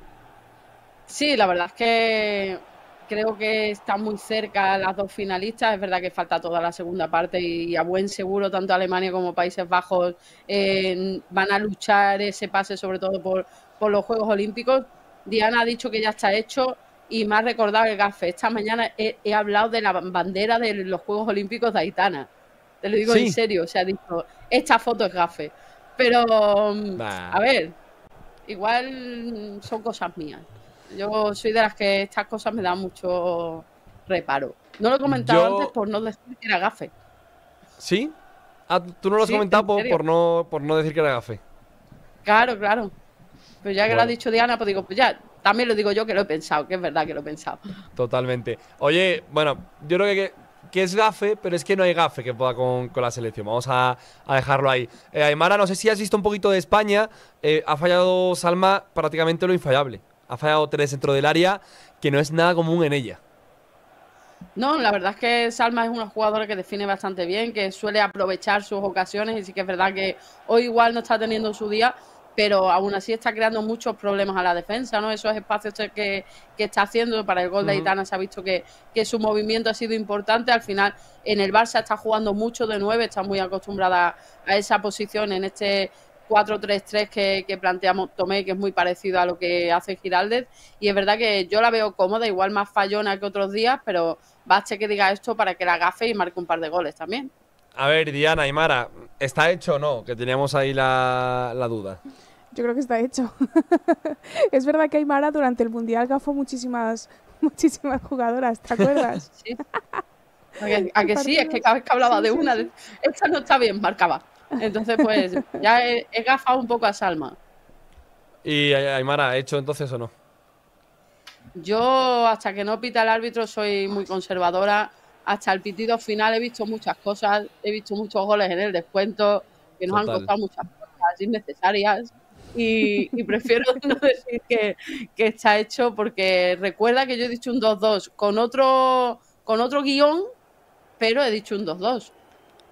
Sí, la verdad es que creo que están muy cerca las dos finalistas. Es verdad que falta toda la segunda parte y a buen seguro tanto Alemania como Países Bajos eh, van a luchar ese pase sobre todo por, los Juegos Olímpicos. Diana ha dicho que ya está hecho y me ha recordado el Gafe Esta mañana he, hablado de la bandera de los Juegos Olímpicos de Aitana. Te lo digo en serio, o ha dicho, esta foto es gafe. Pero, mm, a ver, igual son cosas mías. Yo soy de las que estas cosas me dan mucho reparo. No lo he comentado antes por no decir que era gafe. ¿Sí? Ah, tú no lo has comentado por, no, por no decir que era gafe. Claro, claro. Pero ya que lo ha dicho Diana, pues digo, pues ya, también lo digo yo que lo he pensado, que es verdad que lo he pensado. Totalmente. Oye, bueno, yo creo que que es gafe, pero es que no hay gafe que pueda con, la selección. Vamos a, dejarlo ahí. Eh, Aymara, no sé si has visto un poquito de España. Eh, ha fallado Salma prácticamente lo infallable. Ha fallado tres dentro del área, que no es nada común en ella. No, la verdad es que Salma es una jugadora que define bastante bien, que suele aprovechar sus ocasiones y sí que es verdad que hoy igual no está teniendo su día, pero aún así está creando muchos problemas a la defensa, ¿no? Esos espacios que, que está haciendo para el gol de Aitana se ha visto que, su movimiento ha sido importante. Al final, en el Barça está jugando mucho de nueve, está muy acostumbrada a esa posición en este 4-3-3 que, planteamos Tomé, que es muy parecido a lo que hace Giraldez. Y es verdad que yo la veo cómoda, igual más fallona que otros días, pero baste que diga esto para que la gafe y marque un par de goles también. A ver, Diana y ¿está hecho o no? Que teníamos ahí la, la duda yo creo que está hecho. es verdad que Aymara durante el Mundial gafó muchísimas, muchísimas jugadoras, ¿te acuerdas? sí. A que, sí, es que cada vez que hablaba de una, esta no está bien, marcaba. Entonces, pues ya he, gafado un poco a Salma. ¿Y Aymara, ha hecho entonces o no? Yo, hasta que no pita el árbitro, soy muy conservadora. Hasta el pitido final he visto muchas cosas, he visto muchos goles en el descuento que nos han costado muchas cosas innecesarias y, prefiero no decir que, está hecho porque recuerda que yo he dicho un 2-2 con otro, con otro guión, pero he dicho un 2-2.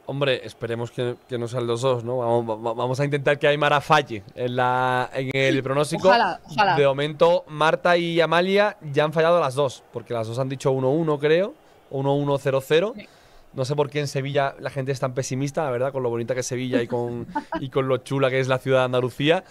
Hombre, esperemos que, que, no sean los dos, ¿no? Vamos, a intentar que Aymara falle en, la, en el pronóstico. Ojalá, ojalá. De momento, Marta y Amalia ya han fallado las dos, porque las dos han dicho 1-1, creo, 1-1-0-0. No sé por qué en Sevilla la gente es tan pesimista, la verdad, con lo bonita que es Sevilla y con, y con lo chula que es la ciudad de Andalucía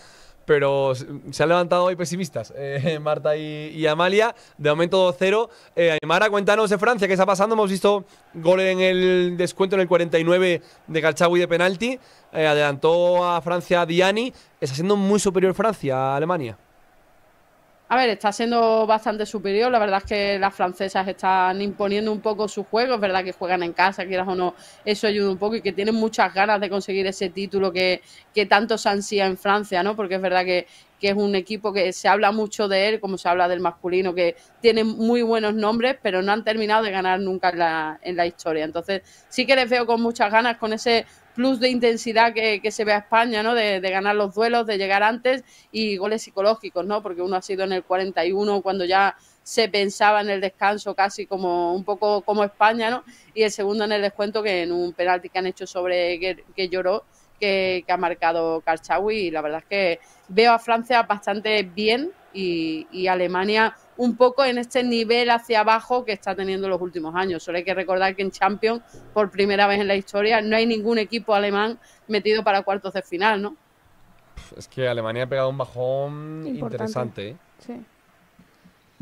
pero se han levantado hoy pesimistas, eh, Marta y, Amalia. De momento 2-0. Eh, cuéntanos de eh, Francia, ¿qué está pasando? Hemos visto gol en el descuento en el 49 de Calchawi de penalti. adelantó a Francia Diani. Está siendo muy superior Francia a Alemania. A ver, está siendo bastante superior. La verdad es que las francesas están imponiendo un poco su juego. Es verdad que juegan en casa, quieras o no, eso ayuda un poco y que tienen muchas ganas de conseguir ese título que, que tanto se ansía en Francia, ¿no? Porque es verdad que, que es un equipo que se habla mucho de él, como se habla del masculino, que tiene muy buenos nombres, pero no han terminado de ganar nunca la, en la historia. Entonces, sí que les veo con muchas ganas, con ese plus de intensidad que, se ve a España, ¿no? De, ganar los duelos, de llegar antes y goles psicológicos, ¿no? Porque uno ha sido en el 41 cuando ya se pensaba en el descanso casi como un poco como España, ¿no? Y el segundo en el descuento que en un penalti que han hecho sobre que, lloró que, ha marcado Karchawi y la verdad es que veo a Francia bastante bien y, y Alemania un poco en este nivel hacia abajo que está teniendo los últimos años. Solo hay que recordar que en Champions, por primera vez en la historia, no hay ningún equipo alemán metido para cuartos de final, ¿no? Es que Alemania ha pegado un bajón interesante. ¿eh? Sí.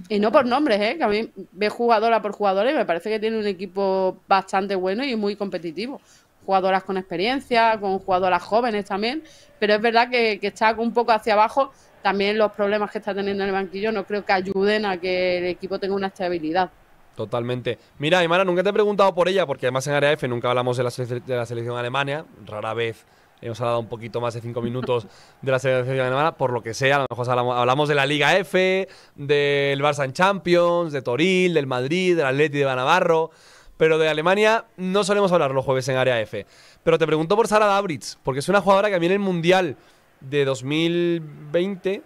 Y no por nombres, ¿eh? que a mí ve jugadora por jugadora y me parece que tiene un equipo bastante bueno y muy competitivo. Jugadoras con experiencia, con jugadoras jóvenes también, pero es verdad que está un poco hacia abajo también los problemas que está teniendo en el banquillo no creo que ayuden a que el equipo tenga una estabilidad. Totalmente. Mira, Aymara, nunca te he preguntado por ella, porque además en Área F nunca hablamos de la, selección alemana, rara vez hemos hablado un poquito más de cinco minutos de la selección alemana, por lo que sea, a lo mejor hablamos de la Liga F, del Barça en Champions, de Toril, del Madrid, del Atleti de Banavarro, pero de Alemania no solemos hablar los jueves en Área F. Pero te pregunto por Sara Dabritz, porque es una jugadora que viene en el Mundial de 2020,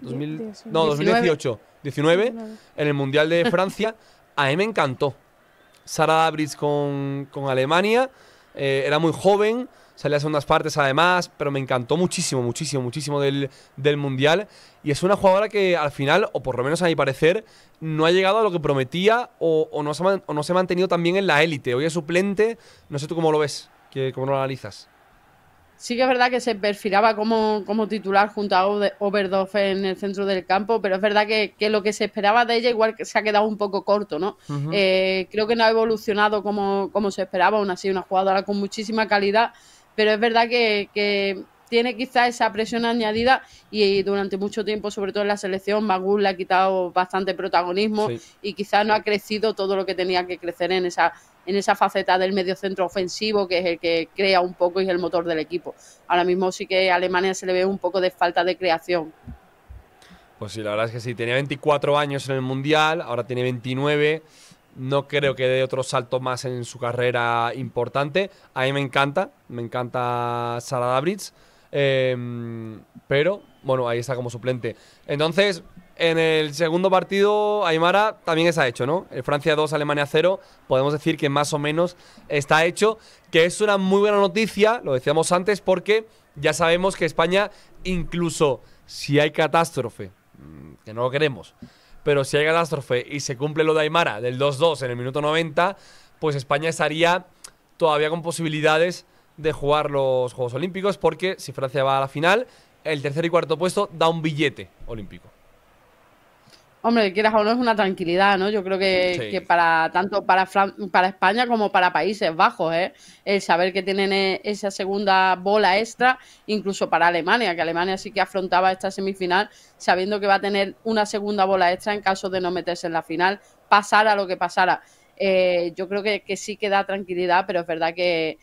2000, no, 2018, 19, en el Mundial de Francia, a mí me encantó. Sara Abris con, Alemania, eh, era muy joven, salía a segundas partes además, pero me encantó muchísimo, muchísimo, muchísimo del, Mundial. Y es una jugadora que al final, o por lo menos a mi parecer, no ha llegado a lo que prometía o, no, se, no se ha mantenido también en la élite. Hoy es suplente, no sé tú cómo lo ves, que, cómo lo analizas. Sí que es verdad que se perfilaba como, como titular junto a Overdorf en el centro del campo, pero es verdad que, lo que se esperaba de ella igual que se ha quedado un poco corto, ¿no? Eh, creo que no ha evolucionado como, como se esperaba, aún así una jugadora con muchísima calidad, pero es verdad que, tiene quizá esa presión añadida y, durante mucho tiempo, sobre todo en la selección, Magul le ha quitado bastante protagonismo y quizá no ha crecido todo lo que tenía que crecer en esa en esa faceta del medio centro ofensivo que es el que crea un poco y es el motor del equipo. Ahora mismo sí que a Alemania se le ve un poco de falta de creación. Pues sí, la verdad es que sí, tenía 24 años en el Mundial, ahora tiene 29. No creo que dé otro salto más en su carrera importante. A mí me encanta, me encanta Sara Dabritz. Eh, pero, bueno, ahí está como suplente. Entonces, en el segundo partido, Aymara también se ha hecho, ¿no? El Francia 2, Alemania 0, podemos decir que más o menos está hecho, que es una muy buena noticia, lo decíamos antes, porque ya sabemos que España, incluso si hay catástrofe, mm, que no lo queremos, pero si hay catástrofe y se cumple lo de Aymara del 2-2 en el minuto 90, pues España estaría todavía con posibilidades de jugar los Juegos Olímpicos, porque si Francia va a la final, el tercer y cuarto puesto da un billete olímpico. Hombre, quieras o no, es una tranquilidad, ¿no? Yo creo que, para tanto para, para España como para Países Bajos, ¿eh? El saber que tienen e, esa segunda bola extra, incluso para Alemania, que Alemania sí que afrontaba esta semifinal sabiendo que va a tener una segunda bola extra en caso de no meterse en la final, pasara lo que pasara. Eh, yo creo que, que sí que da tranquilidad, pero es verdad que,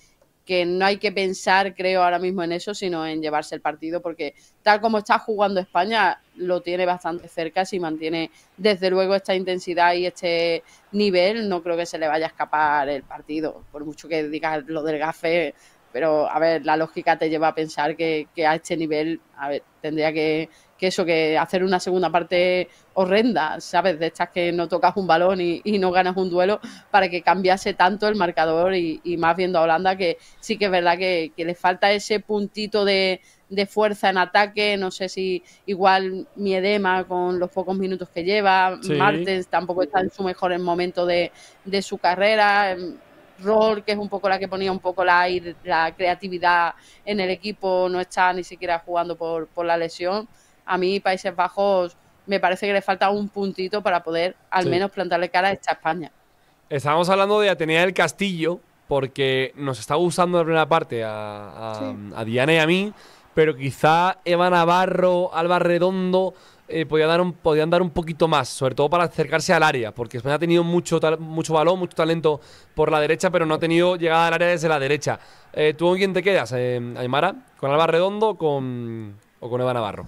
que no hay que pensar, creo, ahora mismo en eso, sino en llevarse el partido, porque tal como está jugando España, lo tiene bastante cerca, si mantiene desde luego esta intensidad y este nivel, no creo que se le vaya a escapar el partido, por mucho que digas lo del gafe, pero a ver, la lógica te lleva a pensar que, que a este nivel, a ver, tendría que que eso, que hacer una segunda parte horrenda, ¿sabes? De estas que no tocas un balón y, no ganas un duelo, para que cambiase tanto el marcador y, más viendo a Holanda, que sí que es verdad que, le falta ese puntito de, fuerza en ataque, no sé si igual Miedema con los pocos minutos que lleva, Martens tampoco está en su mejor momento de, su carrera. Rol que es un poco la que ponía un poco la, la creatividad en el equipo, no está ni siquiera jugando por, por la lesión a mí Países Bajos me parece que le falta un puntito para poder al menos plantarle cara a esta España. Estábamos hablando de Atenea del Castillo, porque nos está gustando la primera parte a, Diana y a mí, pero quizá Eva Navarro, Alba Redondo, eh, podían, dar un, un poquito más, sobre todo para acercarse al área, porque España ha tenido mucho, mucho balón, mucho talento por la derecha, pero no ha tenido llegada al área desde la derecha. Eh, ¿Tú con quién te quedas, eh, Aymara? ¿Con Alba Redondo con, o con Eva Navarro?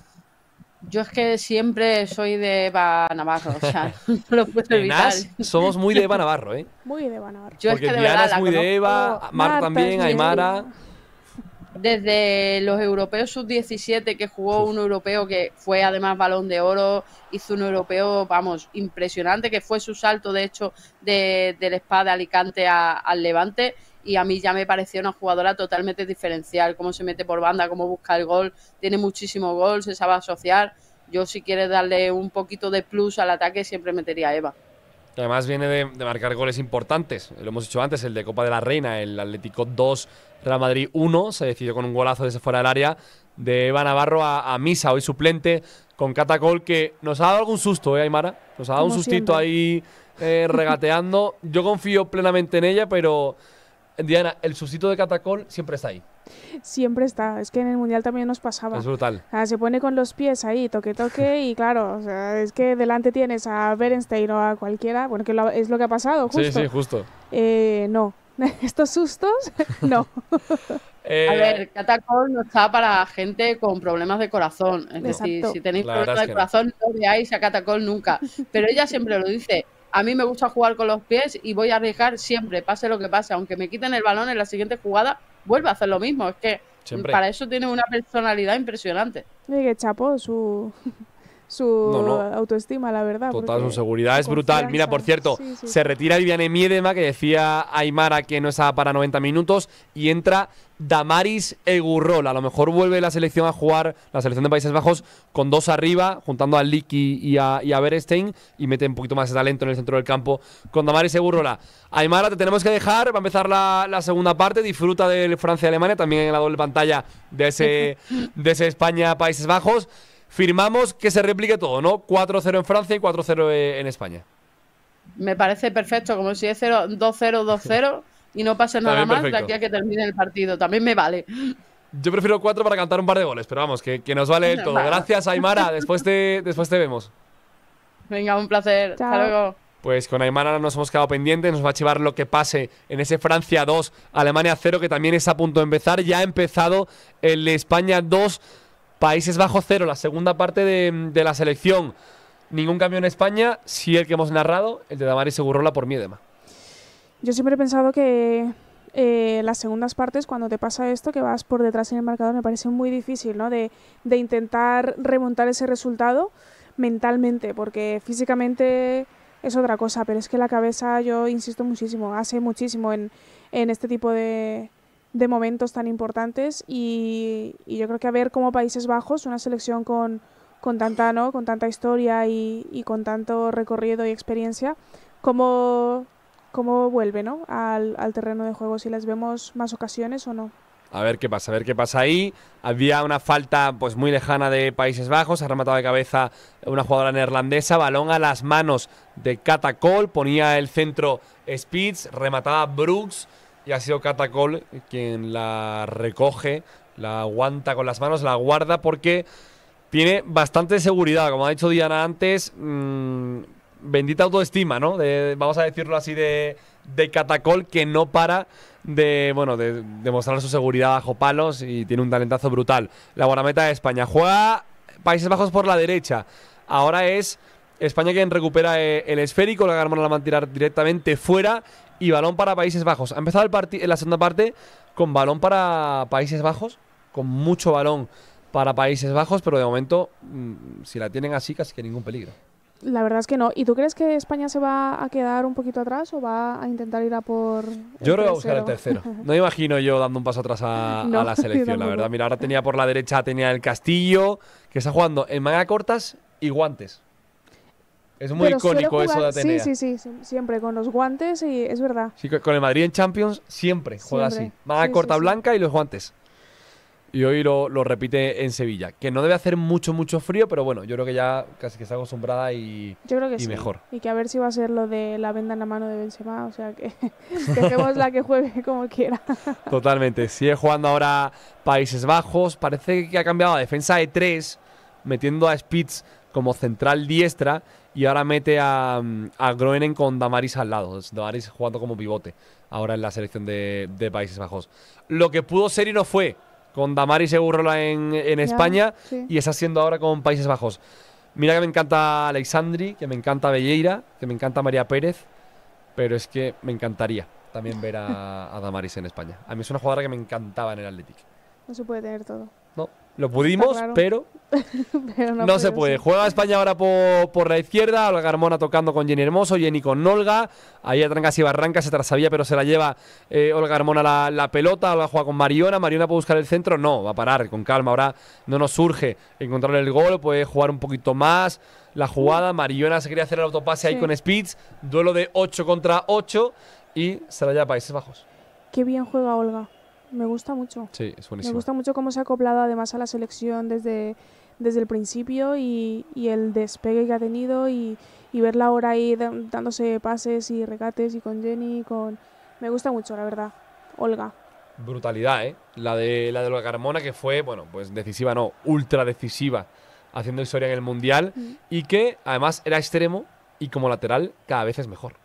Yo es que siempre soy de Eva Navarro, o sea, no lo puedo evitar. somos muy de Eva Navarro, ¿eh? Muy de Eva Navarro. Yo es que de Diana es muy de Eva, oh, Mar también, Aymara. Desde los europeos sub-17 que jugó un europeo que fue además balón de oro, hizo un europeo, vamos, impresionante, que fue su salto, de hecho, de, del Espada de Alicante al Levante y a mí ya me pareció una jugadora totalmente diferencial, cómo se mete por banda, cómo busca el gol, tiene muchísimo gol, se sabe asociar. Yo si quiere darle un poquito de plus al ataque siempre metería a Eva. Además viene de, marcar goles importantes. Lo hemos dicho antes, el de Copa de la Reina, el Atlético 2, Real Madrid 1. Se decidió con un golazo desde fuera del área de Eva Navarro a, Misa, hoy suplente, con Catacol, que nos ha dado algún susto, ¿eh, Aymara? Nos ha dado un sustito ahí eh, regateando. Yo confío plenamente en ella, pero Diana, el sustito de Catacol siempre está ahí. Siempre está. Es que en el Mundial también nos pasaba. Es brutal. se pone con los pies ahí, toque, toque, y claro, es que delante tienes a Berenstein o a cualquiera, porque bueno, es lo que ha pasado, justo. Sí, sí, justo. Eh, no. Estos sustos, no. Eh, a ver, Catacol no está para gente con problemas de corazón. Es si tenéis problemas de corazón, no. no veáis a Catacol nunca. Pero ella siempre lo dice a mí me gusta jugar con los pies y voy a arriesgar siempre, pase lo que pase. Aunque me quiten el balón en la siguiente jugada, vuelvo a hacer lo mismo. Es que para eso tiene una personalidad impresionante. Mira que chapó su, su autoestima, la verdad. Total, su seguridad es brutal. Mira, por cierto, se retira Viviane Miedema, que decía Aymara que no estaba para 90 minutos, y entra Damaris Egurrola, A lo mejor vuelve la selección a jugar, la selección de Países Bajos, con dos arriba, juntando a Licky y a, y Berestein, y mete un poquito más de talento en el centro del campo con Damaris Egurrola. Aymara, te tenemos que dejar, va a empezar la, segunda parte, disfruta del Francia-Alemania, también en la doble pantalla de ese, de ese España-Países Bajos. Firmamos que se replique todo, ¿no? 4-0 en Francia y 4-0 eh, en España. Me parece perfecto, como si es 2-0, 2-0. y no pasa nada más de aquí a que termine el partido. También me vale. Yo prefiero cuatro para cantar un par de goles, pero vamos, que, nos vale todo. Gracias, Aymara. Después te, después te vemos. Venga, un placer. Hasta luego. Pues con Aymara nos hemos quedado pendientes, nos va a llevar lo que pase en ese Francia 2, Alemania 0, que también es a punto de empezar. Ya ha empezado el España 2, Países Bajos 0, la segunda parte de, de la selección. Ningún cambio en España, sí el que hemos narrado, el de Damaris Segurrola por Miedema. Yo siempre he pensado que eh, las segundas partes, cuando te pasa esto, que vas por detrás en el marcador, me parece muy difícil, ¿no? De, de intentar remontar ese resultado mentalmente, porque físicamente es otra cosa, pero es que la cabeza, yo insisto muchísimo, hace muchísimo en, este tipo de, momentos tan importantes y, yo creo que a ver cómo Países Bajos, una selección con, tanta, ¿no? con tanta historia y, y con tanto recorrido y experiencia, como cómo vuelve ¿no? al, terreno de juego, si las vemos más ocasiones o no. A ver qué pasa, a ver qué pasa ahí. Había una falta pues muy lejana de Países Bajos, ha rematado de cabeza una jugadora neerlandesa, balón a las manos de Catacol, ponía el centro Spitz, remataba Brooks y ha sido Catacol quien la recoge, la aguanta con las manos, la guarda porque tiene bastante seguridad, como ha dicho Diana antes, mm, bendita autoestima, ¿no? vamos a decirlo así, de, Catacol que no para de bueno de mostrar su seguridad bajo palos y tiene un talentazo brutal. La meta de España juega Países Bajos por la derecha. Ahora es España quien recupera eh, el esférico, la Garmona la va a tirar directamente fuera y balón para Países Bajos. Ha empezado el la segunda parte con balón para Países Bajos, con mucho balón para Países Bajos, pero de momento mm, si la tienen así casi que ningún peligro. La verdad es que no. ¿Y tú crees que España se va a quedar un poquito atrás o va a intentar ir a por.? Yo creo que va a buscar el tercero. No me imagino yo dando un paso atrás a, la selección, la verdad. Mira, ahora tenía por la derecha, tenía el Castillo, que está jugando en manga cortas y guantes. Es muy icónico eso de Atenea. Sí, sí, sí, siempre con los guantes y es verdad. Sí, con el Madrid en Champions siempre, juega así. Manga corta blanca y los guantes y hoy lo, repite en Sevilla. Que no debe hacer mucho, mucho frío, pero bueno, yo creo que ya casi que está acostumbrada y, y mejor. Y que a ver si va a ser lo de la venda en la mano de Benzema, o sea, que dejemos la que juegue como quiera. Totalmente, sigue jugando ahora Países Bajos, parece que ha cambiado a defensa de 3, metiendo a Spitz como central diestra y ahora mete a, a Groenen con Damaris al lado, Damaris jugando como pivote ahora en la selección de, de Países Bajos. Lo que pudo ser y no fue con Damaris se en, en España y está siendo ahora con Países Bajos. Mira que me encanta Alexandri, que me encanta Belleira, que me encanta María Pérez, pero es que me encantaría también ver a, Damaris en España. A mí es una jugadora que me encantaba en el Athletic. No se puede tener todo. Lo pudimos, pero, no, se puede. Juega España ahora por, la izquierda, Olga Armona tocando con Jenny Hermoso, Jenny con Olga. Ahí atrancas y barranca, se trasabía, pero se la lleva eh, Olga Armona la, pelota, Olga juega con Mariona, Mariona puede buscar el centro, no, va a parar con calma. Ahora no nos surge encontrar el gol, puede jugar un poquito más la jugada, mm. Mariona se quería hacer el autopase ahí con Spitz, duelo de 8 contra 8 y se la lleva a Países Bajos. Qué bien juega Olga. Me gusta mucho. Sí, es buenísimo. Me gusta mucho cómo se ha acoplado además a la selección desde, desde el principio y, el despegue que ha tenido y, y verla ahora ahí dándose pases y recates y con Jenny, con... Me gusta mucho, la verdad. Olga. Brutalidad, ¿eh? La de, la de Olga Carmona que fue, bueno, pues decisiva, no, ultra decisiva haciendo historia en el Mundial mm. y que además era extremo y como lateral cada vez es mejor.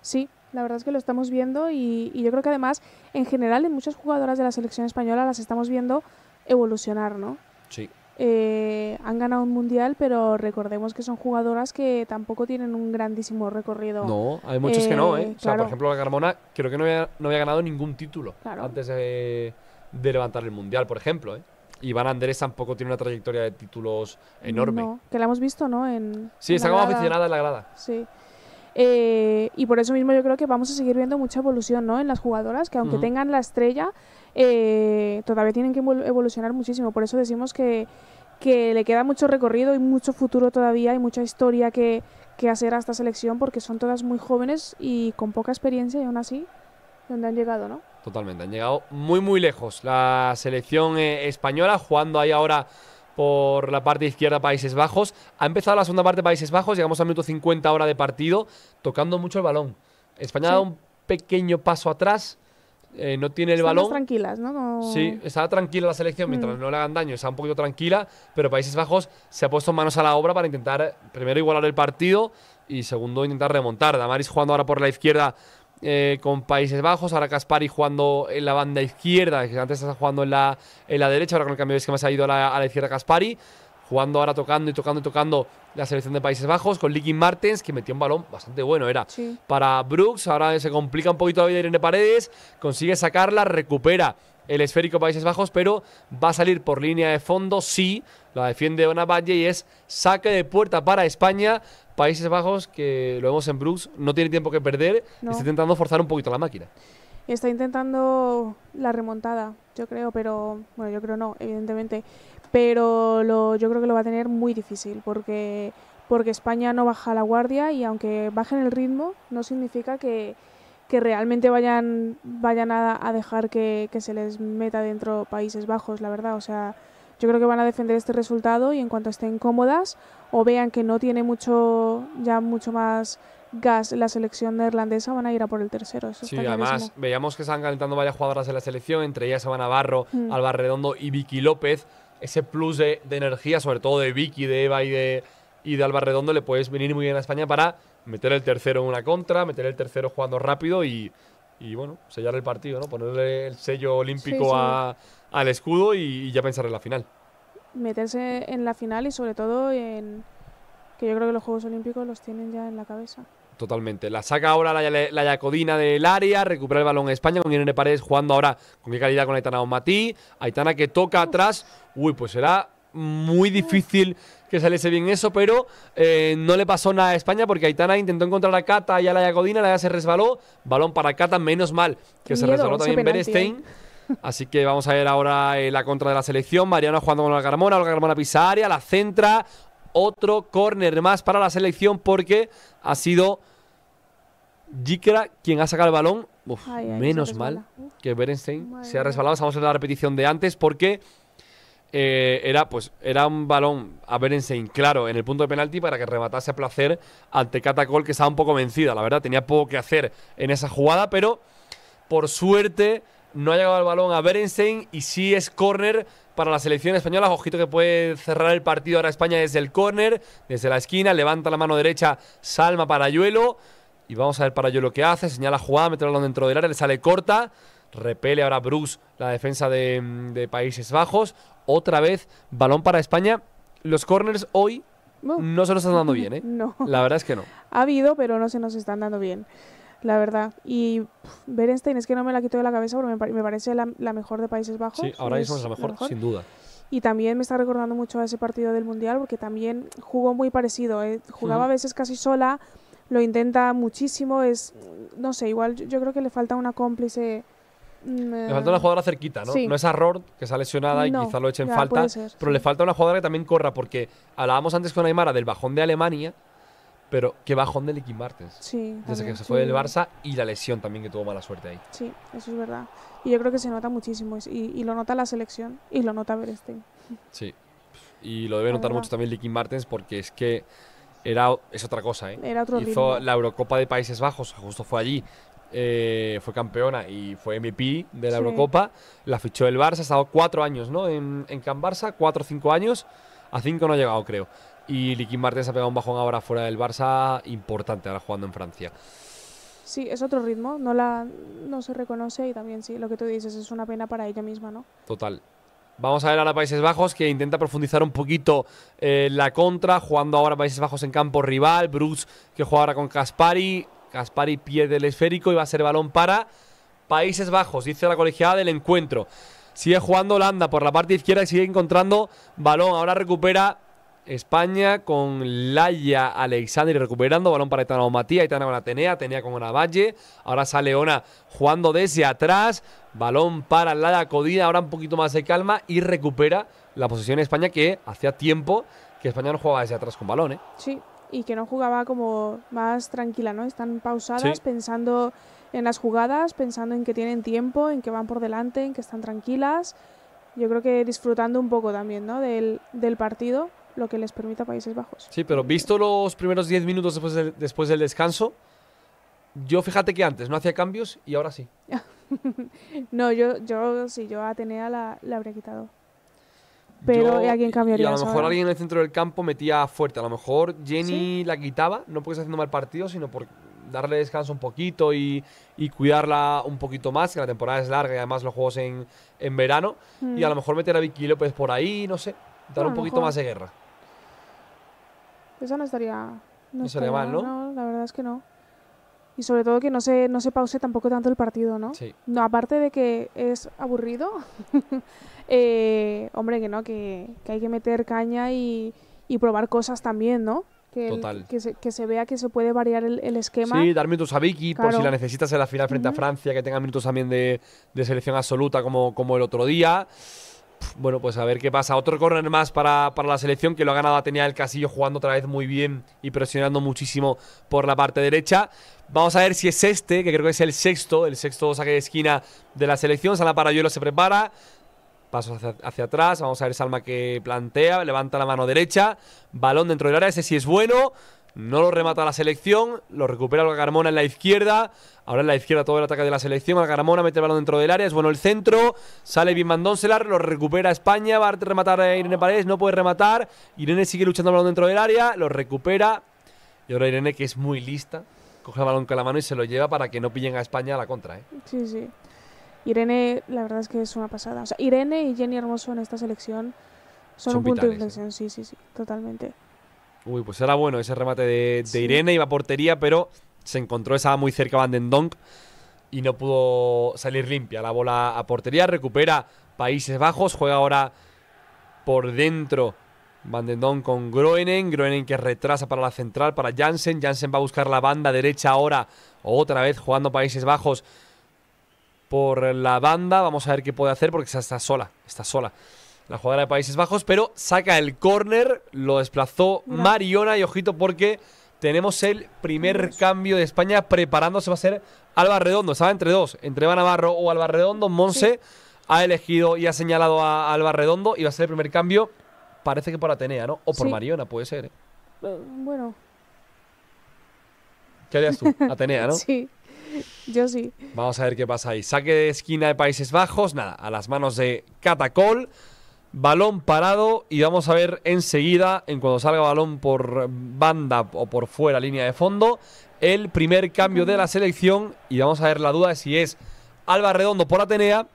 Sí, la verdad es que lo estamos viendo y, yo creo que además, en general, en muchas jugadoras de la selección española las estamos viendo evolucionar, ¿no? Sí. Eh, han ganado un mundial, pero recordemos que son jugadoras que tampoco tienen un grandísimo recorrido. No, hay muchos que no, ¿eh? ¿eh? O sea, por ejemplo, la Carmona creo que no había, ganado ningún título antes de, levantar el mundial, por ejemplo, ¿eh? Iván Andrés tampoco tiene una trayectoria de títulos enorme. No, que la hemos visto, ¿no? En, sí, está como aficionada en la grada. Sí. Eh, y por eso mismo yo creo que vamos a seguir viendo mucha evolución ¿no? en las jugadoras, que aunque tengan la estrella, eh, todavía tienen que evolucionar muchísimo. Por eso decimos que, le queda mucho recorrido y mucho futuro todavía y mucha historia que, hacer a esta selección, porque son todas muy jóvenes y con poca experiencia y aún así, donde han llegado, ¿no? Totalmente, han llegado muy muy lejos. La selección eh, española jugando ahí ahora por la parte izquierda Países Bajos. Ha empezado la segunda parte Países Bajos, llegamos al minuto 50 ahora de partido, tocando mucho el balón. España da un pequeño paso atrás, eh, no tiene el Están balón. tranquilas, ¿no? Sí, estaba tranquila la selección mientras mm. no le hagan daño, está un poquito tranquila, pero Países Bajos se ha puesto manos a la obra para intentar, primero, igualar el partido y segundo, intentar remontar. Damaris jugando ahora por la izquierda eh, con Países Bajos, ahora Caspari jugando en la banda izquierda, antes estaba jugando en la, en la derecha, ahora con el cambio es que más ha ido a la, izquierda Caspari, jugando ahora tocando y tocando y tocando la selección de Países Bajos, con Licky Martens, que metió un balón bastante bueno, era para Brooks, ahora se complica un poquito la vida de Irene Paredes, consigue sacarla, recupera el esférico Países Bajos, pero va a salir por línea de fondo, sí, la defiende Valle y es saque de puerta para España Países Bajos, que lo vemos en Brooks, no tiene tiempo que perder y está intentando forzar un poquito la máquina. Está intentando la remontada, yo creo, pero bueno, yo creo no, evidentemente, pero yo creo que lo va a tener muy difícil porque porque España no baja la guardia y aunque bajen el ritmo no significa que, realmente vayan vayan a, a dejar que, que se les meta dentro Países Bajos, la verdad, o sea, yo creo que van a defender este resultado y en cuanto estén cómodas o vean que no tiene mucho ya mucho más gas la selección neerlandesa, van a ir a por el tercero. sí, además veíamos que se están calentando varias jugadoras de la selección, entre ellas a Navarro, Alba Redondo y Vicky López. Ese plus de, energía, sobre todo de Vicky, de Eva y de, y Alba Redondo, le puedes venir muy bien a España para meter el tercero en una contra, meter el tercero jugando rápido y, bueno, sellar el partido, ¿no? Ponerle el sello olímpico a al escudo y, ya pensar en la final. Meterse en la final y sobre todo en que yo creo que los Juegos Olímpicos los tienen ya en la cabeza. Totalmente. La saca ahora la, la, Yacodina del área, recupera el balón España con Irene Paredes jugando ahora con qué calidad con Aitana Omatí. Aitana que toca atrás. Uy, pues será muy difícil que saliese bien eso, pero eh, no le pasó nada a España porque Aitana intentó encontrar a Cata y a la Yacodina, la ya se resbaló, balón para Cata, menos mal que se resbaló también penalti, Así que vamos a ver ahora eh, la contra de la selección. Mariano jugando con la Carmona, la Carmona pisa área, la centra. Otro córner más para la selección porque ha sido Jikra quien ha sacado el balón. menos mal que Berenstein se ha resbalado. a ver la repetición de antes porque eh, era, pues, era un balón a Berenstein, claro, en el punto de penalti para que rematase a placer ante Catacol, que estaba un poco vencida, la verdad. Tenía poco que hacer en esa jugada, pero por suerte no ha llegado el balón a Berenstein y sí es córner para la selección española. Ojito que puede cerrar el partido ahora España desde el córner, desde la esquina, levanta la mano derecha Salma para Yuelo y vamos a ver para Yuelo qué hace, señala jugada, mete el balón dentro del área, le sale corta, repele ahora Bruce la defensa de, mm, Países Bajos, otra vez balón para España. Los corners hoy no, se nos están dando bien, ¿eh? No. La verdad es que no. Ha habido, pero no se nos están dando bien la verdad. Y es que no me la quito de la cabeza porque me, parece la, mejor de Países Bajos. Sí, ahora mismo es la mejor, sin duda. Y también me está recordando mucho a ese partido del Mundial porque también jugó muy parecido. ¿eh? Jugaba a veces casi sola, lo intenta muchísimo, es, no sé, igual yo, creo que le falta una cómplice. Mm, le falta una jugadora cerquita, ¿no? No es a Rord, que está lesionada y quizá lo echen falta, pero le falta una jugadora que también corra, porque hablábamos antes con Aymara del bajón de Alemania, pero qué bajón de Licky Martens. Sí. Desde que se fue del Barça y la lesión también que tuvo mala suerte ahí. Sí, eso es verdad. Y yo creo que se nota muchísimo. Y, y lo nota la selección y lo nota Beresteyn. Sí. Y lo debe notar mucho también Licky Martens porque es que era, es otra cosa, ¿eh? Hizo la Eurocopa de Países Bajos, justo fue allí. Eh, fue campeona y fue MVP de la Eurocopa. La fichó el Barça, ha estado cuatro años, ¿no? En, en Can Barça, cuatro o cinco años. A cinco no ha llegado, creo. Y Liquín Martens ha pegado un bajón ahora fuera del Barça importante, ahora jugando en Francia. Sí, es otro ritmo, no, la, no se reconoce y también sí, lo que tú dices es una pena para ella misma, ¿no? Total. Vamos a ver ahora Países Bajos que intenta profundizar un poquito eh, la contra, jugando ahora Países Bajos en campo rival, Bruce que juega ahora con Caspari, Caspari pie del esférico y va a ser balón para Países Bajos, dice la colegiada del encuentro. Sigue jugando Holanda por la parte izquierda y sigue encontrando balón, ahora recupera España con Laia Alexander recuperando balón para Etana Matías, y con Atenea, Atenea con valle ahora sale Ona jugando desde atrás, balón para la Codida, ahora un poquito más de calma y recupera la posición de España que hacía tiempo que España no jugaba desde atrás con balón, ¿eh? Sí, y que no jugaba como más tranquila, ¿no? Están pausadas pensando en las jugadas, pensando en que tienen tiempo, en que van por delante, en que están tranquilas. Yo creo que disfrutando un poco también, ¿no? del partido lo que les permita a Países Bajos. Sí, pero visto los primeros 10 minutos después del, después del descanso, yo fíjate que antes no hacía cambios y ahora sí. no, yo, yo sí, yo a Atenea la, la habría quitado. Pero alguien cambiaría? Y a lo mejor alguien en el centro del campo metía fuerte. A lo mejor Jenny la quitaba, no porque esté haciendo mal partido, sino por darle descanso un poquito y, y, cuidarla un poquito más, que la temporada es larga y además los juegos en, en verano. Y a mm. lo mejor meter a Vicky López por ahí, no sé, dar un poquito más de guerra. Eso no estaría... mal, ¿no? la verdad es que no. Y sobre todo que no se, no se pause tampoco tanto el partido, ¿no? Sí. No, aparte de que es aburrido, eh, hombre, que no, que, que, hay que meter caña y, probar cosas también, ¿no? Que, que, se, vea que se puede variar el, esquema. Sí, dar minutos a Vicky por si la necesitas en la final frente a Francia, que tenga minutos también de, de selección absoluta como, como el otro día bueno, pues a ver qué pasa. Otro corner más para, la selección que lo ha ganado Tenía el Casillo jugando otra vez muy bien y presionando muchísimo por la parte derecha. Vamos a ver si es este, que creo que es el sexto, el sexto saque de esquina de la selección. Sala Parayuelo se prepara. Pasos hacia, hacia, atrás. Vamos a ver Salma que plantea. Levanta la mano derecha. Balón dentro del área. Ese sí es bueno. No lo remata la selección, lo recupera Algarmona en la izquierda. Ahora en la izquierda todo el ataque de la selección. Algarmona mete el balón dentro del área, es bueno el centro. Sale bien Mandonselar, lo recupera España. Va a rematar a Irene Paredes, no puede rematar. Irene sigue luchando balón dentro del área, lo recupera. Y ahora Irene, que es muy lista, coge el balón con la mano y se lo lleva para que no pillen a España a la contra. ¿eh? Sí, sí. Irene, la verdad es que es una pasada. O sea, Irene y Jenny Hermoso en esta selección son, un punto de ¿eh? inflexión, sí, sí, sí, totalmente. Uy, pues era bueno ese remate de, Irene, iba a portería, pero se encontró esa muy cerca Van den Donk y no pudo salir limpia. La bola a portería, recupera Países Bajos, juega ahora por dentro Van den Donk con Groenen, Groenen que retrasa para la central, para Jansen, Jansen va a buscar la banda derecha ahora, otra vez jugando Países Bajos por la banda, vamos a ver qué puede hacer porque está sola, está sola la jugada de Países Bajos, pero saca el córner, lo desplazó Mariona y ojito porque tenemos el primer cambio de España preparándose, va a ser Alba Redondo, estaba entre dos, entre Eva o Alba Redondo, Monse ha elegido y ha señalado a Alba Redondo y va a ser el primer cambio, parece que por Atenea, ¿no? O por Mariona, puede ser. ¿eh? Eh, bueno. ¿Qué harías tú? Atenea, ¿no? sí. Yo sí. Vamos a ver qué pasa ahí. Saque de esquina de Países Bajos, nada, a las manos de Catacol balón parado y vamos a ver enseguida, en cuando salga balón por banda o por fuera línea de fondo, el primer cambio de la selección y vamos a ver la duda de si es Alba Redondo por Atenea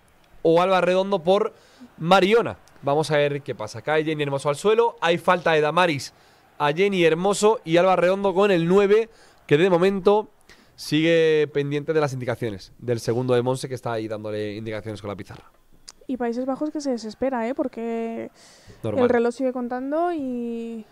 o Alba Redondo por Mariona. Vamos a ver qué pasa. Cae Jenny Hermoso al suelo, hay falta de Damaris a Jenny Hermoso y Alba Redondo con el 9 que de momento sigue pendiente de las indicaciones del segundo de Monse que está ahí dándole indicaciones con la pizarra y Países Bajos que se desespera, ¿eh? Porque el reloj sigue contando y...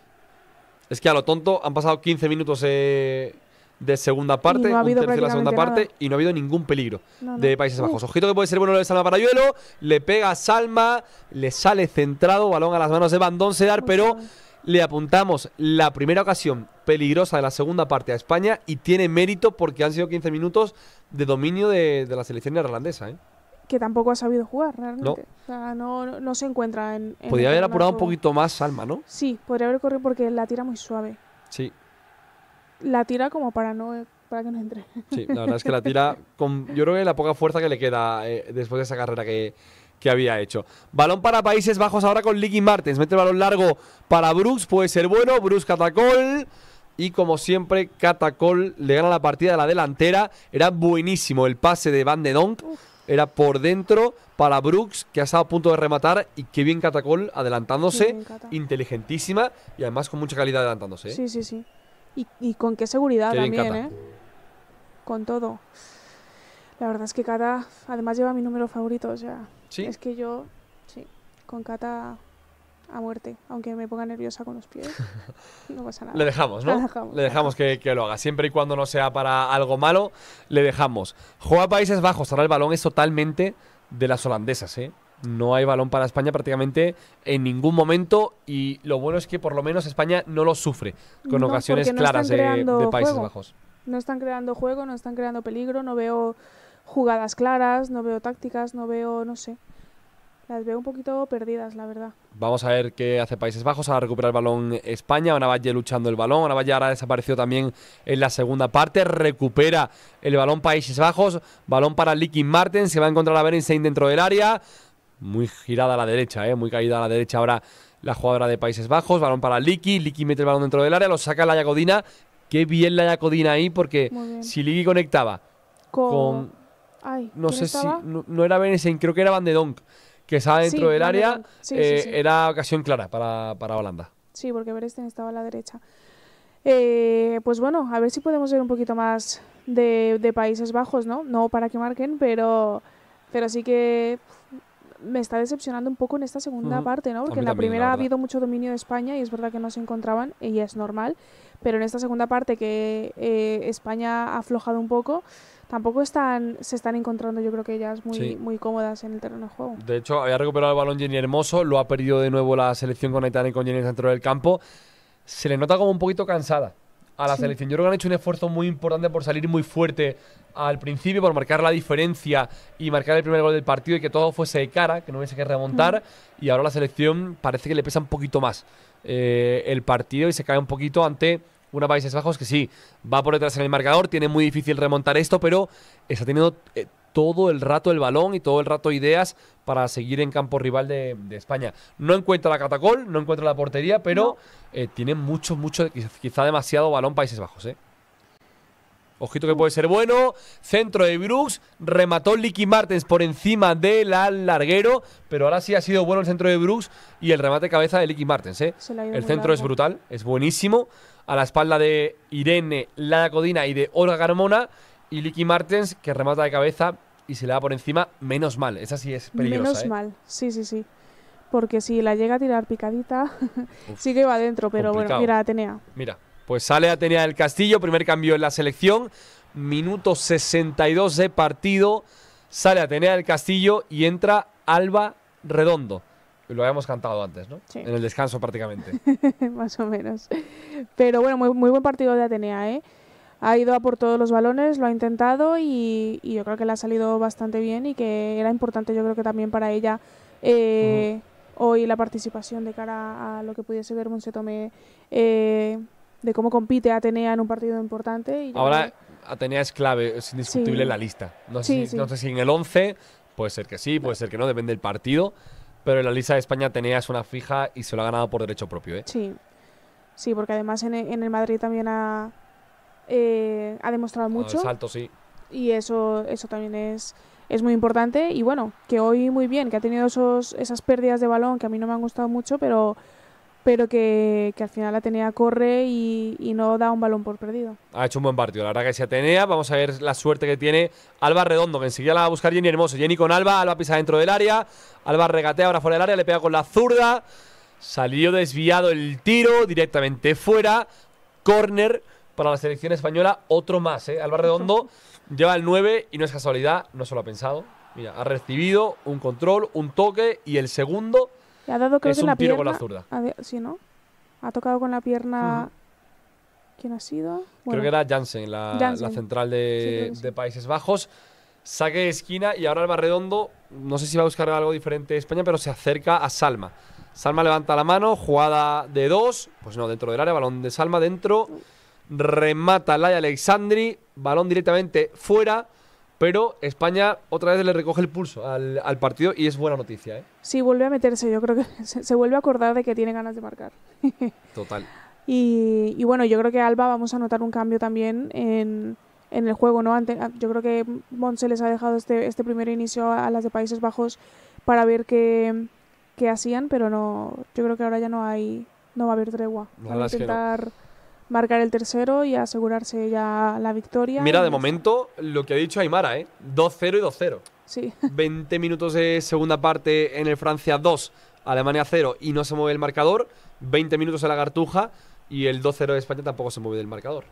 Es que a lo tonto han pasado 15 minutos eh, de segunda parte, de la segunda parte y no ha habido ningún peligro de Países Bajos. Ojito que puede ser bueno lo de Salma Parayuelo, le pega Salma, le sale centrado, balón a las manos de Bandón Sedar, pero le apuntamos la primera ocasión peligrosa de la segunda parte a España y tiene mérito porque han sido 15 minutos de dominio de, de la selección neerlandesa. ¿eh? que tampoco ha sabido jugar realmente. No. O sea, no, se encuentra en. podría haber apurado un poquito más Salma, ¿no? Sí, podría haber corrido porque la tira muy suave. Sí. La tira como para no eh, que no entre. Sí, la verdad es que la tira con yo creo que la poca fuerza que le queda eh, después de esa carrera que, había hecho. Balón para Países Bajos ahora con Licky Martens. Mete el balón largo para Brooks, puede ser bueno. Brooks catacol. Y como siempre, Catacol le gana la partida a la delantera. Era buenísimo el pase de Van de Donk era por dentro para Brooks, que ha estado a punto de rematar, y qué bien Catacol adelantándose, inteligentísima y además con mucha calidad adelantándose. ¿eh? Sí, sí, sí. Y, con qué seguridad también, ¿eh? Con todo. La verdad es que Cata, además lleva mi número favorito, o sea, ¿Sí? es que yo, sí, con Cata a muerte, aunque me ponga nerviosa con los pies. No pasa nada. Le dejamos, ¿no? le dejamos que, lo haga. Siempre y cuando no sea para algo malo, le dejamos. Juega Países Bajos. Ahora el balón es totalmente de las holandesas, ¿eh? No hay balón para España prácticamente en ningún momento y lo bueno es que por lo menos España no lo sufre con ocasiones claras de, Países Bajos. No están creando juego, no están creando peligro, no veo jugadas claras, no veo tácticas, no veo, no sé. Las veo un poquito perdidas, la verdad. Vamos a ver qué hace Países Bajos. a recuperar el balón España. ahora Valle luchando el balón. ahora Valle ahora desapareció también en la segunda parte. Recupera el balón Países Bajos. Balón para Licky Martens. Se va a encontrar a Berenstein dentro del área. Muy girada a la derecha, ¿eh? muy caída a la derecha ahora la jugadora de Países Bajos. Balón para Licky. Licky mete el balón dentro del área. Lo saca la Yacodina. Qué bien la Yacodina ahí porque si Licky conectaba con. no sé si. No, era Berenstein, creo que era Van de Donk que está dentro del área, eh, era ocasión clara para, para, Holanda. Sí, porque Beresten estaba a la derecha. Eh, pues bueno, a ver si podemos ver un poquito más de, de, Países Bajos, ¿no? No para que marquen, pero, pero sí que me está decepcionando un poco en esta segunda parte, ¿no? Porque en la primera ha habido mucho dominio de España y es verdad que no se encontraban y es normal, pero en esta segunda parte que eh, España ha aflojado un poco, tampoco están, se están encontrando, yo creo que ellas muy, muy cómodas en el terreno de juego. De hecho, había recuperado el balón Jenny Hermoso, lo ha perdido de nuevo la selección con Aitana y con Jenny centro del campo. Se le nota como un poquito cansada a la selección. Yo creo que han hecho un esfuerzo muy importante por salir muy fuerte al principio, por marcar la diferencia y marcar el primer gol del partido y que todo fuese de cara, que no hubiese que remontar. Y ahora la selección parece que le pesa un poquito más eh, el partido y se cae un poquito ante una Países Bajos que sí, va por detrás en el marcador, tiene muy difícil remontar esto, pero está teniendo eh, todo el rato el balón y todo el rato ideas para seguir en campo rival de, España. No encuentra la catacol, no encuentra la portería, pero eh, tiene mucho, mucho, quizá demasiado balón Países Bajos, eh. Ojito que puede ser bueno. Centro de Brooks. Remató Licky Martens por encima del larguero. Pero ahora sí ha sido bueno el centro de Brooks y el remate de cabeza de Licky Martens. El centro es brutal, es buenísimo a la espalda de Irene la Codina y de Olga Carmona. Y Licky Martens, que remata de cabeza y se le da por encima, menos mal. Esa sí es peligrosa. Menos ¿eh? mal, sí, sí, sí. Porque si la llega a tirar picadita, sí que va adentro. Pero bueno, mira Atenea. Mira, pues sale Atenea del Castillo, primer cambio en la selección. Minuto 62 de partido. Sale Atenea del Castillo y entra Alba Redondo. Lo habíamos cantado antes, ¿no? En el descanso prácticamente. Más o menos. Pero bueno, muy, buen partido de Atenea, ¿eh? ha ido a por todos los balones, lo ha intentado y, yo creo que le ha salido bastante bien y que era importante yo creo que también para ella eh, hoy la participación de cara a lo que pudiese ver Monsetome eh, de cómo compite Atenea en un partido importante. Ahora Atenea es clave, es indiscutible en la lista. No sé, si, no sé si en el 11, puede ser que sí, puede ser que no, depende del partido. Pero la lista de España tenía una fija y se lo ha ganado por derecho propio, ¿eh? Sí, sí, porque además en, el Madrid también ha, eh, demostrado mucho. El salto, sí. Y eso, eso también es, es muy importante. Y bueno, que hoy muy bien, que ha tenido esos, esas pérdidas de balón que a mí no me han gustado mucho, pero pero que, al final Atenea corre y, no da un balón por perdido. Ha hecho un buen partido, la verdad que se Atenea, vamos a ver la suerte que tiene Alba Redondo, que enseguida la va a buscar Jenny Hermoso, Jenny con Alba, Alba pisa dentro del área, Alba regatea ahora fuera del área, le pega con la zurda, salió desviado el tiro directamente fuera, corner para la selección española, otro más, ¿eh? Alba Redondo lleva el 9 y no es casualidad, no se lo ha pensado, mira, ha recibido un control, un toque y el segundo ha dado es que un la con la zurda. sí, ¿no? Ha tocado con la pierna... ¿Quién ha sido? Creo que era la, Janssen. la central de, Países Bajos. Saque de esquina y ahora va Redondo, no sé si va a buscar algo diferente España, pero se acerca a Salma. Salma levanta la mano, jugada de dos, pues no, dentro del área, balón de Salma dentro, remata Laia Alexandri, balón directamente fuera pero España otra vez le recoge el pulso al, partido y es buena noticia. ¿eh? Sí, vuelve a meterse. Yo creo que se, vuelve a acordar de que tiene ganas de marcar. Total. y, bueno, yo creo que Alba vamos a notar un cambio también en, en el juego. ¿no? Ante, yo creo que Monse les ha dejado este, este primer inicio a, las de Países Bajos para ver qué, hacían, pero no, yo creo que ahora ya no hay, no va a haber tregua. para intentar marcar el tercero y asegurarse ya la victoria. Mira, de momento lo que ha dicho Aymara, ¿eh? 2-0 y 2-0. Sí. 20 minutos de segunda parte en el Francia 2, Alemania 0 y no se mueve el marcador. 20 minutos en la Cartuja y el 2-0 de España tampoco se mueve del marcador.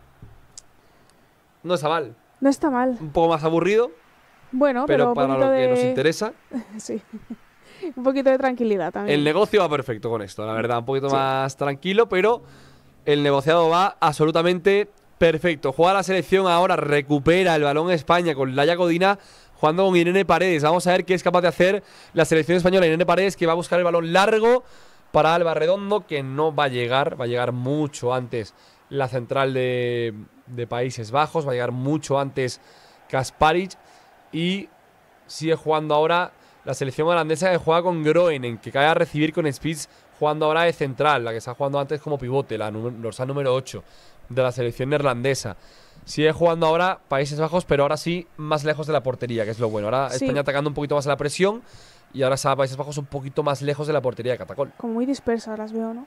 No está mal. No está mal. Un poco más aburrido. Bueno, pero, para lo que nos interesa. sí. Un poquito de tranquilidad también. El negocio va perfecto con esto, la verdad. Un poquito más tranquilo, pero el negociado va absolutamente perfecto. Juega la selección ahora, recupera el balón España con Laia Godina jugando con Irene Paredes. Vamos a ver qué es capaz de hacer la selección española. Irene Paredes que va a buscar el balón largo para Alba Redondo, que no va a llegar, va a llegar mucho antes la central de, Países Bajos, va a llegar mucho antes Kasparic y sigue jugando ahora la selección holandesa que juega con Groenen, que cae a recibir con Spitz jugando ahora de central, la que está jugando antes como pivote, la dorsal número 8 de la selección neerlandesa. Sigue jugando ahora Países Bajos, pero ahora sí más lejos de la portería, que es lo bueno. Ahora España atacando un poquito más a la presión y ahora está Países Bajos un poquito más lejos de la portería de Catacol. Como muy dispersas las veo, ¿no?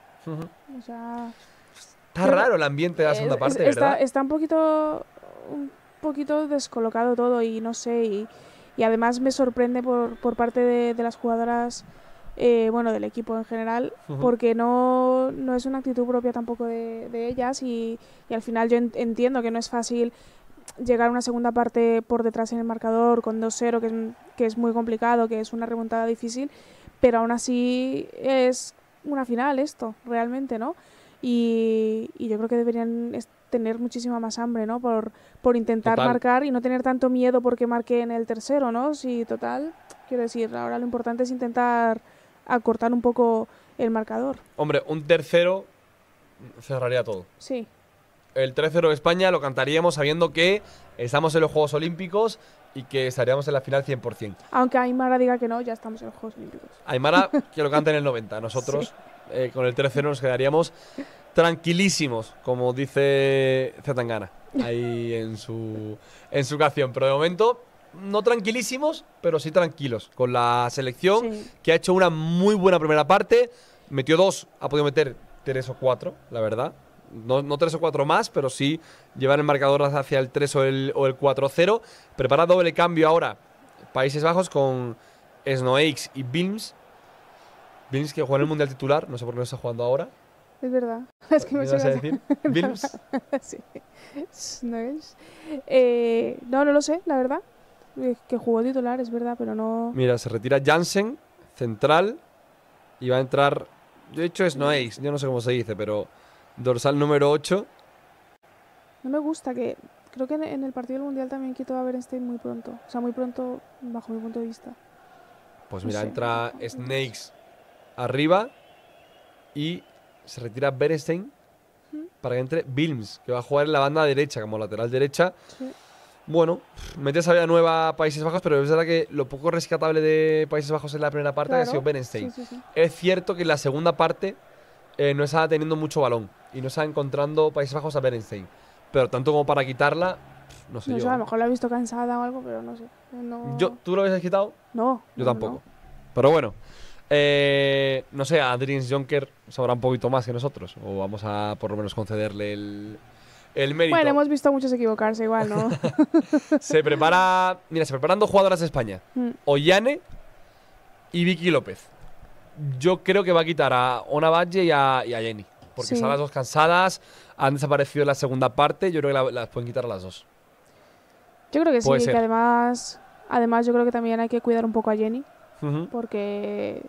está raro el ambiente de la segunda parte, ¿verdad? Está, un poquito un poquito descolocado todo y no sé, y, y además me sorprende por, por parte de, de las jugadoras eh, bueno, del equipo en general, porque no, es una actitud propia tampoco de, de ellas y, y, al final yo entiendo que no es fácil llegar a una segunda parte por detrás en el marcador con 2-0, que, es, que es muy complicado, que es una remontada difícil, pero aún así es una final esto, realmente, ¿no? Y, yo creo que deberían tener muchísima más hambre, ¿no? Por, por intentar marcar y no tener tanto miedo porque marque en el tercero, ¿no? Sí, total, quiero decir, ahora lo importante es intentar acortar un poco el marcador. Hombre, un tercero cerraría todo. Sí. El 3-0 de España lo cantaríamos sabiendo que estamos en los Juegos Olímpicos y que estaríamos en la final 100%. Aunque Aymara diga que no, ya estamos en los Juegos Olímpicos. Aymara que lo canta en el 90. Nosotros eh, con el 3-0 nos quedaríamos tranquilísimos, como dice Zetangana ahí en su, en su canción. Pero de momento no tranquilísimos, pero sí tranquilos con la selección, que ha hecho una muy buena primera parte. Metió dos, ha podido meter tres o cuatro, la verdad. No, tres o cuatro más, pero sí llevar el marcador hacia el 3 o el, o 4-0. Prepara doble cambio ahora Países Bajos con Snoeix y Bims Bims que juega en el Mundial titular, no sé por qué no está jugando ahora. Es verdad. Es que no, no lo sé, la verdad que jugó titular, es verdad, pero no. Mira, se retira Jansen, central, y va a entrar. De hecho, es Noéis, yo no sé cómo se dice, pero dorsal número 8. No me gusta que. Creo que en el partido del Mundial también quito a Bernstein muy pronto. O sea, muy pronto, bajo mi punto de vista. Pues mira, entra Snakes arriba y se retira Bernstein para que entre Bilms, que va a jugar en la banda derecha como lateral derecha. Sí bueno, metes a nueva Países Bajos, pero es verdad que lo poco rescatable de Países Bajos en la primera parte ha sido Berenstein. Es cierto que en la segunda parte eh, no estaba teniendo mucho balón y no está encontrando Países Bajos a Berenstein. Pero tanto como para quitarla, no sé a lo mejor la he visto cansada o algo, pero no sé. Yo, ¿Tú lo habías quitado? No. Yo tampoco. Pero bueno, eh, no sé, a Jonker sabrá un poquito más que nosotros. O vamos a por lo menos concederle el, el mérito. Bueno, hemos visto a muchos equivocarse igual, ¿no? se prepara. Mira, se preparan dos jugadoras de España: mm. Ollane y Vicky López. Yo creo que va a quitar a Ona Valle y a, Jenny. Porque están las dos cansadas, han desaparecido en la segunda parte. Yo creo que las pueden quitar las dos. Yo creo que sí, que además, además yo creo que también hay que cuidar un poco a Jenny. Porque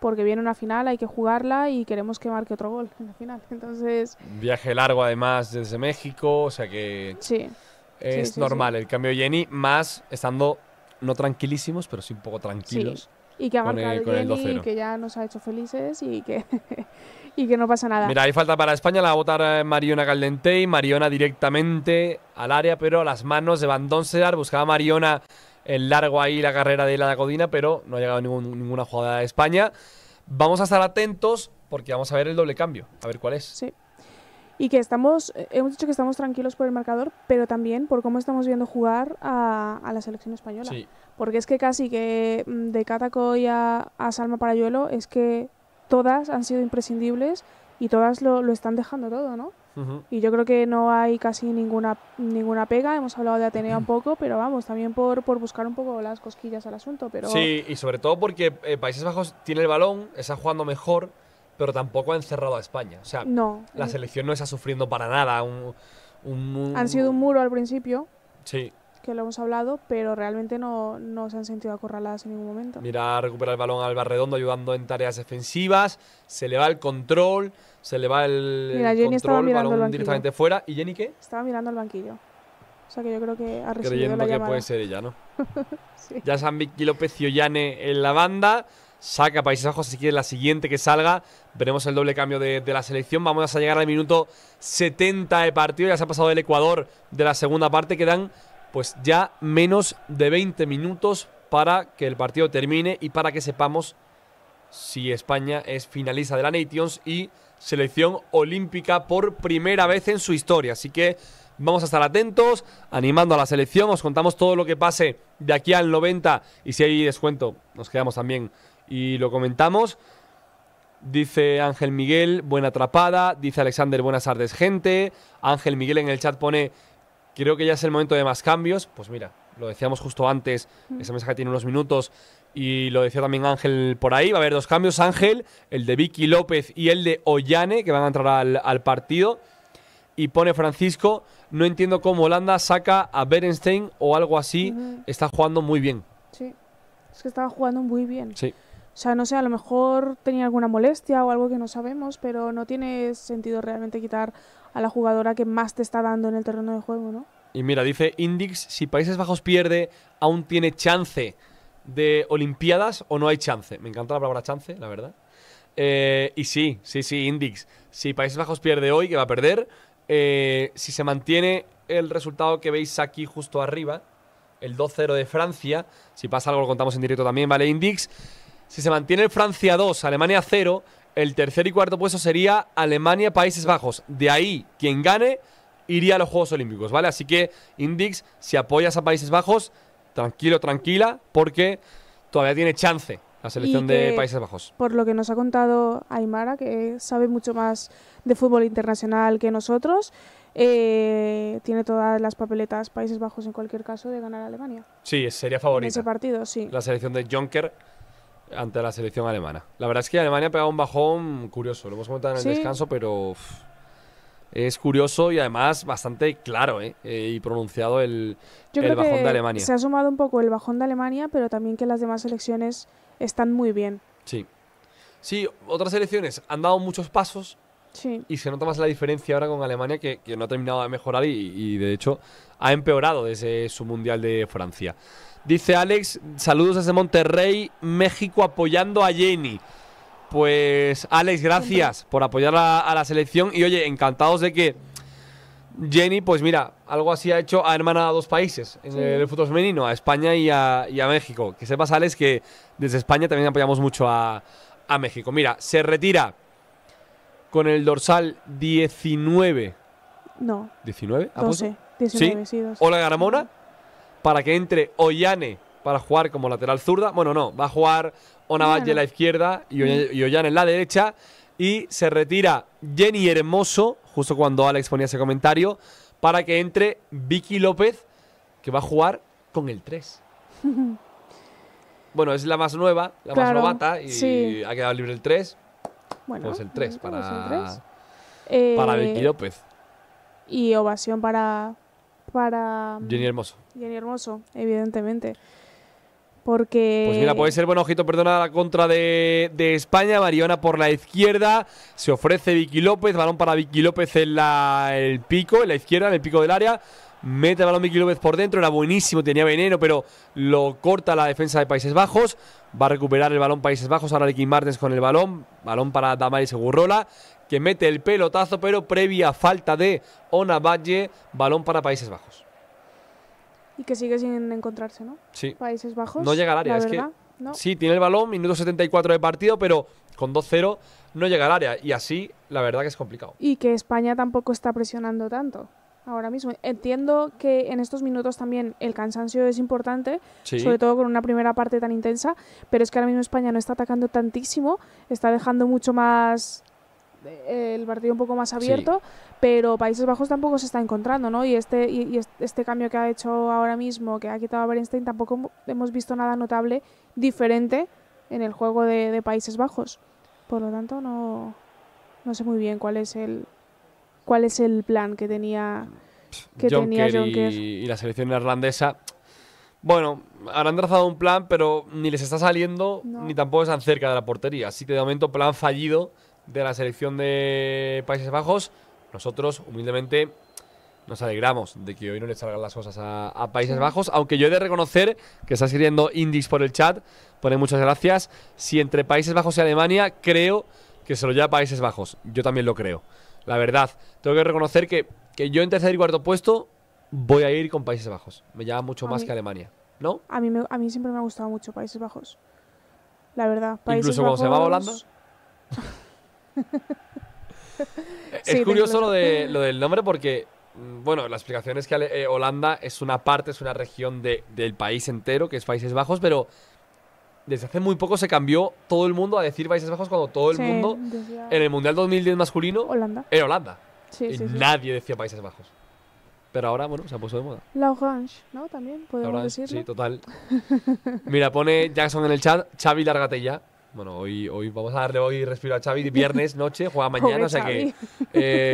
porque viene una final, hay que jugarla y queremos que marque otro gol en la final. Entonces. Viaje largo además desde México, o sea que. Sí. Es normal el cambio de Jenny, más estando no tranquilísimos, pero sí un poco tranquilos. Y que ha marcado Jenny, y que ya nos ha hecho felices y que, y que no pasa nada. Mira, hay falta para España, la va a votar eh, Mariona y Mariona directamente al área, pero a las manos de Van Doncelar, buscaba Mariona el largo ahí la carrera de la Godina, pero no ha llegado ninguna jugada de España. Vamos a estar atentos porque vamos a ver el doble cambio, a ver cuál es. Sí. Y que estamos, eh, hemos dicho que estamos tranquilos por el marcador, pero también por cómo estamos viendo jugar a, la selección española. Sí. Porque es que casi que mm, de Catacoy a, a Salma Parayuelo es que todas han sido imprescindibles y todas lo, están dejando todo, ¿no? Y yo creo que no hay casi ninguna, ninguna pega. Hemos hablado de Atenea un poco, pero vamos, también por, buscar un poco las cosquillas al asunto. Pero... Sí, y sobre todo porque eh, Países Bajos tiene el balón, está jugando mejor, pero tampoco ha encerrado a España. O sea, la selección no está sufriendo para nada. Han sido un muro al principio. Sí que lo hemos hablado, pero realmente no, no se han sentido acorraladas en ningún momento. Mira, recupera el balón Alba Redondo ayudando en tareas defensivas, se le va el control, se le va el, control, estaba balón directamente fuera. ¿Y Jenny qué? Estaba mirando al banquillo. O sea que yo creo que ha recibido la llamada. que puede ser ella, ¿no? sí. Ya San Vicky López Ollane en la banda. Saca Países Bajos, si quiere la siguiente que salga. Veremos el doble cambio de, de, la selección. Vamos a llegar al minuto 70 de partido. Ya se ha pasado el Ecuador de la segunda parte. Quedan pues ya menos de 20 minutos para que el partido termine y para que sepamos si España es finalista de la Nations y selección olímpica por primera vez en su historia. Así que vamos a estar atentos, animando a la selección, os contamos todo lo que pase de aquí al 90 y si hay descuento nos quedamos también y lo comentamos. Dice Ángel Miguel, buena atrapada. Dice Alexander, buenas tardes, gente. Ángel Miguel en el chat pone Creo que ya es el momento de más cambios. Pues mira, lo decíamos justo antes, mm. ese mensaje tiene unos minutos y lo decía también Ángel por ahí. Va a haber dos cambios, Ángel, el de Vicky López y el de Ollane, que van a entrar al, partido. Y pone Francisco, no entiendo cómo Holanda saca a Berenstein o algo así. Está jugando muy bien. Sí, es que estaba jugando muy bien. Sí. O sea, no sé, a lo mejor tenía alguna molestia o algo que no sabemos, pero no tiene sentido realmente quitar a la jugadora que más te está dando en el terreno de juego, ¿no? Y mira, dice Indix, si Países Bajos pierde, aún tiene chance de Olimpiadas o no hay chance. Me encanta la palabra chance, la verdad. Eh, y sí, sí, sí, Indix. Si Países Bajos pierde hoy, que va a perder, eh, si se mantiene el resultado que veis aquí justo arriba, el 2-0 de Francia, si pasa algo lo contamos en directo también, ¿vale, Indix? Si se mantiene Francia 2, Alemania 0, el tercer y cuarto puesto sería Alemania, Países Bajos. De ahí, quien gane iría a los Juegos Olímpicos, ¿vale? Así que Indix, si apoyas a Países Bajos, tranquilo, tranquila, porque todavía tiene chance la selección de Países Bajos. Por lo que nos ha contado Aymara, que sabe mucho más de fútbol internacional que nosotros, eh, tiene todas las papeletas Países Bajos en cualquier caso de ganar a Alemania. Sí, sería favorito. ese partido, sí. La selección de Jonker ante la selección alemana. La verdad es que Alemania ha pegado un bajón curioso, lo hemos comentado en el descanso, pero es curioso y además bastante claro ¿eh? Eh, y pronunciado el, bajón de Alemania. Se ha sumado un poco el bajón de Alemania, pero también que las demás selecciones están muy bien. Sí. Sí, otras selecciones han dado muchos pasos, Y se nota más la diferencia ahora con Alemania, que, no ha terminado de mejorar y, y, de hecho ha empeorado desde su Mundial de Francia. Dice Alex, saludos desde Monterrey, México apoyando a Jenny. Pues Alex, gracias por apoyar a, la selección y oye, encantados de que Jenny, pues mira, algo así ha hecho, a hermana a dos países en el fútbol femenino, a España y a, México. Que sepas, Alex, que desde España también apoyamos mucho a, México. Mira, se retira con el dorsal 19. No. ¿19? 12, 19, Hola Garamona para que entre Ollane para jugar como lateral zurda. Bueno, no, va a jugar Onavalle en la izquierda y Ollane en la derecha. Y se retira Jenny Hermoso, justo cuando Alex ponía ese comentario, para que entre Vicky López, que va a jugar con el 3. bueno, es la más nueva, la más novata, y ha quedado libre el 3. Bueno, pues el 3 para, para Vicky eh, López. Y ovación para, para... Mm, Jenny Hermoso. Jenny Hermoso, evidentemente. Porque... Pues mira, puede ser buen ojito, perdona, la contra de, España. Mariona por la izquierda. Se ofrece Vicky López. Balón para Vicky López en la, el pico, en la izquierda, en el pico del área. Mete el balón Vicky López por dentro. Era buenísimo, tenía veneno, pero lo corta la defensa de Países Bajos. Va a recuperar el balón Países Bajos. Ahora Ricky Martens con el balón. Balón para y Segurrola que mete el pelotazo, pero previa falta de Ona Valle, balón para Países Bajos. Y que sigue sin encontrarse, ¿no? Sí. Países Bajos. No llega al área, es que. Sí, tiene el balón, minuto 74 de partido, pero con 2-0 no llega al área. Y así, la verdad que es complicado. Y que España tampoco está presionando tanto ahora mismo. Entiendo que en estos minutos también el cansancio es importante, sobre todo con una primera parte tan intensa, pero es que ahora mismo España no está atacando tantísimo, está dejando mucho más el partido un poco más abierto, pero Países Bajos tampoco se está encontrando, ¿no? Y este, y, este cambio que ha hecho ahora mismo, que ha quitado a Bernstein, tampoco hemos visto nada notable diferente en el juego de, Países Bajos. Por lo tanto, no, no sé muy bien cuál es el, cuál es el plan que tenía, que tenía Y, la selección irlandesa Bueno, habrán trazado un plan, pero ni les está saliendo, ni tampoco están cerca de la portería. Así que de momento, plan fallido de la selección de Países Bajos, nosotros humildemente nos alegramos de que hoy no le salgan las cosas a, Países Bajos, aunque yo he de reconocer que está escribiendo Indies por el chat, pone muchas gracias. Si entre Países Bajos y Alemania, creo que se lo lleva a Países Bajos, yo también lo creo, la verdad. Tengo que reconocer que, que yo en tercer y cuarto puesto voy a ir con Países Bajos, me llama mucho más que Alemania, ¿no? A mí, a mí siempre me ha gustado mucho Países Bajos, la verdad. Países Incluso Bajos... cuando se va volando es curioso lo, de, lo del nombre porque, mm, bueno, la explicación es que eh, Holanda es una parte, es una región del país entero, que es Países Bajos, pero desde hace muy poco se cambió todo el mundo a decir Países Bajos cuando todo el mundo en el Mundial 2010 masculino Holanda. era Holanda. Sí, y nadie decía Países Bajos. Pero ahora, bueno, se ha puesto de moda. La Orange, ¿no? También podemos decir. Sí, total. Mira, pone Jackson en el chat, Xavi, lárgate ya. Bueno, hoy, hoy vamos a darle hoy respiro a Xavi. Viernes, noche, juega mañana, o sea que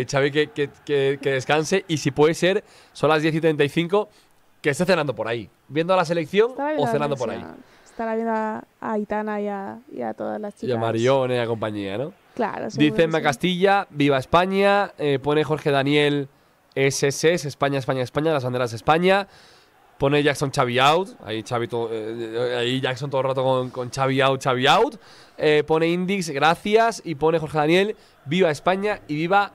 Xavi eh, que, descanse. Y si puede ser, son las 10 y 35, que esté cenando por ahí. Viendo a la selección o cenando por ahí. Estará viendo a, Itana y a, todas las chicas. Y a Marion y a compañía, ¿no? Claro. Dice Emma Castilla, viva España. Eh, pone Jorge Daniel, SS, España, España, España, las banderas de España. Pone Jackson Chavi out. Eh, ahí, Jackson todo el rato con, Chavi out, Chavi out. Eh, pone Indix, gracias. Y pone Jorge Daniel, viva España y viva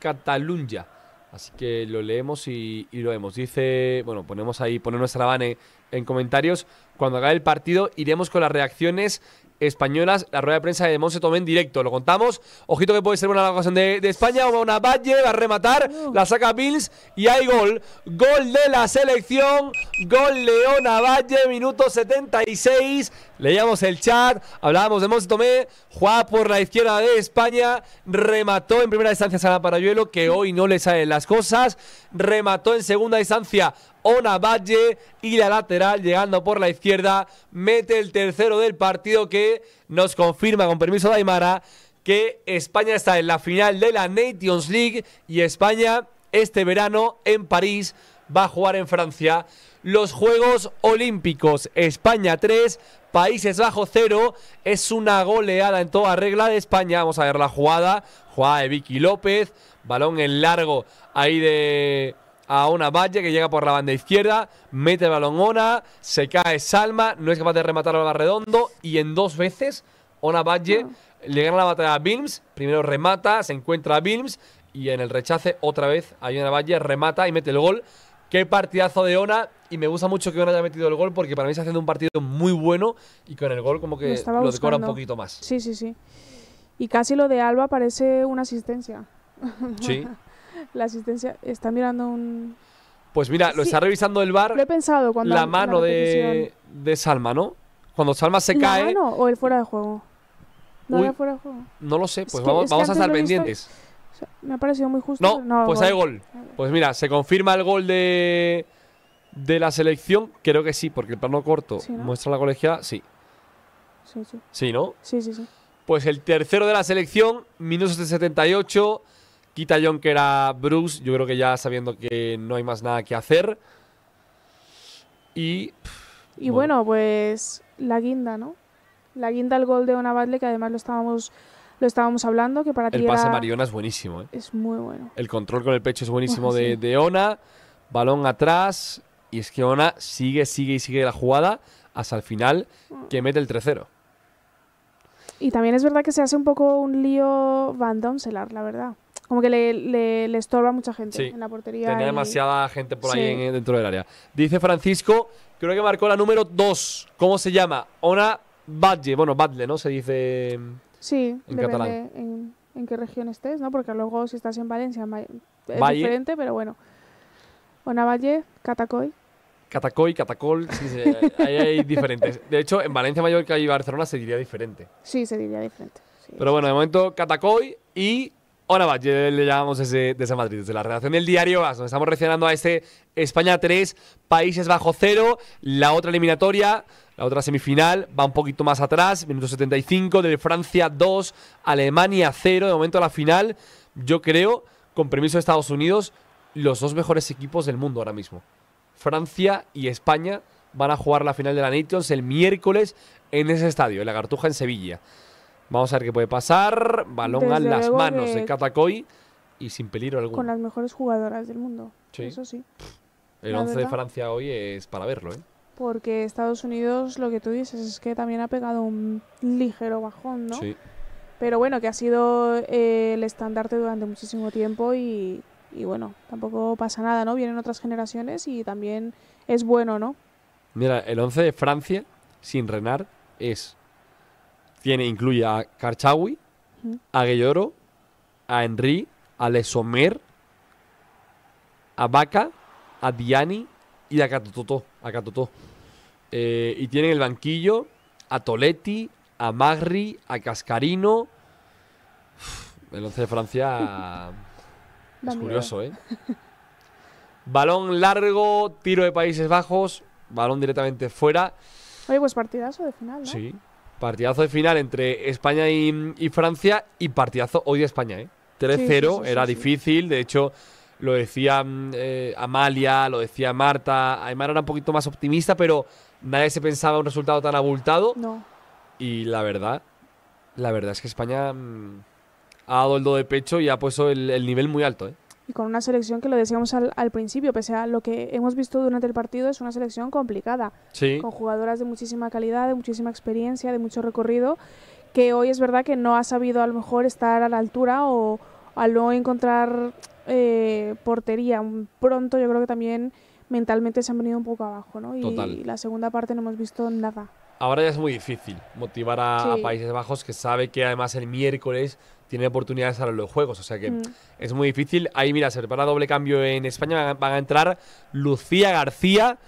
Cataluña. Así que lo leemos y, lo vemos. Dice, bueno, ponemos ahí, poner nuestra bane en comentarios. Cuando acabe el partido iremos con las reacciones españolas. La rueda de prensa de Monse Tomé en directo. Lo contamos. Ojito que puede ser una ocasión de, España. o una Valle, va a rematar. Uh. La saca Bills y hay gol. Gol de la selección. Gol Leona Valle, minuto 76. Leíamos el chat. Hablábamos de Monse Tomé. Jugaba por la izquierda de España. Remató en primera instancia a Sara Parayuelo, que hoy no le salen las cosas. Remató en segunda instancia. Valle y la lateral llegando por la izquierda mete el tercero del partido que nos confirma con permiso de Aymara que España está en la final de la Nations League y España este verano en París va a jugar en Francia los Juegos Olímpicos. España 3, Países Bajos 0. Es una goleada en toda regla de España. Vamos a ver la jugada. Jugada de Vicky López. Balón en largo ahí de a una valle que llega por la banda izquierda, mete el balón Ona, se cae Salma, no es capaz de rematar al redondo y en dos veces Ona Valle ah. le gana la batalla a Bilms, primero remata, se encuentra a Bilms y en el rechace otra vez hay Ona Valle remata y mete el gol. Qué partidazo de Ona y me gusta mucho que Ona haya metido el gol porque para mí está haciendo un partido muy bueno y con el gol como que lo, decora un poquito más. Sí, sí, sí. Y casi lo de Alba parece una asistencia. Sí, la asistencia. Está mirando un. Pues mira, lo está revisando el bar. Lo he pensado cuando. La mano de, Salma, ¿no? Cuando Salma se cae. mano o el fuera de juego? No lo sé, pues vamos, a estar pendientes. me ha parecido muy justo. No, no pues hay gol. Pues mira, se confirma el gol de, de la selección. Creo que sí, porque el plano corto muestra la colegiada. Sí. Sí, sí. ¿Sí, no? Sí, sí, sí. Pues el tercero de la selección, minutos de 78. Quita que era Bruce, yo creo que ya sabiendo que no hay más nada que hacer. Y. bueno, pues la guinda, ¿no? La guinda al gol de Ona Badley, que además lo estábamos, lo estábamos hablando, que para El pase de Mariona es buenísimo, ¿eh? Es muy bueno. El control con el pecho es buenísimo de, de Ona. Balón atrás. Y es que Ona sigue, sigue y sigue la jugada hasta el final, que mete el tercero. Y también es verdad que se hace un poco un lío Van Domselar, la verdad. Como que le, estorba a mucha gente en la portería. Tenía demasiada gente por ahí dentro del área. Dice Francisco, creo que marcó la número 2. ¿Cómo se llama? Ona valle Bueno, Badle, ¿no? Se dice sí, en catalán. En, en, qué región estés, ¿no? Porque luego si estás en Valencia es diferente, pero bueno. Ona Valle, Catacoy. Catacoy, Catacol, ahí hay diferentes. De hecho, en Valencia, Mallorca y Barcelona se diría diferente. Sí, se diría diferente. Pero bueno, de momento Catacoy y Ahora le llamamos desde, Madrid, desde la redacción del diario Nos estamos reaccionando a este España 3, Países Bajo cero. La otra eliminatoria, la otra semifinal, va un poquito más atrás, minuto 75, de Francia 2, Alemania 0. De momento, la final, yo creo, con permiso de Estados Unidos, los dos mejores equipos del mundo ahora mismo. Francia y España van a jugar la final de la Nations el miércoles en ese estadio, en la Cartuja, en Sevilla. Vamos a ver qué puede pasar. Balón a las manos de Catacoy y sin peligro alguno. Con las mejores jugadoras del mundo. Sí. Eso sí. El once 11 de Francia hoy es para verlo, ¿eh? Porque Estados Unidos, lo que tú dices, es que también ha pegado un ligero bajón, ¿no? Sí. Pero bueno, que ha sido eh, el estandarte durante muchísimo tiempo y y bueno, tampoco pasa nada, ¿no? Vienen otras generaciones y también es bueno, ¿no? Mira, el 11 de Francia, sin Renar, es. Tiene, incluye a Karchawi, a Guelloro, a Henry, a Lesomer, a Vaca, a Diani y a Catototó. A Catotó. Eh, y tienen el banquillo a Toletti, a Magri, a Cascarino. el 11 de Francia. es curioso, ¿eh? Balón largo, tiro de Países Bajos, balón directamente fuera. Oye, pues partidazo de final, ¿no? Sí, partidazo de final entre España y, Francia y partidazo hoy de España, ¿eh? 3-0, era difícil, de hecho lo decía mm, eh, Amalia, lo decía Marta, Aymar era un poquito más optimista, pero nadie se pensaba un resultado tan abultado. No. Y la verdad, la verdad es que España... Mm, ha el do de Pecho y ha puesto el, nivel muy alto. ¿eh? Y con una selección que lo decíamos al, principio, pese a lo que hemos visto durante el partido, es una selección complicada. Con jugadoras de muchísima calidad, de muchísima experiencia, de mucho recorrido, que hoy es verdad que no ha sabido a lo mejor estar a la altura o al no encontrar eh, portería pronto, yo creo que también mentalmente se han venido un poco abajo, ¿no? Y, la segunda parte no hemos visto nada. Ahora ya es muy difícil motivar a Países Bajos, que sabe que además el miércoles tiene oportunidades a los juegos. O sea que mm. es muy difícil. Ahí, mira, se prepara doble cambio en España. Van a entrar Lucía García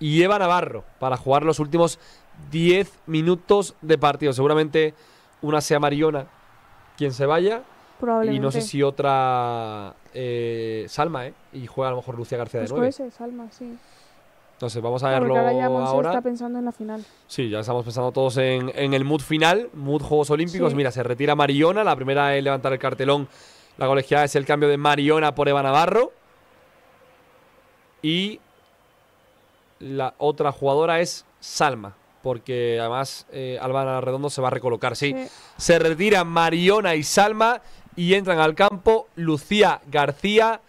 y Eva Navarro para jugar los últimos 10 minutos de partido. Seguramente una sea Mariona quien se vaya. Y no sé si otra eh, Salma, ¿eh? Y juega a lo mejor Lucía García de pues nuevo. Salma, sí. Entonces vamos a verlo ahora. Ya está pensando en la final. Sí, ya estamos pensando todos en, el mood final, mood Juegos Olímpicos. Mira, se retira Mariona, la primera en levantar el cartelón. La colegiada es el cambio de Mariona por Eva Navarro. Y la otra jugadora es Salma, porque además eh, Álvaro Redondo se va a recolocar. Sí. sí, se retiran Mariona y Salma y entran al campo Lucía García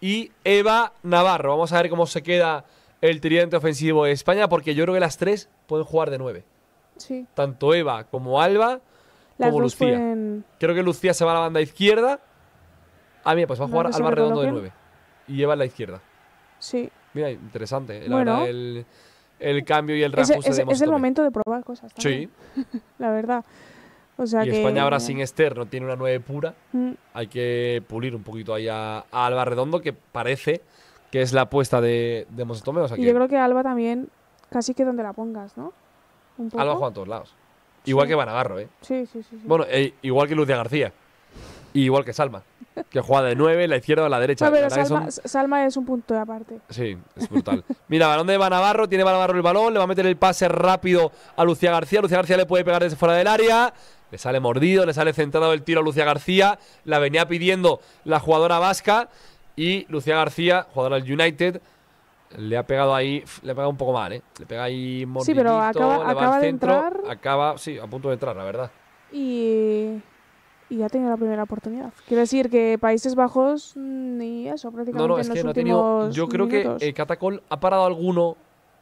y Eva Navarro. Vamos a ver cómo se queda el tridente ofensivo de España, porque yo creo que las tres pueden jugar de nueve. Sí. Tanto Eva como Alba como Lucía. Creo que Lucía se va a la banda izquierda. Ah, mira, pues va a jugar Alba Redondo de nueve. Y Eva en la izquierda. Sí. Mira, interesante. el, cambio y el rasgo es, se es, es el momento de probar cosas. Sí. la verdad. O sea y España ahora sin Esther no tiene una nueve pura. Mm. Hay que pulir un poquito ahí a, Alba Redondo, que parece que es la apuesta de, de aquí. Y yo creo que Alba también, casi que donde la pongas, ¿no? Alba juega en todos lados. Igual que Vanagarro, ¿eh? Sí, sí, sí. Bueno, eh, igual que Lucía García. igual que Salma, que juega de 9, la izquierda o la derecha. Salma, es un punto de aparte. Sí, es brutal. Mira, balón de Navarro, tiene Navarro el balón, le va a meter el pase rápido a Lucía García. Lucía García le puede pegar desde fuera del área. Le sale mordido, le sale centrado el tiro a Lucía García. La venía pidiendo la jugadora vasca. Y Lucía García, jugadora del United, le ha pegado ahí, le ha pegado un poco mal, ¿eh? Le pega ahí Sí, pero acaba, le va de entrar. Acaba, sí, a punto de entrar, la verdad. Y, y ha tenido la primera oportunidad. Quiero decir que Países Bajos ni mm, eso, prácticamente. No, no, es que no ha tenido. Yo creo que eh, Catacol ha parado alguno,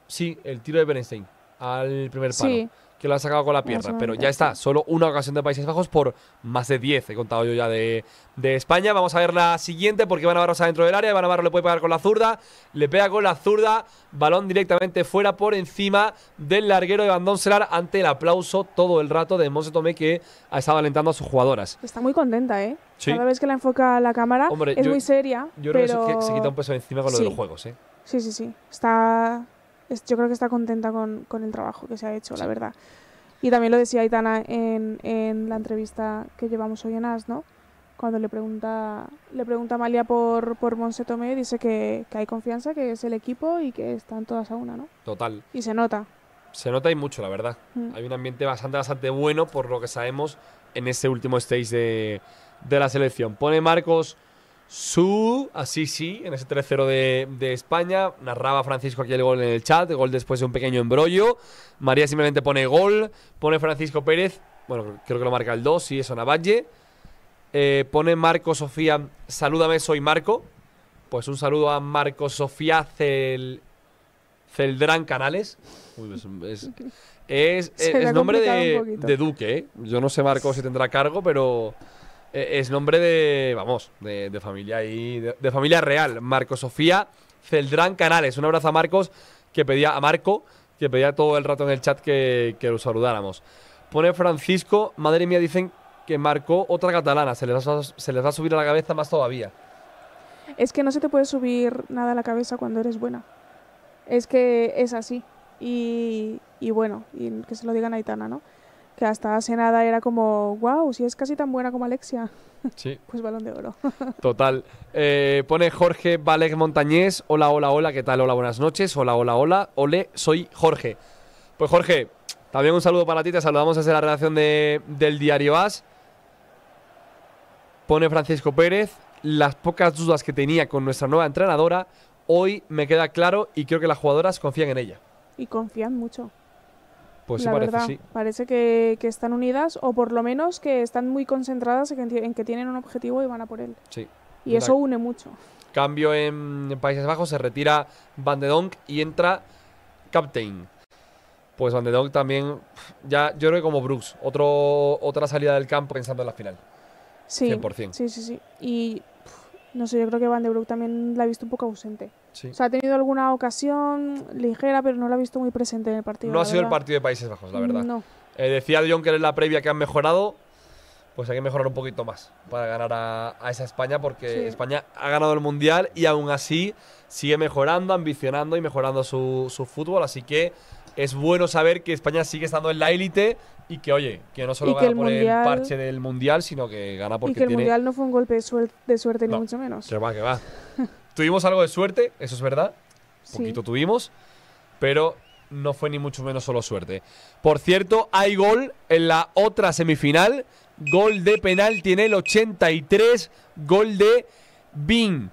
sí, el tiro de Bernstein al primer palo. Sí que lo ha sacado con la pierna. Pero ya está, solo una ocasión de Países Bajos por más de 10, he contado yo ya de, España. Vamos a ver la siguiente porque Iván a está dentro del área. Iván Navarro le puede pegar con la zurda, le pega con la zurda, balón directamente fuera por encima del larguero de Bandón Selar ante el aplauso todo el rato de Monse Tomé que ha estado alentando a sus jugadoras. Está muy contenta, ¿eh? Sí. Cada vez que la enfoca la cámara es muy seria. Yo creo que se quita un peso encima con lo de los juegos, ¿eh? Sí, sí, sí. Está yo creo que está contenta con, con el trabajo que se ha hecho, la verdad. Y también lo decía Aitana en, en la entrevista que llevamos hoy en As, ¿no? Cuando le pregunta, le pregunta a Malia por, por Monse Tomé, dice que, que, hay confianza, que es el equipo y que están todas a una, ¿no? Total. Y se nota. Se nota y mucho, la verdad. Mm. Hay un ambiente bastante, bastante bueno, por lo que sabemos, en ese último stage de, de la selección. Pone Marcos su, así sí, en ese 3-0 de, España. Narraba Francisco aquí el gol en el chat, gol después de un pequeño embrollo. María simplemente pone gol, pone Francisco Pérez, bueno, creo que lo marca el 2, sí, eso Navalle. Eh, pone Marco Sofía, salúdame, soy Marco. Pues un saludo a Marco Sofía Cel, Celdrán Canales. Pues, es, es, nombre de, de Duque, ¿eh? Yo no sé, Marco, si tendrá cargo, pero. Eh, es nombre de, vamos, de, familia y de, familia real. Marco Sofía Celdrán Canales. Un abrazo a Marcos que pedía a Marco que pedía todo el rato en el chat que, que lo saludáramos. Pone Francisco, madre mía, dicen que marcó otra catalana. Se les, va, se les va a subir a la cabeza más todavía. Es que no se te puede subir nada a la cabeza cuando eres buena. Es que es así. Y, y bueno, y que se lo digan a ¿no? que hasta hace nada era como, wow, si es casi tan buena como Alexia. Sí. pues balón de oro. Total. Eh, pone Jorge Valec Montañés. Hola, hola, hola, ¿qué tal? Hola, buenas noches. Hola, hola, hola. Ole, soy Jorge. Pues Jorge, también un saludo para ti. Te saludamos desde la redacción del diario As. Pone Francisco Pérez. Las pocas dudas que tenía con nuestra nueva entrenadora, hoy me queda claro y creo que las jugadoras confían en ella. Y confían mucho. Pues la parece, parece que, están unidas o por lo menos que están muy concentradas en que, tienen un objetivo y van a por él. Sí. Y eso une mucho. Cambio en, Países Bajos, se retira Van de Donk y entra Captain. Pues Van de Donk también, ya yo creo que como Brooks, otro, otra salida del campo pensando en la final. Sí, 100%. Sí, sí, sí. Y no sé, yo creo que Van de Broek también la ha visto un poco ausente. O sea, ha tenido alguna ocasión ligera, pero no la ha visto muy presente en el partido. No ha sido el partido de Países Bajos, la verdad. Eh, decía John que en la previa que han mejorado, pues hay que mejorar un poquito más para ganar a, esa España, porque España ha ganado el Mundial y aún así sigue mejorando, ambicionando y mejorando su, su fútbol. Así que es bueno saber que España sigue estando en la élite y que, oye, que no solo gana por el parche del Mundial, sino que gana porque tiene… Y que el Mundial no fue un golpe de suerte, ni mucho menos. Que va, que va. tuvimos algo de suerte, eso es verdad. un Poquito tuvimos, pero no fue ni mucho menos solo suerte. Por cierto, hay gol en la otra semifinal. Gol de penal tiene el 83, gol de Bin.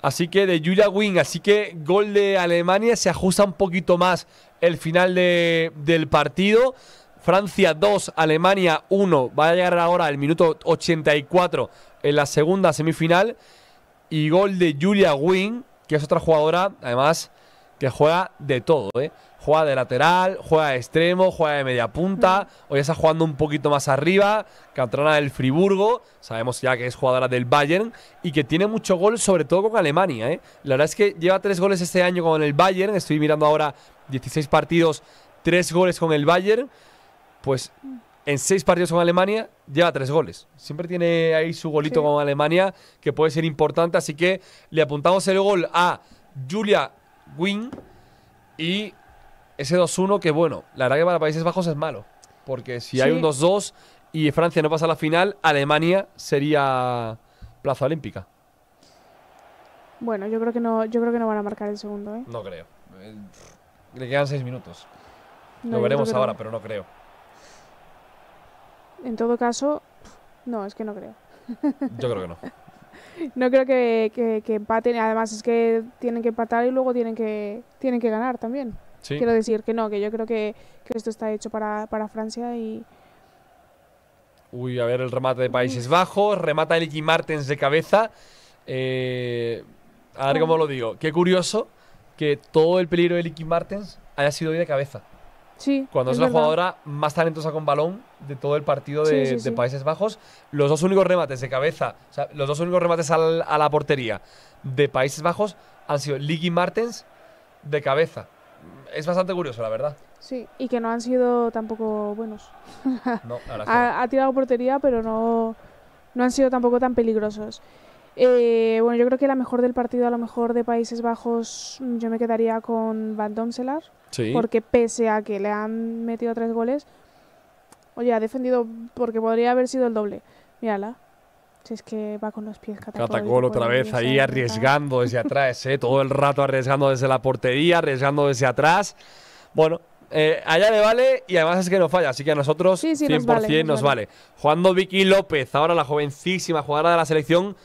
Así que de Julia Wing, así que gol de Alemania se ajusta un poquito más el final del partido. Francia 2, Alemania 1. Va a llegar ahora el minuto 84 en la segunda semifinal. Y gol de Julia Wing, que es otra jugadora, además, que juega de todo. ¿eh? Juega de lateral, juega de extremo, juega de media punta. Hoy está jugando un poquito más arriba. Cantrana del Friburgo. Sabemos ya que es jugadora del Bayern. Y que tiene mucho gol, sobre todo con Alemania. ¿eh? La verdad es que lleva tres goles este año con el Bayern. Estoy mirando ahora 16 partidos, 3 goles con el Bayern, pues en 6 partidos con Alemania lleva 3 goles. Siempre tiene ahí su golito con Alemania que puede ser importante, así que le apuntamos el gol a Julia Wing y ese 2-1 que bueno, la verdad que para Países Bajos es malo, porque si hay un 2-2 y Francia no pasa a la final, Alemania sería plaza olímpica. Bueno, yo creo que no, yo creo que no van a marcar el segundo, ¿eh? No creo. Eh, le quedan seis minutos. Lo veremos ahora, pero no creo. En todo caso, no, es que no creo. Yo creo que no. no creo que, que, empaten. Además, es que tienen que empatar y luego tienen que, tienen que ganar también. Quiero decir que no, que yo creo que, esto está hecho para, Francia y. Uy, a ver el remate de Países Bajos. Remata Eliki Martens de cabeza. Eh, a ver cómo lo digo. Qué curioso que todo el peligro de Licky Martens haya sido hoy de cabeza. Sí. Cuando es, la jugadora más talentosa con balón de todo el partido de, Países Bajos, los dos únicos remates de cabeza, o sea, los dos únicos remates a la portería de Países Bajos han sido Licky Martens de cabeza. Es bastante curioso, la verdad. Sí, y que no han sido tampoco buenos. no, ha, ha tirado portería, pero no, no han sido tampoco tan peligrosos. Eh, bueno, yo creo que la mejor del partido, a lo mejor de Países Bajos, mm, yo me quedaría con Van Domselaar Porque pese a que le han metido tres goles, oye, ha defendido porque podría haber sido el doble. Mírala. Si es que va con los pies Catacol. Catacol otra vez ahí arriesgando desde atrás, ¿eh? todo el rato arriesgando desde la portería, arriesgando desde atrás. Bueno, eh, allá le vale y además es que no falla, así que a nosotros 100% nos vale, Jugando Vicky López, ahora la jovencísima jugadora de la selección,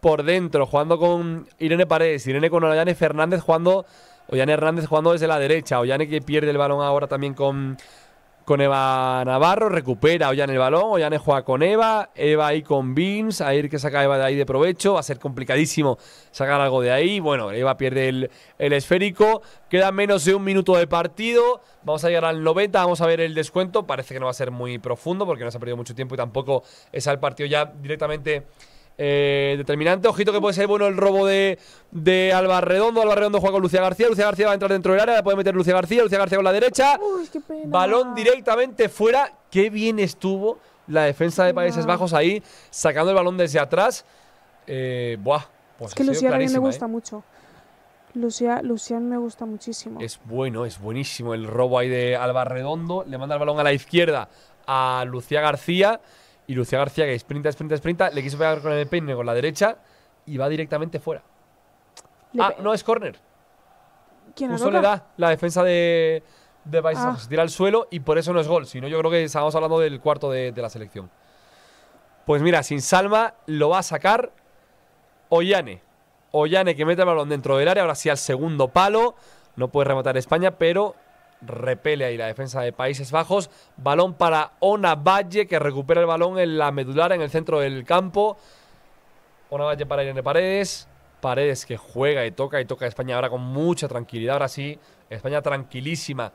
por dentro, jugando con Irene Paredes, Irene con Ollane Fernández jugando, Ollane Hernández jugando desde la derecha, Ollane que pierde el balón ahora también con, con Eva Navarro, recupera Ollane el balón, Ollane juega con Eva, Eva ahí con a ir que saca Eva de ahí de provecho, va a ser complicadísimo sacar algo de ahí, bueno, Eva pierde el, esférico, queda menos de un minuto de partido, vamos a llegar al 90, vamos a ver el descuento, parece que no va a ser muy profundo porque no se ha perdido mucho tiempo y tampoco es al partido ya directamente eh, determinante, ojito que puede ser bueno el robo de, de Alba Redondo. Alba Redondo juega con Lucía García. Lucía García va a entrar dentro del área, puede meter Lucía García. Lucía García con la derecha. Balón directamente fuera. Qué bien estuvo la defensa de Países Bajos ahí, sacando el balón desde atrás. Eh, pues es que Lucía me gusta ¿eh? mucho. Lucía, me gusta muchísimo. Es bueno, es buenísimo el robo ahí de Alba Redondo. Le manda el balón a la izquierda a Lucía García. Y Lucía García, que sprinta, sprinta, sprinta, le quiso pegar con el peine con la derecha y va directamente fuera. ah, no es corner. ¿Quién Justo le da la defensa de, de ah. Se tira al suelo y por eso no es gol. Si no, yo creo que estamos hablando del cuarto de, de la selección. Pues mira, sin Salma lo va a sacar Ollane. Ollane que mete el balón dentro del área, ahora sí al segundo palo. No puede rematar España, pero repele ahí la defensa de Países Bajos. Balón para Ona Valle, que recupera el balón en la medular, en el centro del campo. Ona Valle para Irene Paredes. Paredes que juega y toca y toca a España ahora con mucha tranquilidad. Ahora sí, España tranquilísima.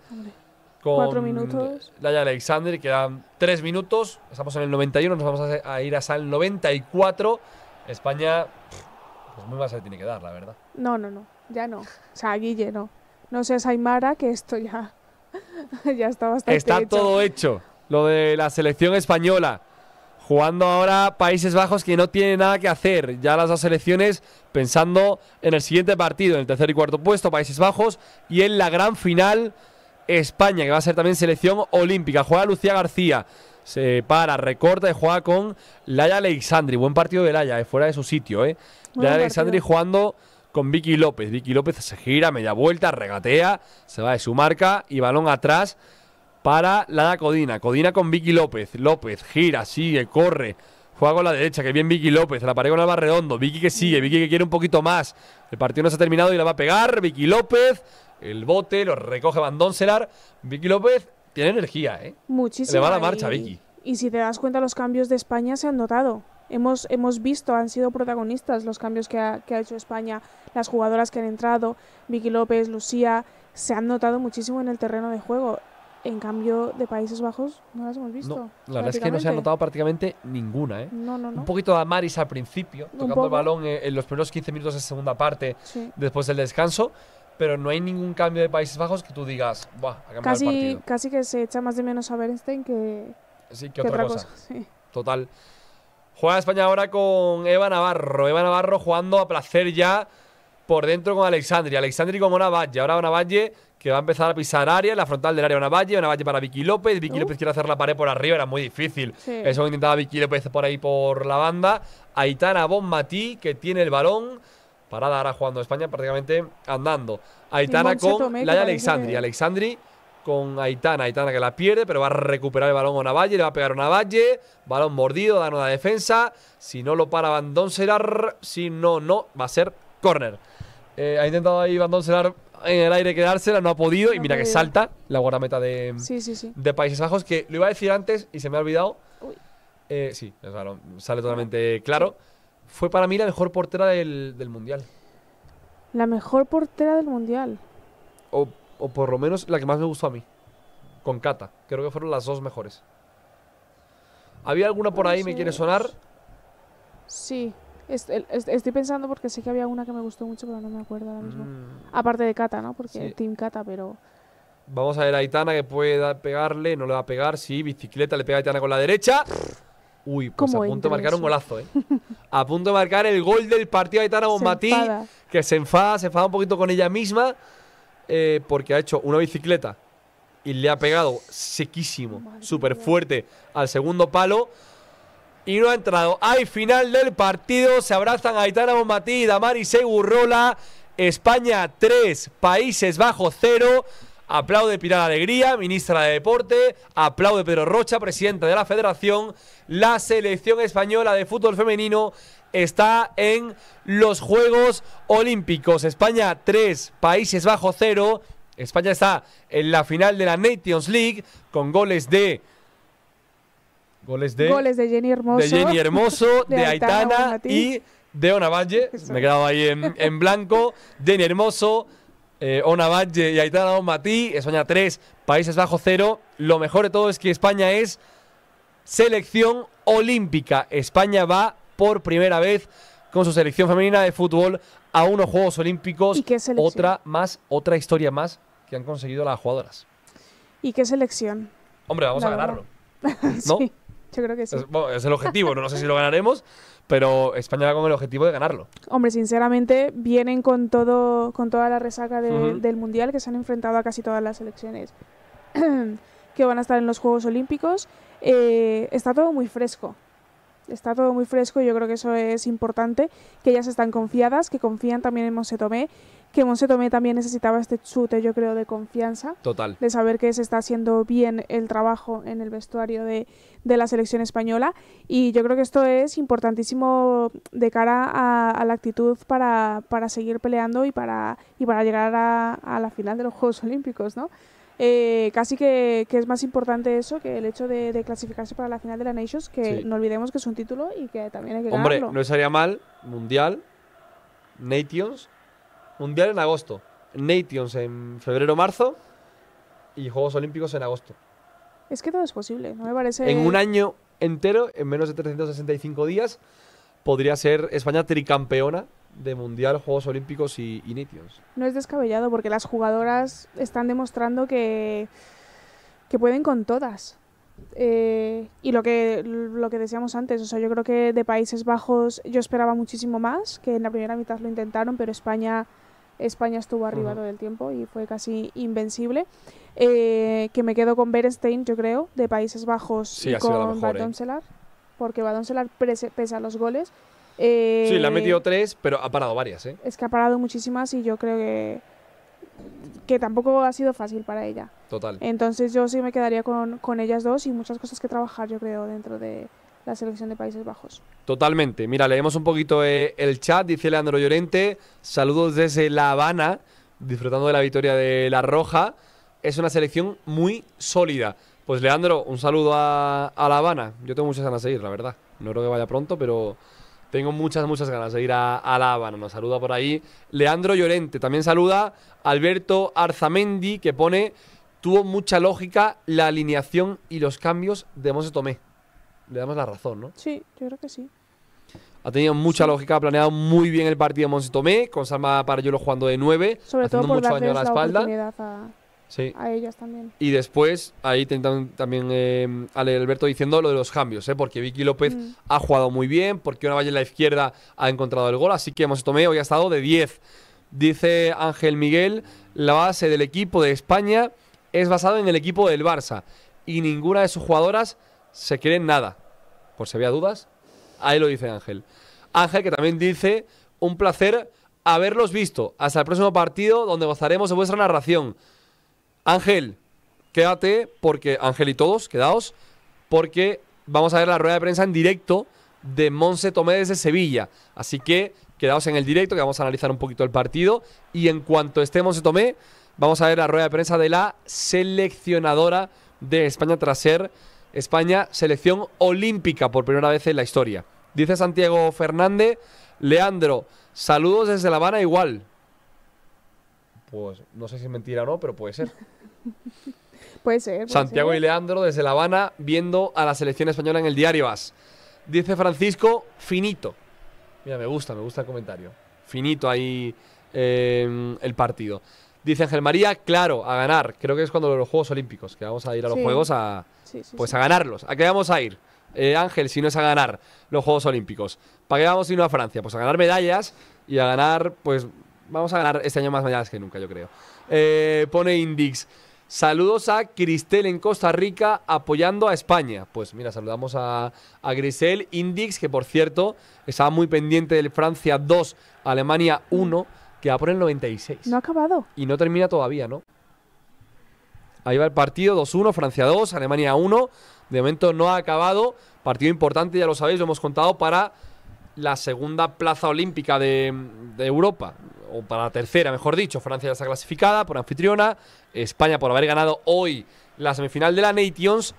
Con Cuatro minutos. Alexander, quedan tres minutos. Estamos en el 91, nos vamos a ir hasta el 94. España, pues muy más se tiene que dar, la verdad. No, no, no, ya no. O sea, Guille no. No seas Aymara, que esto ya, ya está bastante Está todo hecho. Lo de la selección española. Jugando ahora Países Bajos que no tiene nada que hacer. Ya las dos selecciones pensando en el siguiente partido, en el tercer y cuarto puesto, Países Bajos, y en la gran final España, que va a ser también selección olímpica. Juega Lucía García. Se para, recorta y juega con Laia Alexandri. Buen partido de Laia, eh, fuera de su sitio. Eh. Laia Alexandri jugando con Vicky López. Vicky López se gira, media vuelta, regatea, se va de su marca y balón atrás para Lana Codina. Codina con Vicky López. López gira, sigue, corre. Juega con la derecha, que bien Vicky López, la pared con el Redondo, Vicky que sigue, Vicky que quiere un poquito más. El partido no se ha terminado y la va a pegar. Vicky López, el bote, lo recoge Van Donselar. Vicky López tiene energía, ¿eh? Muchísimo. Le va la marcha, Vicky. Y si te das cuenta, los cambios de España se han notado hemos, hemos visto, han sido protagonistas los cambios que ha, hecho España, las jugadoras que han entrado, Vicky López, Lucía, se han notado muchísimo en el terreno de juego. En cambio, de Países Bajos no las hemos visto. la verdad es que no se ha notado prácticamente ninguna. ¿eh? un poquito de Amaris al principio, tocando el balón eh, en los primeros 15 minutos de segunda parte, después del descanso. Pero no hay ningún cambio de Países Bajos que tú digas, Buah, ha cambiado el partido. Casi que se echa más de menos a Bernstein que, sí, que, otra, cosa. Total. Juega España ahora con Eva Navarro. Eva Navarro jugando a placer ya por dentro con Alexandria. Alexandria como Valle. Ahora valle que va a empezar a pisar área, la frontal del área una valle para Vicky López. Vicky López quiere hacer la pared por arriba, era muy difícil. Eso intentaba Vicky López por ahí por la banda. Aitana Bonmatí que tiene el balón. Parada ahora jugando España prácticamente andando. Aitana con de Alexandri. Alexandri con Aitana. Aitana que la pierde, pero va a recuperar el balón a Navalle. Le va a pegar a Navalle. Balón mordido, da la defensa. Si no lo para Van si no, no, va a ser córner. Eh, ha intentado ahí Van en el aire quedársela, no ha podido. y mira que salta la guardameta de, de Países Bajos, que lo iba a decir antes y se me ha olvidado. Eh, sí, sale totalmente claro. Fue para mí la mejor portera del, del Mundial. La mejor portera del Mundial. O o por lo menos la que más me gustó a mí, con Kata. Creo que fueron las dos mejores. ¿Había alguna por ahí, me quiere sonar? Sí, estoy pensando porque sé que había una que me gustó mucho, pero no me acuerdo ahora mismo. Mm. Aparte de Kata, ¿no? Porque el Team Kata, pero... Vamos a ver a Aitana que puede pegarle, no le va a pegar. Sí, bicicleta, le pega a Aitana con la derecha. Uy, pues a punto de marcar un golazo, ¿eh? a punto de marcar el gol del partido de Aitana Bombatí, que se enfada, se enfada un poquito con ella misma. Eh, porque ha hecho una bicicleta y le ha pegado sequísimo, súper fuerte al segundo palo. Y no ha entrado. Hay final del partido. Se abrazan Aitana Bonmatí y Damari Segurrola. España 3, Países Bajos 0. Aplaude Pilar Alegría, ministra de Deporte. Aplaude Pedro Rocha, presidente de la Federación. La selección española de fútbol femenino está en los Juegos Olímpicos. España 3, Países Bajo 0. España está en la final de la Nations League con goles de Goles de, Goles de Jenny Hermoso. De Jenny Hermoso, de, Aitana, y de Ona Valle. Me he quedado ahí en, blanco. Jenny Hermoso, eh, Ona Valle y Aitana Matí. España 3, Países Bajo 0. Lo mejor de todo es que España es selección olímpica. España va por primera vez con su selección femenina de fútbol a unos Juegos Olímpicos. otra más, otra historia más que han conseguido las jugadoras. ¿Y qué selección? Hombre, vamos a ganarlo. ¿No? sí, yo creo que sí. Es, el objetivo, no, sé si lo ganaremos, pero España va con el objetivo de ganarlo. Hombre, sinceramente, vienen con todo, con toda la resaca del Mundial, que se han enfrentado a casi todas las selecciones que van a estar en los Juegos Olímpicos. Eh, está todo muy fresco está todo muy fresco y yo creo que eso es importante, que ellas están confiadas, que confían también en Monse Tomé, que Monse Tomé también necesitaba este chute, yo creo, de confianza. De saber que se está haciendo bien el trabajo en el vestuario de, de la selección española. Y yo creo que esto es importantísimo de cara a, la actitud para, para, seguir peleando y para, y para llegar a, a la final de los Juegos Olímpicos, ¿no? Eh, casi que, es más importante eso que el hecho de, clasificarse para la final de la Nations, que no olvidemos que es un título y que también hay que Hombre, ganarlo. Hombre, no estaría mal Mundial, Nations, Mundial en agosto, Nations en febrero-marzo y Juegos Olímpicos en agosto. Es que todo es posible, no me parece... En un año entero, en menos de 365 días, podría ser España tricampeona de Mundial, Juegos Olímpicos y, y No es descabellado porque las jugadoras están demostrando que, que pueden con todas. Eh, y lo que, lo que decíamos antes, o sea, yo creo que de Países Bajos yo esperaba muchísimo más, que en la primera mitad lo intentaron, pero España, España estuvo arriba del tiempo y fue casi invencible. Eh, que me quedo con Berenstein, yo creo, de Países Bajos con Badoncelar ¿eh? porque Badonselar pese a los goles, sí, le ha eh, metido tres, pero ha parado varias, ¿eh? Es que ha parado muchísimas y yo creo que, tampoco ha sido fácil para ella. Total. Entonces yo sí me quedaría con, ellas dos y muchas cosas que trabajar, yo creo, dentro de, la selección de Países Bajos. Totalmente. Mira, leemos un poquito eh, el chat. Dice Leandro Llorente, saludos desde La Habana, disfrutando de la victoria de La Roja. Es una selección muy sólida. Pues Leandro, un saludo a, a La Habana. Yo tengo muchas ganas de ir, la verdad. No creo que vaya pronto, pero tengo muchas, muchas ganas de ir a, a Nos saluda por ahí Leandro Llorente. También saluda Alberto Arzamendi, que pone, tuvo mucha lógica la alineación y los cambios de monse Tomé. Le damos la razón, ¿no? Sí, yo creo que sí. Ha tenido mucha lógica, ha planeado muy bien el partido de Monse Tomé, con Salma Parayolo jugando de 9, Sobre todo por mucho daño a la espalda a ellas también. Y después, ahí también em, Ale Alberto diciendo lo de los cambios, ¿eh? porque Vicky López mm. ha jugado muy bien, porque una valla en la izquierda ha encontrado el gol, así que hemos tomado y ha estado de 10. Dice Ángel Miguel, la base del equipo de España es basada en el equipo del Barça y ninguna de sus jugadoras se cree en nada. Por si había dudas, ahí lo dice Ángel. Ángel que también dice, un placer haberlos visto. Hasta el próximo partido donde gozaremos de vuestra narración. Ángel, quédate porque, Ángel y todos, quedaos, porque vamos a ver la rueda de prensa en directo de Monse Tomé desde Sevilla. Así que quedaos en el directo que vamos a analizar un poquito el partido. Y en cuanto esté Monse Tomé, vamos a ver la rueda de prensa de la seleccionadora de España tras ser España selección olímpica por primera vez en la historia. Dice Santiago Fernández, Leandro, saludos desde La Habana igual, pues no sé si es mentira o no, pero puede ser. puede ser. Santiago y Leandro desde La Habana viendo a la selección española en el diario As. Dice Francisco, finito. Mira, me gusta, me gusta el comentario. Finito ahí em, el partido. Dice Ángel María, claro, a ganar. Creo que es cuando los Juegos Olímpicos, que vamos a ir a los Juegos a, pues a ganarlos. ¿A qué vamos a ir? Eh, Ángel, si no es a ganar los Juegos Olímpicos. ¿Para qué vamos a irnos a Francia? Pues a ganar medallas y a ganar, pues Vamos a ganar este año más medallas que nunca, yo creo. Eh, pone Indix. Saludos a Cristel en Costa Rica apoyando a España. Pues mira, saludamos a, Grisel Indix, que por cierto estaba muy pendiente del Francia 2, Alemania 1, que va por el 96. No ha acabado. Y no termina todavía, ¿no? Ahí va el partido 2-1, Francia 2, Alemania 1. De momento no ha acabado. Partido importante, ya lo sabéis, lo hemos contado, para la segunda plaza olímpica de, de Europa o para la tercera, mejor dicho. Francia ya está clasificada por anfitriona. España por haber ganado hoy la semifinal de la Nations.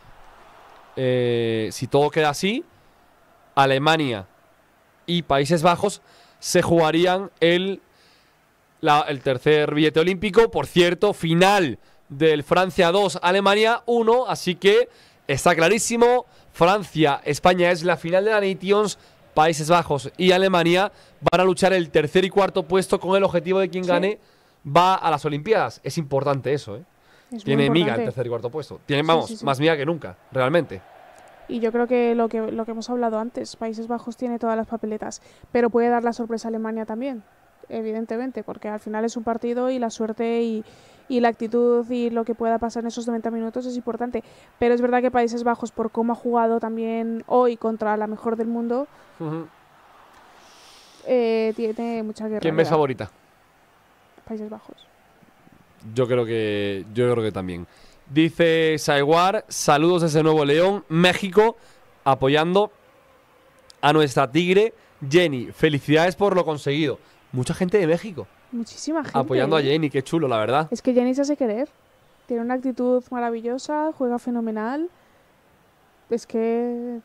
Eh, si todo queda así, Alemania y Países Bajos se jugarían el, el tercer billete olímpico. Por cierto, final del Francia 2, Alemania 1. Así que está clarísimo. Francia, España es la final de la Nations. Países Bajos y Alemania van a luchar el tercer y cuarto puesto con el objetivo de quien gane va a las Olimpiadas. Es importante eso, ¿eh? Tiene miga el tercer y cuarto puesto. Tiene, vamos, más miga que nunca, realmente. Y yo creo que lo, que lo que hemos hablado antes, Países Bajos tiene todas las papeletas, pero puede dar la sorpresa a Alemania también evidentemente, porque al final es un partido y la suerte y, la actitud y lo que pueda pasar en esos 90 minutos es importante. Pero es verdad que Países Bajos, por cómo ha jugado también hoy contra la mejor del mundo, eh, tiene mucha guerra. ¿Quién me favorita? Países Bajos. Yo creo que, yo creo que también. Dice Saiguar, saludos desde Nuevo León, México, apoyando a nuestra tigre Jenny. Felicidades por lo conseguido. Mucha gente de México. Muchísima gente. Apoyando a Jenny, qué chulo, la verdad. Es que Jenny se hace querer. Tiene una actitud maravillosa, juega fenomenal. Es que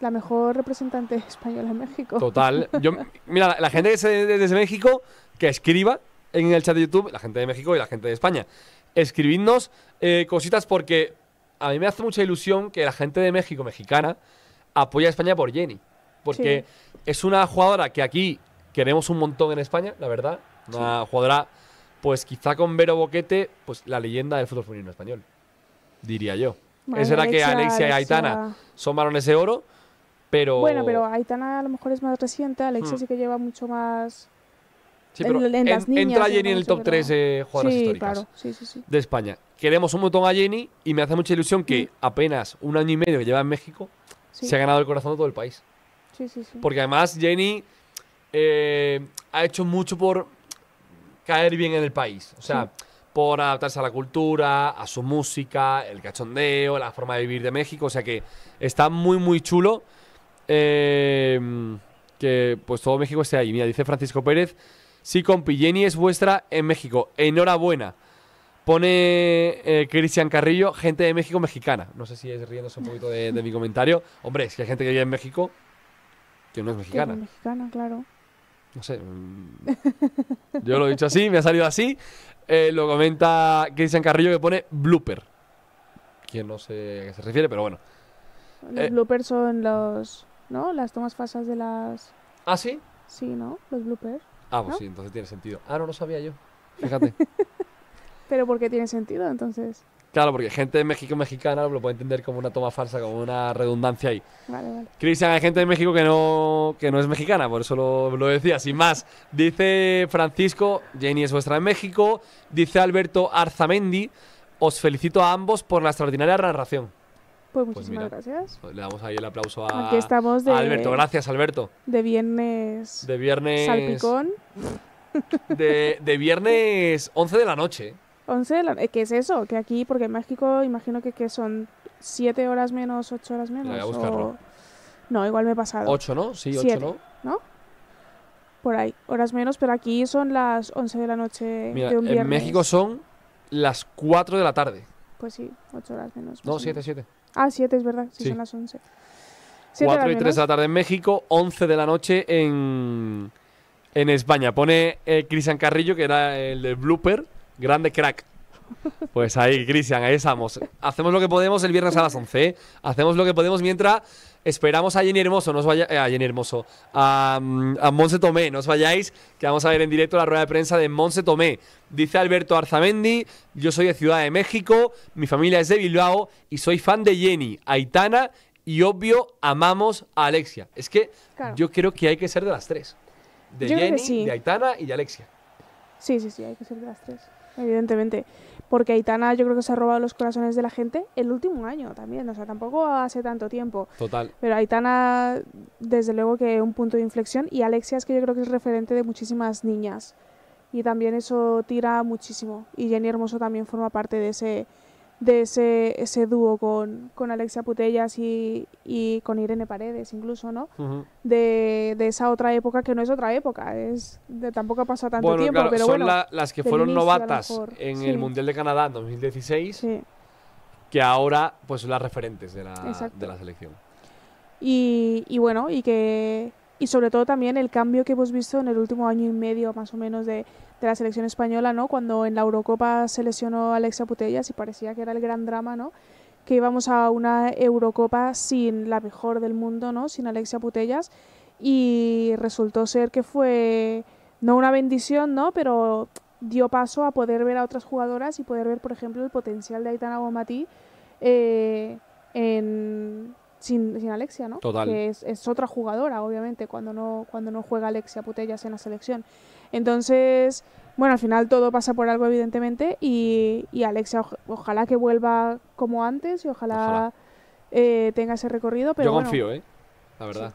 la mejor representante española en México. Total. Yo, mira, la, gente que desde México que escriba en el chat de YouTube, la gente de México y la gente de España. Escribidnos eh, cositas porque a mí me hace mucha ilusión que la gente de México, mexicana, apoya a España por Jenny. Porque es una jugadora que aquí queremos un montón en España, la verdad. Una jugadora, pues quizá con Vero Boquete, pues la leyenda del fútbol femenino español, diría yo. ¿Será era que Alexia y Aitana son varones de oro, pero... Bueno, pero Aitana a lo mejor es más reciente, Alexia hmm. sí que lleva mucho más... Sí, pero entra Jenny en el top 3 de eh, jugadoras sí, históricas sí, sí, de España. Queremos un montón a Jenny y me hace mucha ilusión que hmm. apenas un año y medio que lleva en México se ha ganado el corazón de todo el país. Sí, sí, sí. Porque además Jenny eh, ha hecho mucho por caer bien en el país. O sea, por adaptarse a la cultura, a su música, el cachondeo, la forma de vivir de México. O sea que está muy, muy chulo. Eh, que pues todo México esté ahí. Mira, dice Francisco Pérez. Sí, compi, Jenny es vuestra en México. Enhorabuena. Pone eh, Cristian Carrillo, gente de México mexicana. No sé si es riéndose un poquito de, mi comentario. Hombre, es que hay gente que vive en México que no es mexicana. es mexicana, claro. No sé. Yo lo he dicho así, me ha salido así. Eh, lo comenta Cristian Carrillo que pone blooper. que no sé a qué se refiere, pero bueno. Los eh, bloopers son los. ¿No? Las tomas falsas de las. ¿Ah, sí? Sí, ¿no? Los bloopers. Ah, pues sí, entonces tiene sentido. Ah, no lo sabía yo. Fíjate. pero por qué tiene sentido, entonces. Claro, porque gente de México mexicana lo puede entender como una toma falsa, como una redundancia ahí. Vale, vale. Cristian, hay gente de México que no, que no es mexicana, por eso lo, decía. Sin más, dice Francisco, Jenny es vuestra en México. Dice Alberto Arzamendi, os felicito a ambos por la extraordinaria narración. Pues, pues muchísimas gracias. Pues le damos ahí el aplauso a, Alberto. Gracias, Alberto. De viernes. De viernes. Salpicón. de viernes 11 de la noche. ¿eh? 11 de la noche. Eh, ¿Qué es eso? Que aquí, porque en México imagino que, que son 7 horas menos, 8 horas menos. Voy a buscarlo. No, igual me he pasado. 8, ¿no? Sí, 8, ¿no? ¿No? Por ahí, horas menos, pero aquí son las 11 de la noche de un viernes. En México son las 4 de la tarde. Pues sí, 8 horas menos. no, 7, 7. Ah, 7 es verdad, sí, son las 11. 4 y 3 de la tarde en México, 11 de la noche en, en España. Pone eh, Cristian Carrillo, que era el del blooper, Grande crack. Pues ahí, Cristian, ahí estamos. Hacemos lo que podemos el viernes a las 11. ¿eh? Hacemos lo que podemos mientras esperamos a Jenny Hermoso. No vaya, eh, a Jenny Hermoso. A, mm, Monse Tomé. No os vayáis, que vamos a ver en directo la rueda de prensa de Monse Tomé. Dice Alberto Arzamendi: Yo soy de Ciudad de México, mi familia es de Bilbao y soy fan de Jenny, Aitana y obvio amamos a Alexia. Es que yo creo que hay que ser de las tres. De Jenny, de Aitana y de Alexia. Sí, sí, sí, hay que ser de las tres. Evidentemente. Porque Aitana yo creo que se ha robado los corazones de la gente el último año también, o sea, tampoco hace tanto tiempo. Total. Pero Aitana, desde luego que es un punto de inflexión, y Alexia es que yo creo que es referente de muchísimas niñas. Y también eso tira muchísimo. Y Jenny Hermoso también forma parte de ese, de ese, ese dúo con, Alexia Putellas y, con Irene Paredes incluso, ¿no? de, esa otra época que no es otra época, es tampoco ha pasado tanto tiempo, pero bueno. las que fueron novatas en el Mundial de Canadá en 2016, que ahora pues son las referentes de la, selección. Y, y, bueno, y que y sobre todo también el cambio que hemos visto en el último año y medio más o menos de de la selección española, ¿no? Cuando en la Eurocopa se lesionó Alexia Putellas y parecía que era el gran drama, ¿no? Que íbamos a una Eurocopa sin la mejor del mundo, ¿no? Sin Alexia Putellas y resultó ser que fue no una bendición, ¿no? Pero dio paso a poder ver a otras jugadoras y poder ver, por ejemplo, el potencial de Aitana Bonmatí eh, sin, sin, Alexia, ¿no? Que es, es, otra jugadora, obviamente, cuando no, cuando no juega Alexia Putellas en la selección. Entonces, bueno, al final todo pasa por algo, evidentemente, y, Alexia, ojalá que vuelva como antes y ojalá, eh, tenga ese recorrido. Pero Yo confío, ¿eh? La verdad.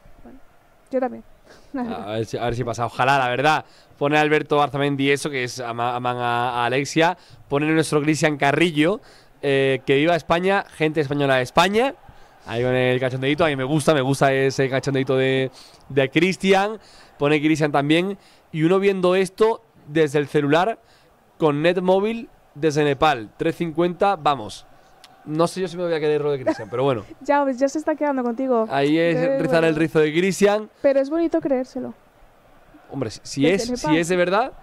Yo también. A ver, si, pasa. Ojalá, la verdad. Pone Alberto Arzamendi eso, que es aman a, Alexia. Pone nuestro Cristian Carrillo, eh, que viva España, gente española de España. Ahí con el cachondeito, a mí me gusta, me gusta ese cachondeito de, de Cristian. Pone Cristian también y uno viendo esto desde el celular con net desde Nepal. 350, vamos. No sé yo si me voy a quedar de Grisian, pero bueno. ya, pues ya se está quedando contigo. Ahí es el rizo de Grisian. Pero es bonito creérselo. Hombre, si, es, si es de verdad.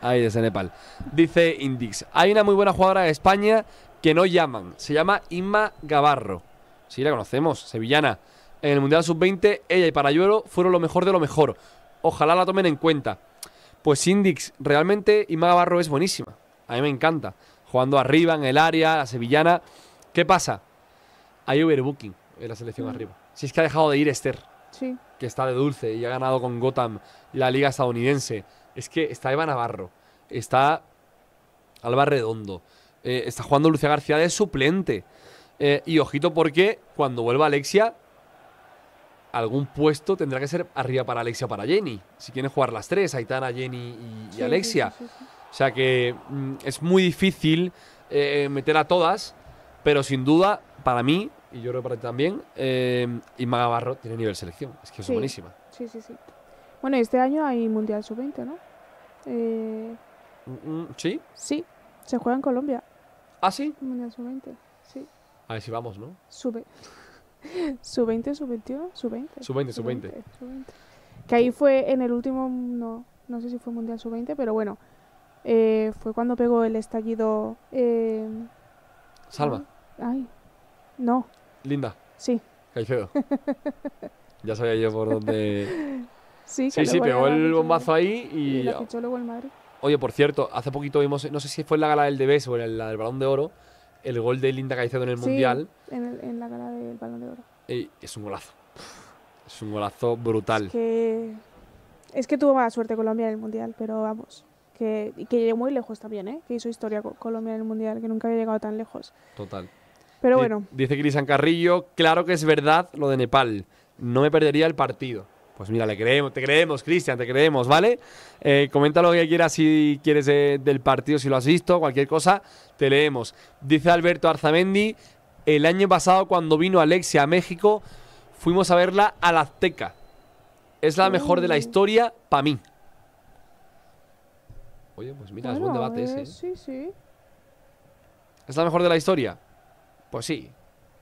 Ahí desde Nepal. Dice Indix. Hay una muy buena jugadora de España que no llaman. Se llama Inma Gavarro. Sí, la conocemos, sevillana. En el Mundial Sub-20, ella y Parayuelo fueron lo mejor de lo mejor ojalá la tomen en cuenta. Pues Indix, realmente Ima Barro es buenísima. A mí me encanta. Jugando arriba, en el área, la sevillana. ¿Qué pasa? Hay overbooking en la selección mm. arriba. Si es que ha dejado de ir Esther, sí. que está de dulce y ha ganado con Gotham la liga estadounidense. Es que está Eva Navarro, está Alba Redondo, eh, está jugando Lucía García de suplente. Eh, y ojito porque cuando vuelva Alexia, algún puesto tendrá que ser arriba para Alexia para Jenny. Si quieren jugar las tres, Aitana, Jenny y, Alexia. o sea que mm, es muy difícil eh, meter a todas, pero sin duda, para mí, y yo creo para ti también, eh, Inma Gavarro tiene nivel selección. Es que es buenísima. Sí, sí, sí. Bueno, este año hay Mundial Sub-20, ¿no? Eh, mm, mm, ¿Sí? Sí, se juega en Colombia. ¿Ah, sí? Mundial Sub-20, sí. A ver si vamos, ¿no? Sube sub 20, sub 21, sub 20. sub 20, sub 20. Que ahí fue en el último, no, no sé si fue Mundial sub 20, pero bueno, eh, fue cuando pegó el estallido. Em, Salva. Ay, no. Linda. Sí. Caicedo. ya sabía yo por dónde. Sí, sí, sí pegó el bombazo ahí y. luego Madrid. Oye, por cierto, hace poquito vimos, no sé si fue en la gala del DBS o en la del Balón de Oro, el gol de Linda Caicedo en el Mundial. En, en, la cara del Balón de Oro. es un golazo. Es un golazo brutal. Es que, es que tuvo mala suerte Colombia en el Mundial, pero vamos. Que, y que llegó muy lejos también, ¿eh? Que hizo historia Colombia en el Mundial, que nunca había llegado tan lejos. Total. Pero bueno. Dice Cristian Carrillo, claro que es verdad lo de Nepal. No me perdería el partido. Pues mira, le creemos, te creemos, Cristian, te creemos, ¿vale? Eh, comenta lo que quieras si quieres eh, del partido, si lo has visto, cualquier cosa, te leemos. Dice Alberto Arzamendi, el año pasado cuando vino Alexia a México, fuimos a verla a la Azteca. Es la mejor de la oh. historia para mí. Oye, pues mira, es buen debate ese. ¿eh? Sí, sí. ¿Es la mejor de la historia? Pues sí.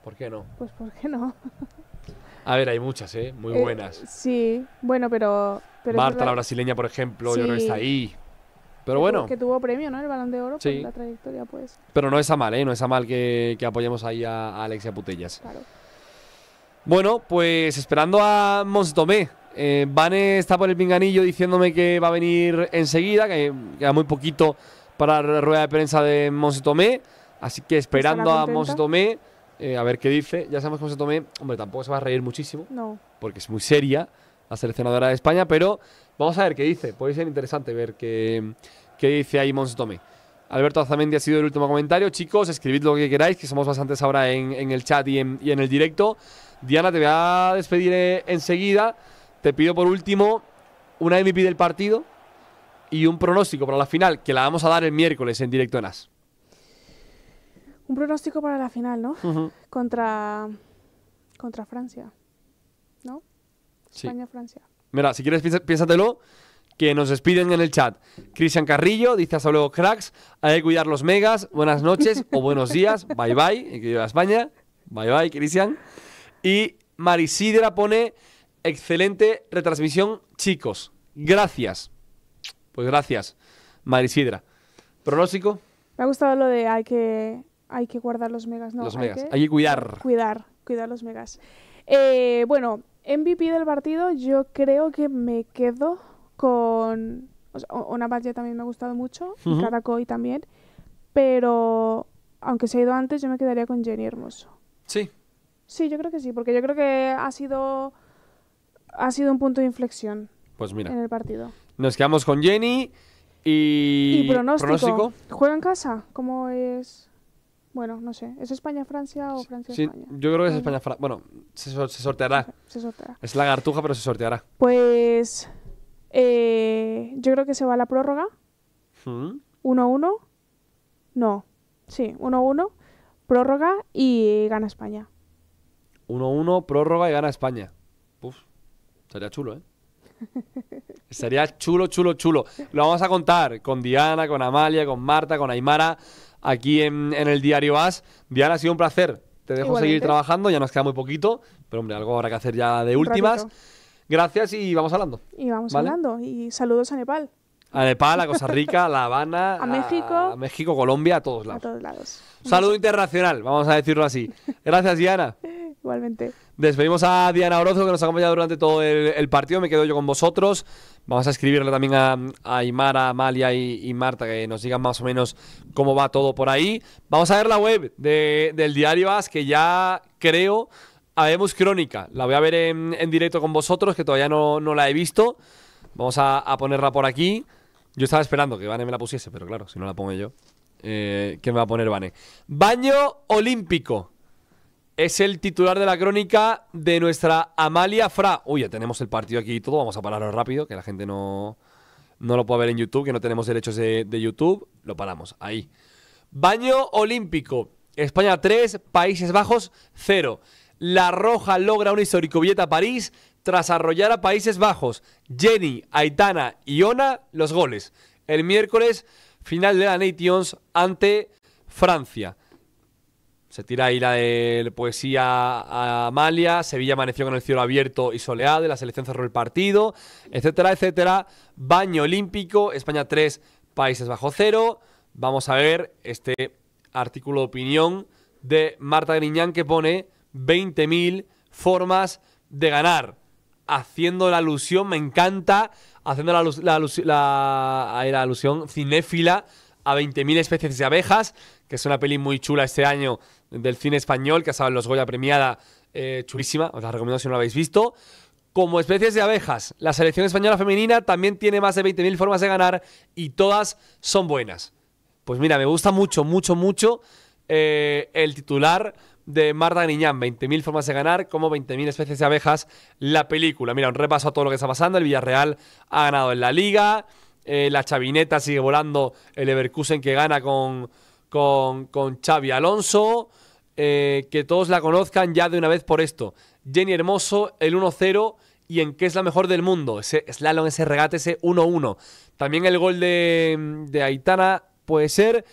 ¿Por qué no? Pues ¿por qué no? A ver, hay muchas, ¿eh? Muy eh, buenas. sí, bueno, pero... Marta, la... brasileña, por ejemplo, yo está ahí. Pero bueno. que tuvo premio, ¿no? El Balón de Oro la trayectoria, pues. Pero no es a mal, ¿eh? No es mal que, apoyemos ahí a, Alexia Putellas. Claro. Bueno, pues esperando a monse Tomé. Eh, Vane está por el pinganillo diciéndome que va a venir enseguida, que queda muy poquito para la rueda de prensa de Monse Tomé. Así que esperando a Monse Tomé eh, a ver qué dice. Ya sabemos cómo se tome. Hombre, tampoco se va a reír muchísimo. No. Porque es muy seria la seleccionadora de España, pero vamos a ver qué dice. Puede ser interesante ver qué, qué dice ahí Tome. Alberto Azamendi ha sido el último comentario. Chicos, escribid lo que queráis, que somos bastantes ahora en, el chat y en, el directo. Diana, te voy a despedir eh, enseguida. Te pido por último una MVP del partido y un pronóstico para la final, que la vamos a dar el miércoles en directo en AS. Un pronóstico para la final, ¿no? Contra contra Francia. ¿No? España-Francia. Mira, si quieres piénsatelo, que nos despiden en el chat. Cristian Carrillo dice hasta luego, cracks. Hay que cuidar los megas. Buenas noches o buenos días. Bye bye. Hay que a España. Bye bye, Cristian. Y Marisidra pone excelente retransmisión, chicos. Gracias. Pues gracias, Marisidra. ¿Pronóstico? Me ha gustado lo de hay que hay que guardar los megas, ¿no? Los megas, hay que cuidar. Cuidar, cuidar los megas. Eh, bueno, MVP del partido, yo creo que me quedo con. O sea, una Badge también me ha gustado mucho, y también. Pero aunque se ha ido antes, yo me quedaría con Jenny Hermoso. Sí. Sí, yo creo que sí, porque yo creo que ha sido. Ha sido un punto de inflexión. Pues mira. En el partido. Nos quedamos con Jenny y. pronóstico? ¿Pronóstico? ¿Juega en casa? ¿Cómo es? Bueno, no sé. ¿Es España-Francia o Francia-España? Sí, yo creo que es España-Francia. Bueno, se, sorteará. Se sorteará. Es la gartuja, pero se sorteará. Pues. Eh, yo creo que se va a la prórroga. 1-1. ¿Mm? No. Sí, 1-1. Prórroga y gana España. 1-1, prórroga y gana España. Uf, sería chulo, ¿eh? Sería chulo, chulo, chulo. Lo vamos a contar con Diana, con Amalia, con Marta, con Aymara aquí en, el diario AS. Diana, ha sido un placer. Te dejo seguir trabajando, ya nos queda muy poquito, pero hombre, algo habrá que hacer ya de últimas. Gracias y vamos hablando. Y vamos hablando. Y saludos a Nepal. A Nepal, a Costa Rica, a La Habana, a, México, a México, Colombia, a todos lados. A todos lados. Saludo internacional, vamos a decirlo así. Gracias, Diana. Igualmente. Despedimos a Diana Orozco que nos ha acompañado durante todo el, partido. Me quedo yo con vosotros. Vamos a escribirle también a, a Aymara, Amalia y, Marta, que nos digan más o menos cómo va todo por ahí. Vamos a ver la web del diario As, que ya creo habemos crónica. La voy a ver en, directo con vosotros, que todavía no, no la he visto. Vamos a, ponerla por aquí. Yo estaba esperando que Vane me la pusiese, pero claro, si no la pongo yo, eh, ¿quién me va a poner Vane? Baño olímpico es el titular de la crónica de nuestra Amalia Fra. Uy, ya tenemos el partido aquí y todo, vamos a pararlo rápido, que la gente no, no lo puede ver en YouTube, que no tenemos derechos de, de YouTube. Lo paramos, ahí. Baño olímpico. España 3, Países Bajos 0. La Roja logra un histórico billete a París tras arrollar a Países Bajos. Jenny, Aitana y Ona los goles. El miércoles, final de la Nations ante Francia. Se tira ahí la de poesía a Amalia, Sevilla amaneció con el cielo abierto y soleado, la selección cerró el partido, etcétera, etcétera. Baño olímpico, España 3, Países Bajo 0. Vamos a ver este artículo de opinión de Marta Griñán que pone 20.000 formas de ganar. Haciendo la alusión, me encanta, haciendo la, la alusión cinéfila a 20.000 especies de abejas, que es una peli muy chula este año del cine español, que ha estado los Goya premiada, eh, chulísima, os la recomiendo si no la habéis visto. Como especies de abejas, la selección española femenina también tiene más de 20.000 formas de ganar y todas son buenas. Pues mira, me gusta mucho, mucho, mucho eh, el titular de Marta Niñán, 20.000 formas de ganar, como 20.000 especies de abejas, la película. Mira, un repaso a todo lo que está pasando, el Villarreal ha ganado en la liga, eh, la chavineta sigue volando el Everkusen que gana con, con, Xavi Alonso. Eh, que todos la conozcan ya de una vez por esto. Jenny Hermoso, el 1-0 y en qué es la mejor del mundo. Ese slalom, ese regate, ese 1-1. También el gol de, de, Aitana puede ser.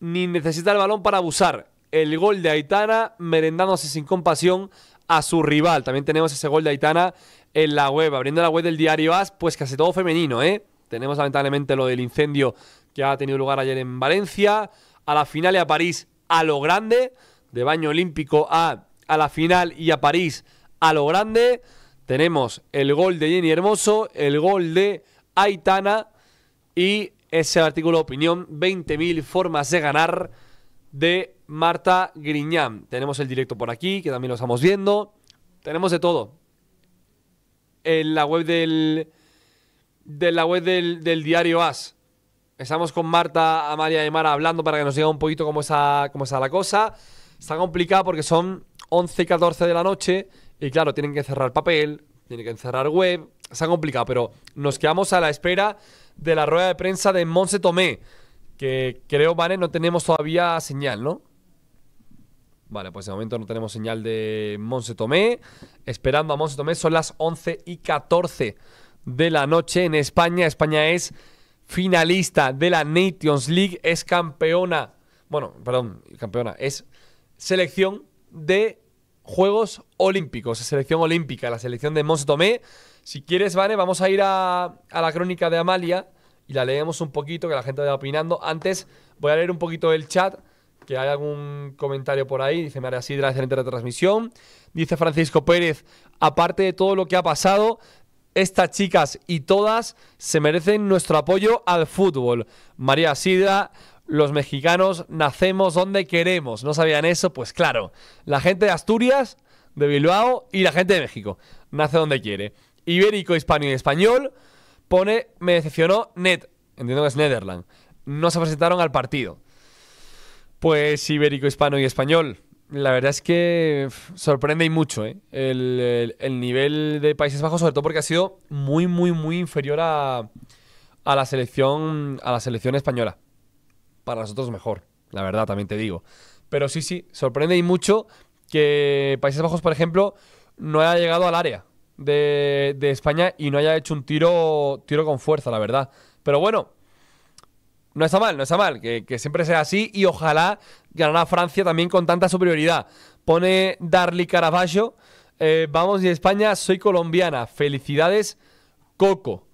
Ni necesita el balón para abusar. El gol de Aitana merendándose sin compasión a su rival. También tenemos ese gol de Aitana en la web. Abriendo la web del diario As, pues casi todo femenino, ¿eh? Tenemos lamentablemente lo del incendio que ha tenido lugar ayer en Valencia, a la final y a París a lo grande, de baño olímpico a, a la final y a París a lo grande. Tenemos el gol de Jenny Hermoso, el gol de Aitana y ese artículo de opinión, 20.000 formas de ganar de Marta Griñán. Tenemos el directo por aquí, que también lo estamos viendo. Tenemos de todo. En la web del, de la web del, diario AS. Estamos con Marta, Amalia y Mara hablando para que nos diga un poquito cómo está, la cosa. Está complicada porque son 11 y 14 de la noche y claro, tienen que cerrar papel, tienen que cerrar web. Está complicado, pero nos quedamos a la espera de la rueda de prensa de Monse Tomé, que creo, vale, no tenemos todavía señal, ¿no? Vale, pues de momento no tenemos señal de Monse Tomé. Esperando a Monse Tomé, son las 11 y 14 de la noche en España. España es finalista de la Nations League, es campeona, bueno, perdón, campeona, es selección de Juegos Olímpicos, selección olímpica, la selección de Monse Tomé. Si quieres, Vane, vamos a ir a, la crónica de Amalia y la leemos un poquito, que la gente va opinando. Antes voy a leer un poquito del chat, que hay algún comentario por ahí. Dice María Sidra, excelente retransmisión. Dice Francisco Pérez, aparte de todo lo que ha pasado, estas chicas y todas se merecen nuestro apoyo al fútbol. María Sida, los mexicanos nacemos donde queremos. ¿No sabían eso? Pues claro, la gente de Asturias, de Bilbao y la gente de México nace donde quiere. Ibérico, hispano y español pone, me decepcionó Net, entiendo que es Netherland. No se presentaron al partido. Pues ibérico, hispano y español la verdad es que sorprende y mucho ¿eh? el, nivel de Países Bajos, sobre todo porque ha sido muy, muy, muy inferior a, la selección, a la selección española. Para nosotros mejor, la verdad, también te digo. Pero sí, sí, sorprende y mucho que Países Bajos, por ejemplo, no haya llegado al área de, de España y no haya hecho un tiro, tiro con fuerza, la verdad. Pero bueno, no está mal, no está mal, que, siempre sea así y ojalá ganará Francia también con tanta superioridad. Pone Darly Caravaggio, eh, vamos de España, soy colombiana, felicidades Coco.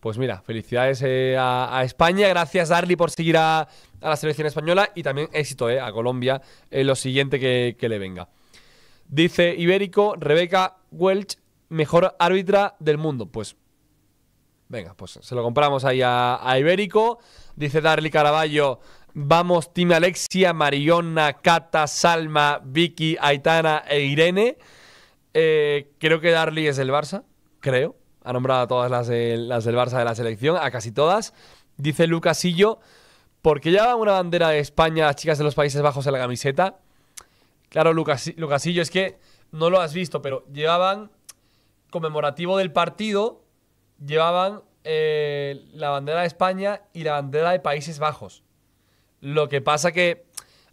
Pues mira, felicidades eh, a, España, gracias Darly por seguir a, la selección española y también éxito eh, a Colombia en lo siguiente que, que le venga. Dice Ibérico, Rebeca Welch, mejor árbitra del mundo. Pues Venga, pues se lo compramos ahí a, Ibérico. Dice Darly Caraballo. Vamos, Team Alexia, Mariona, Cata, Salma, Vicky, Aitana e Irene. Eh, creo que Darly es del Barça, creo. Ha nombrado a todas las, del Barça de la selección, a casi todas. Dice Lucasillo, porque llevaban una bandera de España las chicas de los Países Bajos en la camiseta. Claro, Lucasillo, es que no lo has visto, pero llevaban conmemorativo del partido llevaban eh, la bandera de España y la bandera de Países Bajos. Lo que pasa que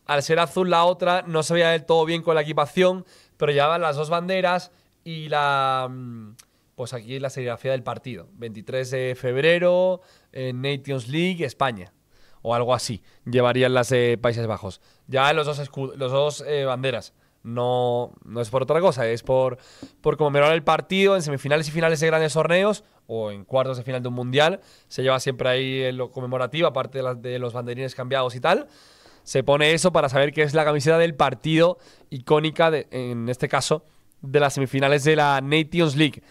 al ser azul la otra no se veía del todo bien con la equipación, pero llevaban las dos banderas y la... Mm, pues aquí la serigrafía del partido. 23 de febrero, en eh, Nations League, España. O algo así. Llevarían las de Países Bajos. Ya los dos, los dos eh, banderas. No, no es por otra cosa, es por, por conmemorar el partido en semifinales y finales de grandes torneos o en cuartos de final de un mundial. Se lleva siempre ahí lo conmemorativo, aparte de, de los banderines cambiados y tal. Se pone eso para saber que es la camiseta del partido icónica, en este caso, de las semifinales de la Nations League.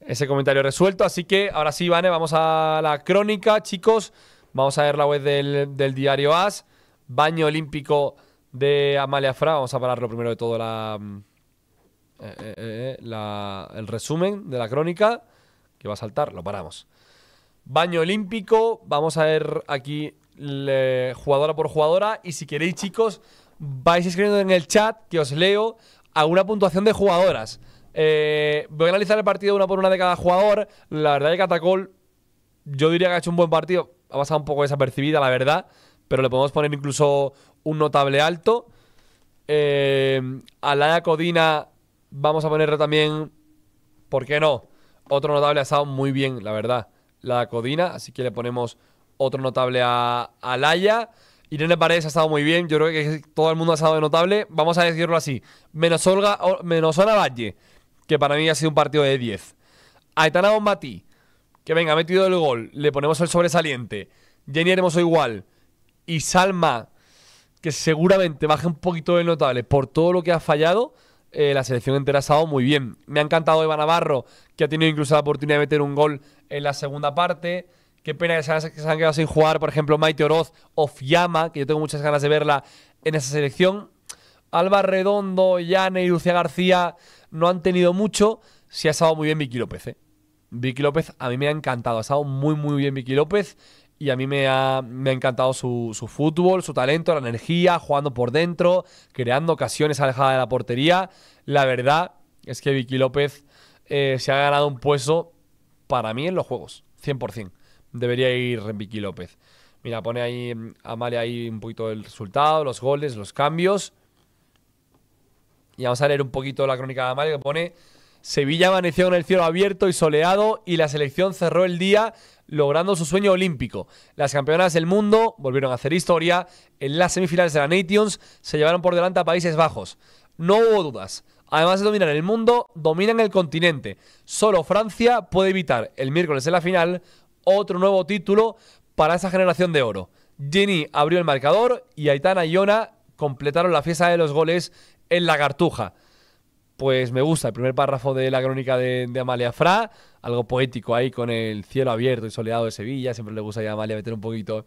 Ese comentario resuelto. Así que ahora sí, Vane, vamos a la crónica, chicos. Vamos a ver la web del, diario AS. Baño olímpico de Amalia Fra. Vamos a lo primero de todo mm, eh, eh, eh, la, el resumen de la crónica que va a saltar, lo paramos. Baño olímpico, vamos a ver aquí jugadora por jugadora y si queréis chicos, vais escribiendo en el chat que os leo alguna puntuación de jugadoras. Eh, voy a analizar el partido una por una de cada jugador. La verdad que Catacol, yo diría que ha hecho un buen partido. Ha pasado un poco desapercibida, la verdad. Pero le podemos poner incluso un notable alto. Eh, a Laia Codina vamos a ponerle también, ¿por qué no? Otro notable ha estado muy bien, la verdad, la Codina. Así que le ponemos otro notable a, y Laia. Irene Paredes ha estado muy bien. Yo creo que todo el mundo ha estado de notable. Vamos a decirlo así. Menos Olga, menos Valle, que para mí ha sido un partido de 10. Aitana Bombati, que venga, ha metido el gol. Le ponemos el sobresaliente. Jenny Hermoso igual. Y Salma, que seguramente baje un poquito de notable por todo lo que ha fallado. Eh, la selección entera ha estado muy bien. Me ha encantado Eva Navarro, que ha tenido incluso la oportunidad de meter un gol en la segunda parte. Qué pena que se, han, quedado sin jugar, por ejemplo, Maite Oroz o Fiamma, que yo tengo muchas ganas de verla en esa selección. Alba Redondo, Yane y Lucía García no han tenido mucho. Si ha estado muy bien Vicky López. ¿eh? Vicky López a mí me ha encantado. Ha estado muy, muy bien Vicky López y a mí me ha, encantado su, su, fútbol, su talento, la energía, jugando por dentro, creando ocasiones alejada de la portería. La verdad es que Vicky López eh, se ha ganado un puesto para mí en los juegos, 100%. Debería ir Vicky López. Mira, pone ahí mm, Amalia ahí un poquito el resultado, los goles, los cambios. Y vamos a leer un poquito la crónica de Amalia que pone Sevilla amaneció en el cielo abierto y soleado y la selección cerró el día logrando su sueño olímpico. Las campeonas del mundo volvieron a hacer historia. En las semifinales de la Nations se llevaron por delante a Países Bajos. No hubo dudas. Además de dominar el mundo, dominan el continente. Solo Francia puede evitar el miércoles en la final otro nuevo título para esa generación de oro. Jenny abrió el marcador y Aitana y Yona completaron la fiesta de los goles en la cartuja. Pues me gusta el primer párrafo de la crónica de, de Amalia Fra algo poético ahí con el cielo abierto y soleado de Sevilla. Siempre le gusta llamarle a Amalia meter un poquito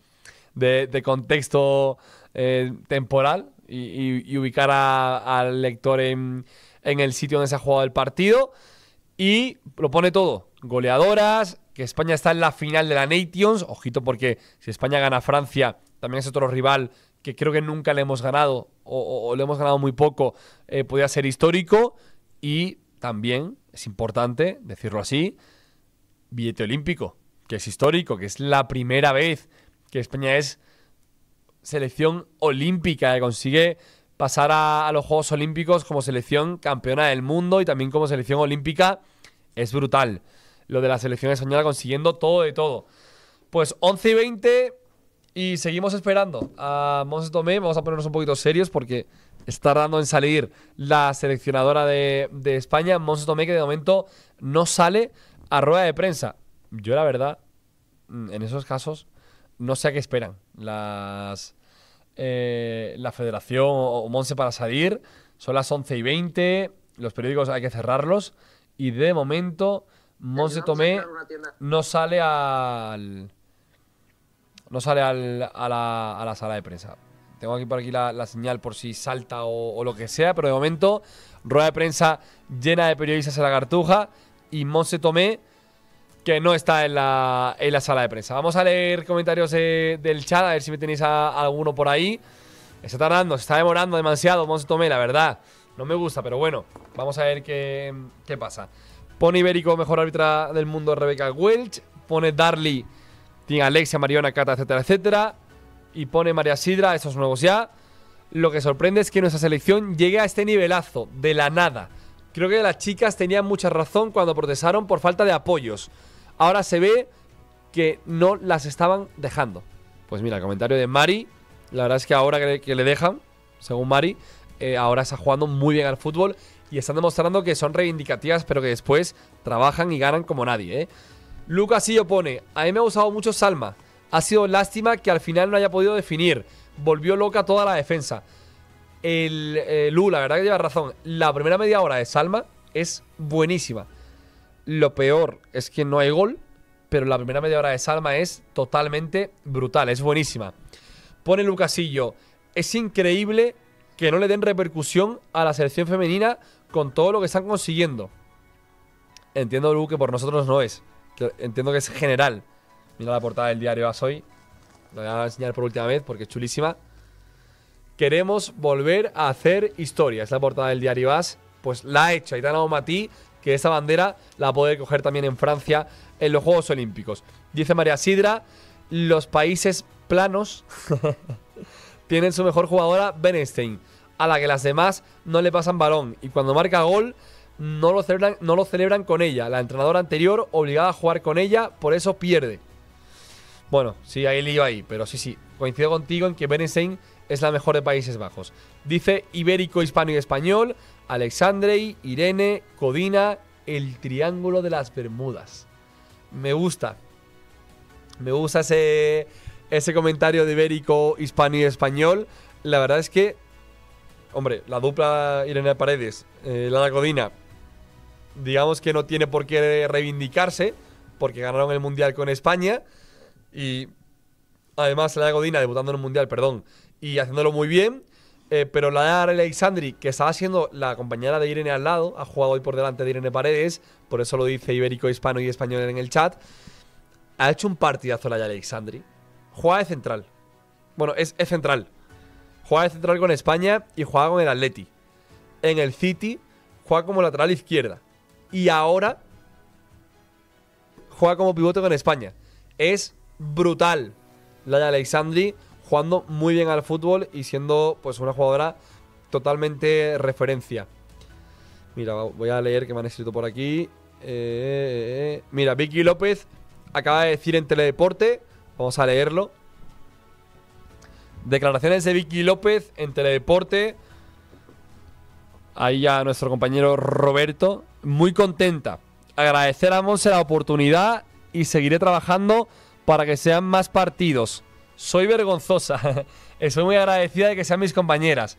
de, contexto eh, temporal y, ubicar al lector en, el sitio donde se ha jugado el partido. Y lo pone todo. Goleadoras, que España está en la final de la Nations. Ojito porque si España gana a Francia, también es otro rival que creo que nunca le hemos ganado o, le hemos ganado muy poco, eh, Podría ser histórico. Y también es importante decirlo así, billete olímpico, que es histórico, que es la primera vez que España es selección olímpica, que consigue pasar a, los Juegos Olímpicos como selección campeona del mundo y también como selección olímpica es brutal. Lo de la selección española consiguiendo todo de todo. Pues 11 y 20 y seguimos esperando ah, a Tomé. Vamos a ponernos un poquito serios porque está dando en salir la seleccionadora de, España, Monse Tomé, que de momento no sale a rueda de prensa. Yo, la verdad, mm, en esos casos, no sé a qué esperan las eh, la federación o Monse para salir. Son las 11 y 20, los periódicos hay que cerrarlos y de momento Monse Tomé no sale al no sale a la sala de prensa. Tengo aquí por aquí la, señal por si salta o, lo que sea, pero de momento, rueda de prensa llena de periodistas en la cartuja y Monse Tomé, que no está en la, en la sala de prensa. Vamos a leer comentarios eh, del chat, a ver si me tenéis alguno por ahí. Está tardando, se está demorando demasiado Monse Tomé, la verdad. No me gusta, pero bueno, vamos a ver qué, qué pasa. Pone Ibérico, mejor árbitra del mundo, Rebeca Welch. Pone Darly, tiene Alexia, Mariona, Cata, etcétera, etcétera y pone María Sidra, esos nuevos ya. Lo que sorprende es que nuestra selección llegue a este nivelazo, de la nada. Creo que las chicas tenían mucha razón cuando protestaron por falta de apoyos. Ahora se ve que no las estaban dejando. Pues mira, el comentario de Mari, la verdad es que ahora que le, dejan, según Mari, eh, ahora está jugando muy bien al fútbol y están demostrando que son reivindicativas, pero que después trabajan y ganan como nadie. ¿eh? Lucas Sillo pone, a mí me ha gustado mucho Salma, ha sido lástima que al final no haya podido definir. Volvió loca toda la defensa. El, Lula, eh, Lu, la verdad que lleva razón. La primera media hora de Salma es buenísima. Lo peor es que no hay gol, pero la primera media hora de Salma es totalmente brutal, es buenísima. Pone Lucasillo, es increíble que no le den repercusión a la selección femenina con todo lo que están consiguiendo. Entiendo, Lu, que por nosotros no es. Entiendo que es general. Mira la portada del diario As hoy. La voy a enseñar por última vez porque es chulísima. Queremos volver a hacer historia. Es la portada del diario As. Pues la ha hecho Aitana Omatí, que esa bandera la puede coger también en Francia en los Juegos Olímpicos. Dice María Sidra, los países planos tienen su mejor jugadora, Benestein, a la que las demás no le pasan balón. Y cuando marca gol, no lo celebran, no lo celebran con ella. La entrenadora anterior obligada a jugar con ella, por eso pierde. Bueno, sí, le iba ahí, pero sí, sí. Coincido contigo en que Berenstein es la mejor de Países Bajos. Dice ibérico, hispano y español, Alexandre, Irene, Codina, el Triángulo de las Bermudas. Me gusta. Me gusta ese, ese comentario de ibérico, hispano y español. La verdad es que, hombre, la dupla Irene Paredes, la eh, Lana Codina, digamos que no tiene por qué reivindicarse, porque ganaron el Mundial con España. Y además la de Godina debutando en el mundial, perdón, y haciéndolo muy bien. Eh, pero la de Alexandri, que estaba siendo la compañera de Irene al lado, ha jugado hoy por delante de Irene Paredes, por eso lo dice ibérico, hispano y español en el chat. Ha hecho un partidazo la de Alexandri. Juega de central. Bueno, es, es central. Juega de central con España y juega con el Atleti. En el City juega como lateral izquierda. Y ahora juega como pivote con España. Es brutal la de Alexandri, jugando muy bien al fútbol y siendo pues una jugadora totalmente referencia. Mira, voy a leer que me han escrito por aquí. Eh, eh, eh, mira, Vicky López acaba de decir en Teledeporte, vamos a leerlo. Declaraciones de Vicky López en Teledeporte. Ahí ya nuestro compañero Roberto, muy contenta. Agradecer la oportunidad y seguiré trabajando para que sean más partidos. Soy vergonzosa. Estoy eh, muy agradecida de que sean mis compañeras.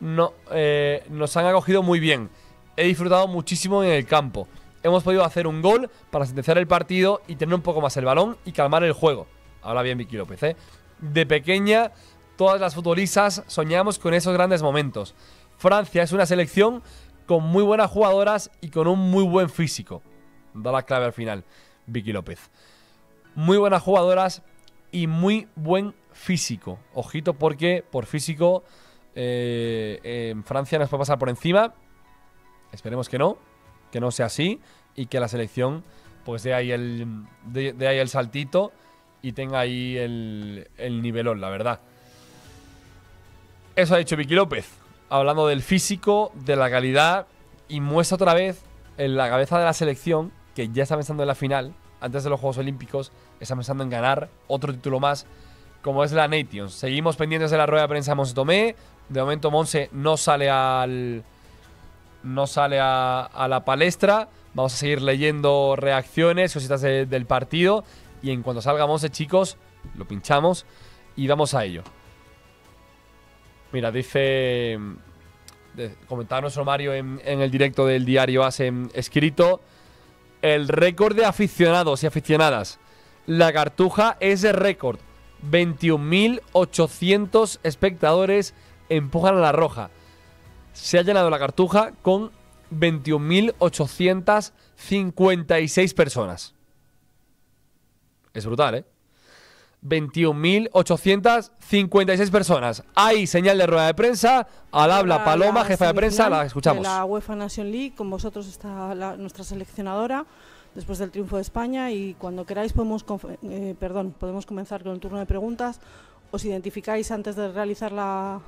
No, eh, nos han acogido muy bien. He disfrutado muchísimo en el campo. Hemos podido hacer un gol para sentenciar el partido y tener un poco más el balón y calmar el juego. Ahora bien, Vicky López, ¿eh? De pequeña, todas las futbolistas soñamos con esos grandes momentos. Francia es una selección con muy buenas jugadoras y con un muy buen físico. Da la clave al final, Vicky López muy buenas jugadoras y muy buen físico. Ojito porque por físico eh, en Francia nos puede pasar por encima. Esperemos que no, que no sea así y que la selección pues dé ahí el, de, ahí el saltito y tenga ahí el, el nivelón, la verdad. Eso ha dicho Vicky López, hablando del físico, de la calidad y muestra otra vez en la cabeza de la selección que ya está pensando en la final antes de los Juegos Olímpicos, está pensando en ganar otro título más, como es la Nations. Seguimos pendientes de la rueda de prensa de Monse Tomé. De momento Monse no sale al. No sale a, la palestra. Vamos a seguir leyendo reacciones, cositas del partido. Y en cuanto salga Monse, chicos, lo pinchamos y vamos a ello. Mira, dice. comentaba nuestro Mario en, en el directo del diario hace escrito el récord de aficionados y aficionadas. La Cartuja es el récord. 21.800 espectadores empujan a la roja. Se ha llenado la Cartuja con 21.856 personas. Es brutal, ¿eh? 21.856 personas. Hay señal de rueda de prensa. Al habla Paloma, jefa de prensa, la escuchamos. la UEFA Nation League, con vosotros está nuestra seleccionadora después del triunfo de España y cuando queráis podemos, eh, perdón, podemos comenzar con el turno de preguntas. ¿Os identificáis antes de realizar la...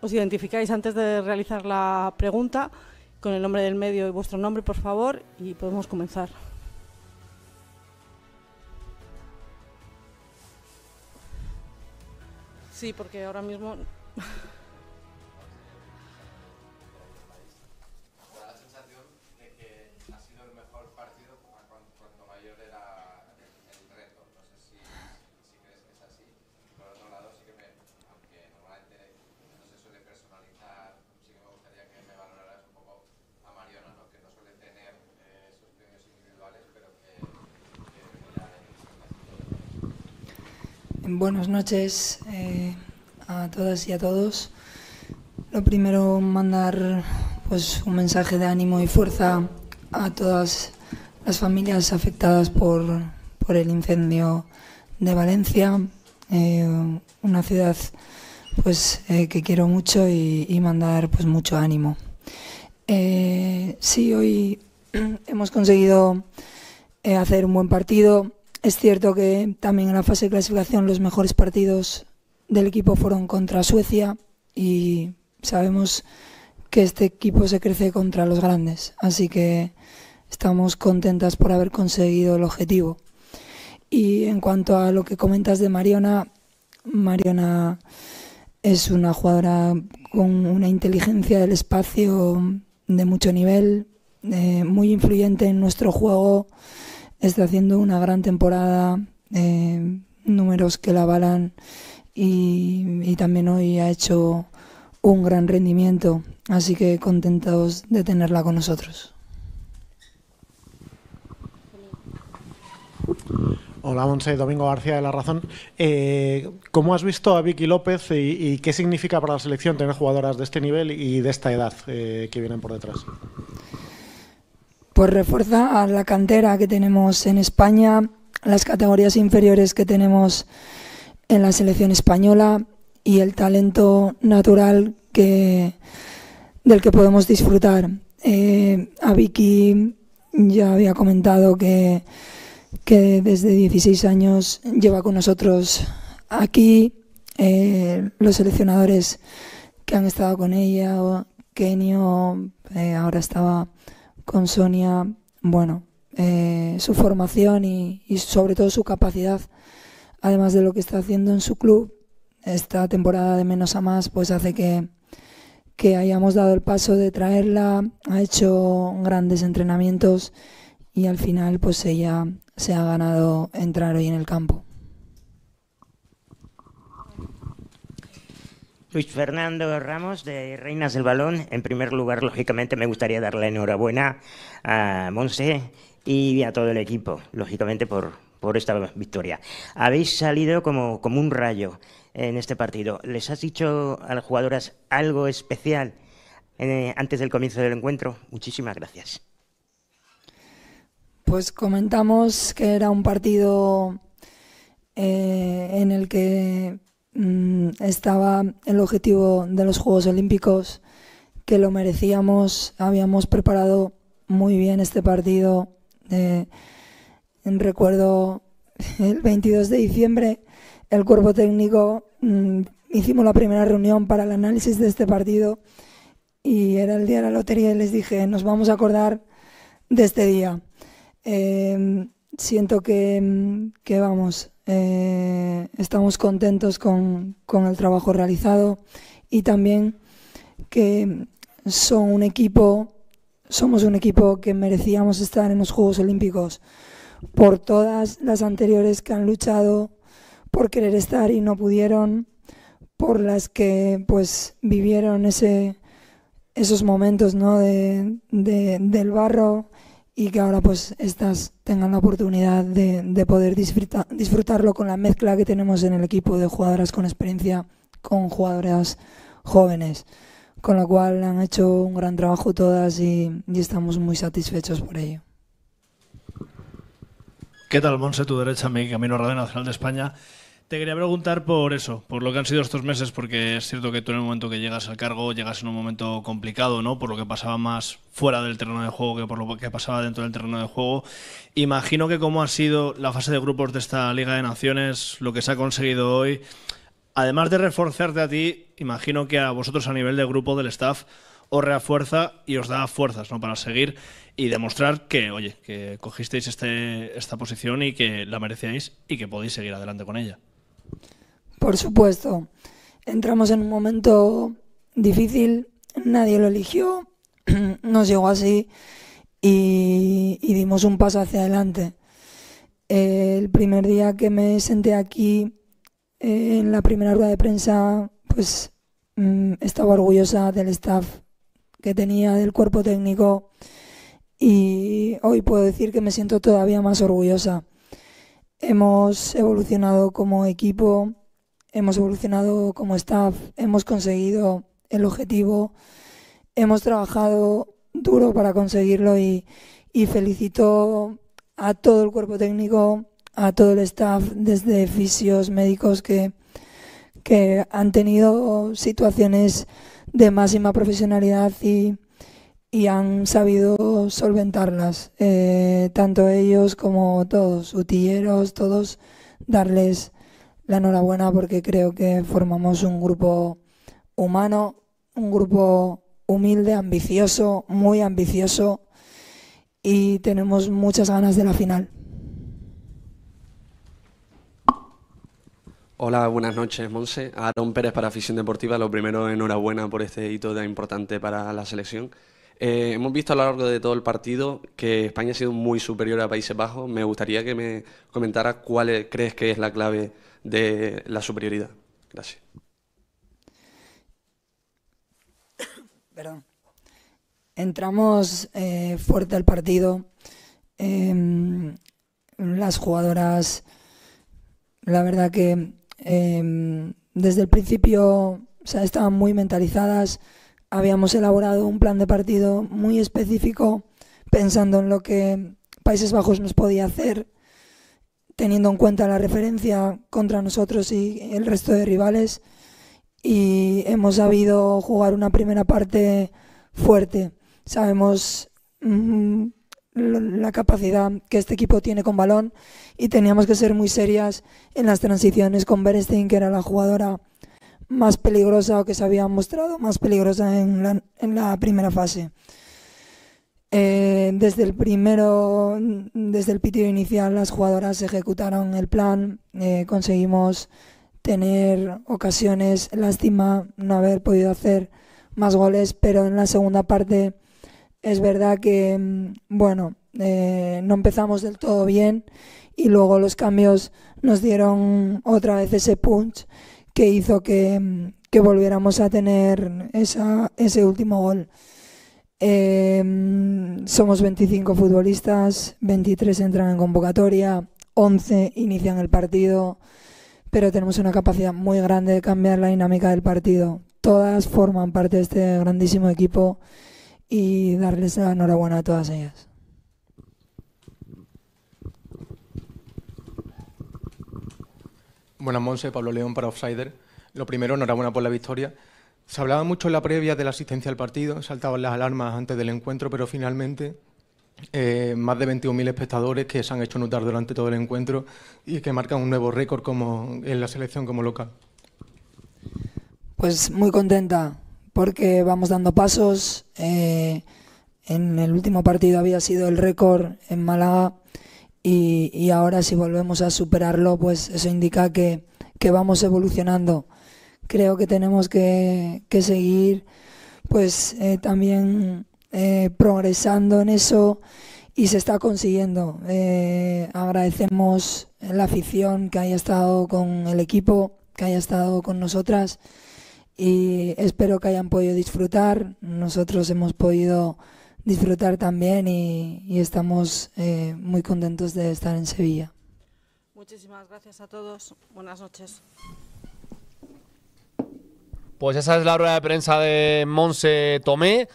Os identificáis antes de realizar la pregunta con el nombre del medio y vuestro nombre, por favor, y podemos comenzar. Sí, porque ahora mismo Buenas noches eh, a todas y a todos. Lo primero, mandar pues, un mensaje de ánimo y fuerza a todas las familias afectadas por, por el incendio de Valencia, eh, una ciudad pues, eh, que quiero mucho y, y, mandar pues, mucho ánimo. sí, hoy hemos conseguido hacer un buen partido es cierto que también en la fase de clasificación los mejores partidos del equipo fueron contra Suecia y sabemos que este equipo se crece contra los grandes, así que estamos contentas por haber conseguido el objetivo. Y en cuanto a lo que comentas de Mariona, Mariona es una jugadora con una inteligencia del espacio de mucho nivel, eh, muy influyente en nuestro juego está haciendo una gran temporada, eh, números que la avalan y, también hoy ha hecho un gran rendimiento, así que contentos de tenerla con nosotros. Hola, Monse. Domingo García de La Razón. Eh, ¿Cómo has visto a Vicky López y, qué significa para la selección tener jugadoras de este nivel y de esta edad eh, que vienen por detrás? Pues refuerza a la cantera que tenemos en España, las categorías inferiores que tenemos en la selección española y el talento natural del que podemos disfrutar. Eh, a Vicky ya había comentado que, desde 16 años lleva con nosotros aquí. Eh, los seleccionadores que han estado con ella, Kenio, eh, ahora estaba con Sonia, bueno, eh, su formación y, sobre todo su capacidad, además de lo que está haciendo en su club, esta temporada de menos a más, pues hace que, que hayamos dado el paso de traerla, ha hecho grandes entrenamientos y al final pues ella se ha ganado entrar hoy en el campo. Luis Fernando Ramos de Reinas del Balón. En primer lugar, lógicamente, me gustaría dar la enhorabuena a Monse y a todo el equipo, lógicamente, por, por esta victoria. Habéis salido como, un rayo en este partido. ¿Les has dicho a las jugadoras algo especial eh, antes del comienzo del encuentro? Muchísimas gracias. Pues comentamos que era un partido eh, en el que Mm, estaba el objetivo de los Juegos Olímpicos, que lo merecíamos, habíamos preparado muy bien este partido. Eh, recuerdo el 22 de diciembre, el cuerpo técnico mm, hicimos la primera reunión para el análisis de este partido y era el día de la lotería y les dije, nos vamos a acordar de este día. Eh, siento que, que, vamos, eh, estamos contentos con, el trabajo realizado y también que son un equipo, somos un equipo que merecíamos estar en los Juegos Olímpicos por todas las anteriores que han luchado por querer estar y no pudieron, por las que pues vivieron ese esos momentos del barro, y que ahora pues estas tengan la oportunidad de, poder disfrutarlo con la mezcla que tenemos en el equipo de jugadoras con experiencia con jugadoras jóvenes. Con lo cual han hecho un gran trabajo todas y, estamos muy satisfechos por ello. ¿Qué tal, Monse? Tu derecha, mi camino Radio Nacional de España. Te quería preguntar por eso, por lo que han sido estos meses, porque es cierto que tú en el momento que llegas al cargo llegas en un momento complicado, ¿no? Por lo que pasaba más fuera del terreno de juego que por lo que pasaba dentro del terreno de juego. Imagino que como ha sido la fase de grupos de esta Liga de Naciones, lo que se ha conseguido hoy, además de reforzarte a ti, imagino que a vosotros a nivel de grupo del staff os refuerza y os da fuerzas para seguir y demostrar que, oye, que cogisteis este, esta posición y que la merecíais y que podéis seguir adelante con ella. Por supuesto, entramos en un momento difícil, nadie lo eligió, nos llegó así y, dimos un paso hacia adelante. El primer día que me senté aquí eh, en la primera rueda de prensa, pues mm, estaba orgullosa del staff que tenía, del cuerpo técnico y hoy puedo decir que me siento todavía más orgullosa. Hemos evolucionado como equipo, hemos evolucionado como staff, hemos conseguido el objetivo, hemos trabajado duro para conseguirlo y, felicito a todo el cuerpo técnico, a todo el staff, desde fisios, médicos que, han tenido situaciones de máxima profesionalidad y, han sabido solventarlas, eh, tanto ellos como todos, utilleros, todos darles la enhorabuena porque creo que formamos un grupo humano, un grupo humilde, ambicioso, muy ambicioso y tenemos muchas ganas de la final. Hola, buenas noches, Monse. Aaron Pérez para Afición Deportiva. Lo primero, enhorabuena por este hito tan importante para la selección. Eh, hemos visto a lo largo de todo el partido que España ha sido muy superior a Países Bajos. Me gustaría que me comentara cuál crees que es la clave de la superioridad. Gracias. Perdón. Entramos eh, fuerte al partido. Em, las jugadoras, la verdad que em, desde el principio o estaban muy mentalizadas. Habíamos elaborado un plan de partido muy específico pensando en lo que Países Bajos nos podía hacer teniendo en cuenta la referencia contra nosotros y el resto de rivales y hemos sabido jugar una primera parte fuerte. Sabemos mm, la capacidad que este equipo tiene con balón y teníamos que ser muy serias en las transiciones con Bernstein, que era la jugadora más peligrosa o que se había mostrado más peligrosa en la primera fase. Eh, desde el primero, desde el pitido inicial, las jugadoras ejecutaron el plan. Eh, conseguimos tener ocasiones. Lástima no haber podido hacer más goles, pero en la segunda parte es verdad que, mm, bueno, eh, no empezamos del todo bien y luego los cambios nos dieron otra vez ese punch que hizo que, mm, que volviéramos a tener esa, ese último gol. Em, somos 25 futbolistas, 23 entran en convocatoria, 11 inician el partido, pero tenemos una capacidad muy grande de cambiar la dinámica del partido. Todas forman parte de este grandísimo equipo y darles la enhorabuena a todas ellas. Buenas, Monse, Pablo León para Offsider. Lo primero, enhorabuena por la victoria. Se hablaba mucho en la previa de la asistencia al partido, saltaban las alarmas antes del encuentro, pero finalmente eh, más de 21.000 espectadores que se han hecho notar durante todo el encuentro y que marcan un nuevo récord como en la selección como local. Pues muy contenta porque vamos dando pasos. Eh, en el último partido había sido el récord en Málaga y, ahora si volvemos a superarlo, pues eso indica que, que vamos evolucionando creo que tenemos que, seguir pues eh, también eh, progresando en eso y se está consiguiendo. Eh, agradecemos la afición que haya estado con el equipo, que haya estado con nosotras y espero que hayan podido disfrutar. Nosotros hemos podido disfrutar también y, estamos muy contentos de estar en Sevilla. Muchísimas gracias a todos. Buenas noches. Pues esa es la rueda de prensa de Monse Tomé.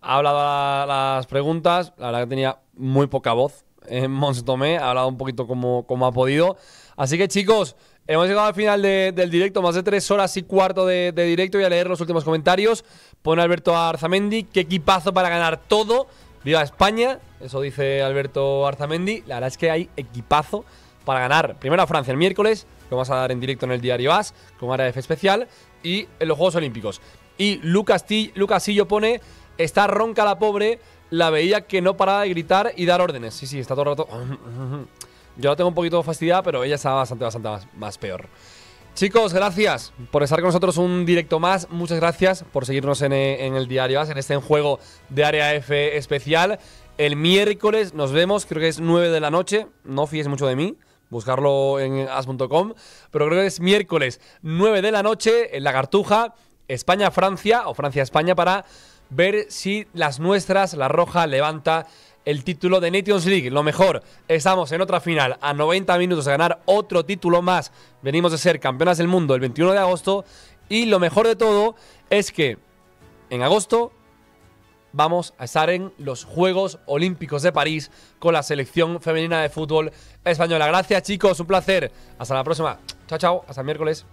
Ha hablado las preguntas. La verdad que tenía muy poca voz en eh, Monse Tomé. Ha hablado un poquito como, como ha podido. Así que chicos, hemos llegado al final del directo. Más de tres horas y cuarto de, directo. Voy a leer los últimos comentarios. Pone Alberto Arzamendi. Qué equipazo para ganar todo. Viva España. Eso dice Alberto Arzamendi. La verdad es que hay equipazo para ganar. Primero a Francia el miércoles, lo vamos a dar en directo en el diario AS, Como área especial y en los Juegos Olímpicos. Y Lucas, pone, está ronca la pobre, la veía que no paraba de gritar y dar órdenes. Sí, sí, está todo el rato... Yo la tengo un poquito fastidia pero ella está bastante, bastante más, peor. Chicos, gracias por estar con nosotros un directo más. Muchas gracias por seguirnos en, eh, el diario en este juego de Área F especial. El miércoles nos vemos, creo que es 9 de la noche. No fíes mucho de mí buscarlo en as.com. Pero creo que es miércoles 9 de la noche en La Cartuja, España-Francia o Francia-España para ver si las nuestras, la roja, levanta el título de Nations League. Lo mejor, estamos en otra final a 90 minutos de ganar otro título más. Venimos de ser campeonas del mundo el 21 de agosto. Y lo mejor de todo es que en agosto vamos a estar en los Juegos Olímpicos de París con la selección femenina de fútbol española. Gracias chicos, un placer. Hasta la próxima. Chao, chao. Hasta el miércoles.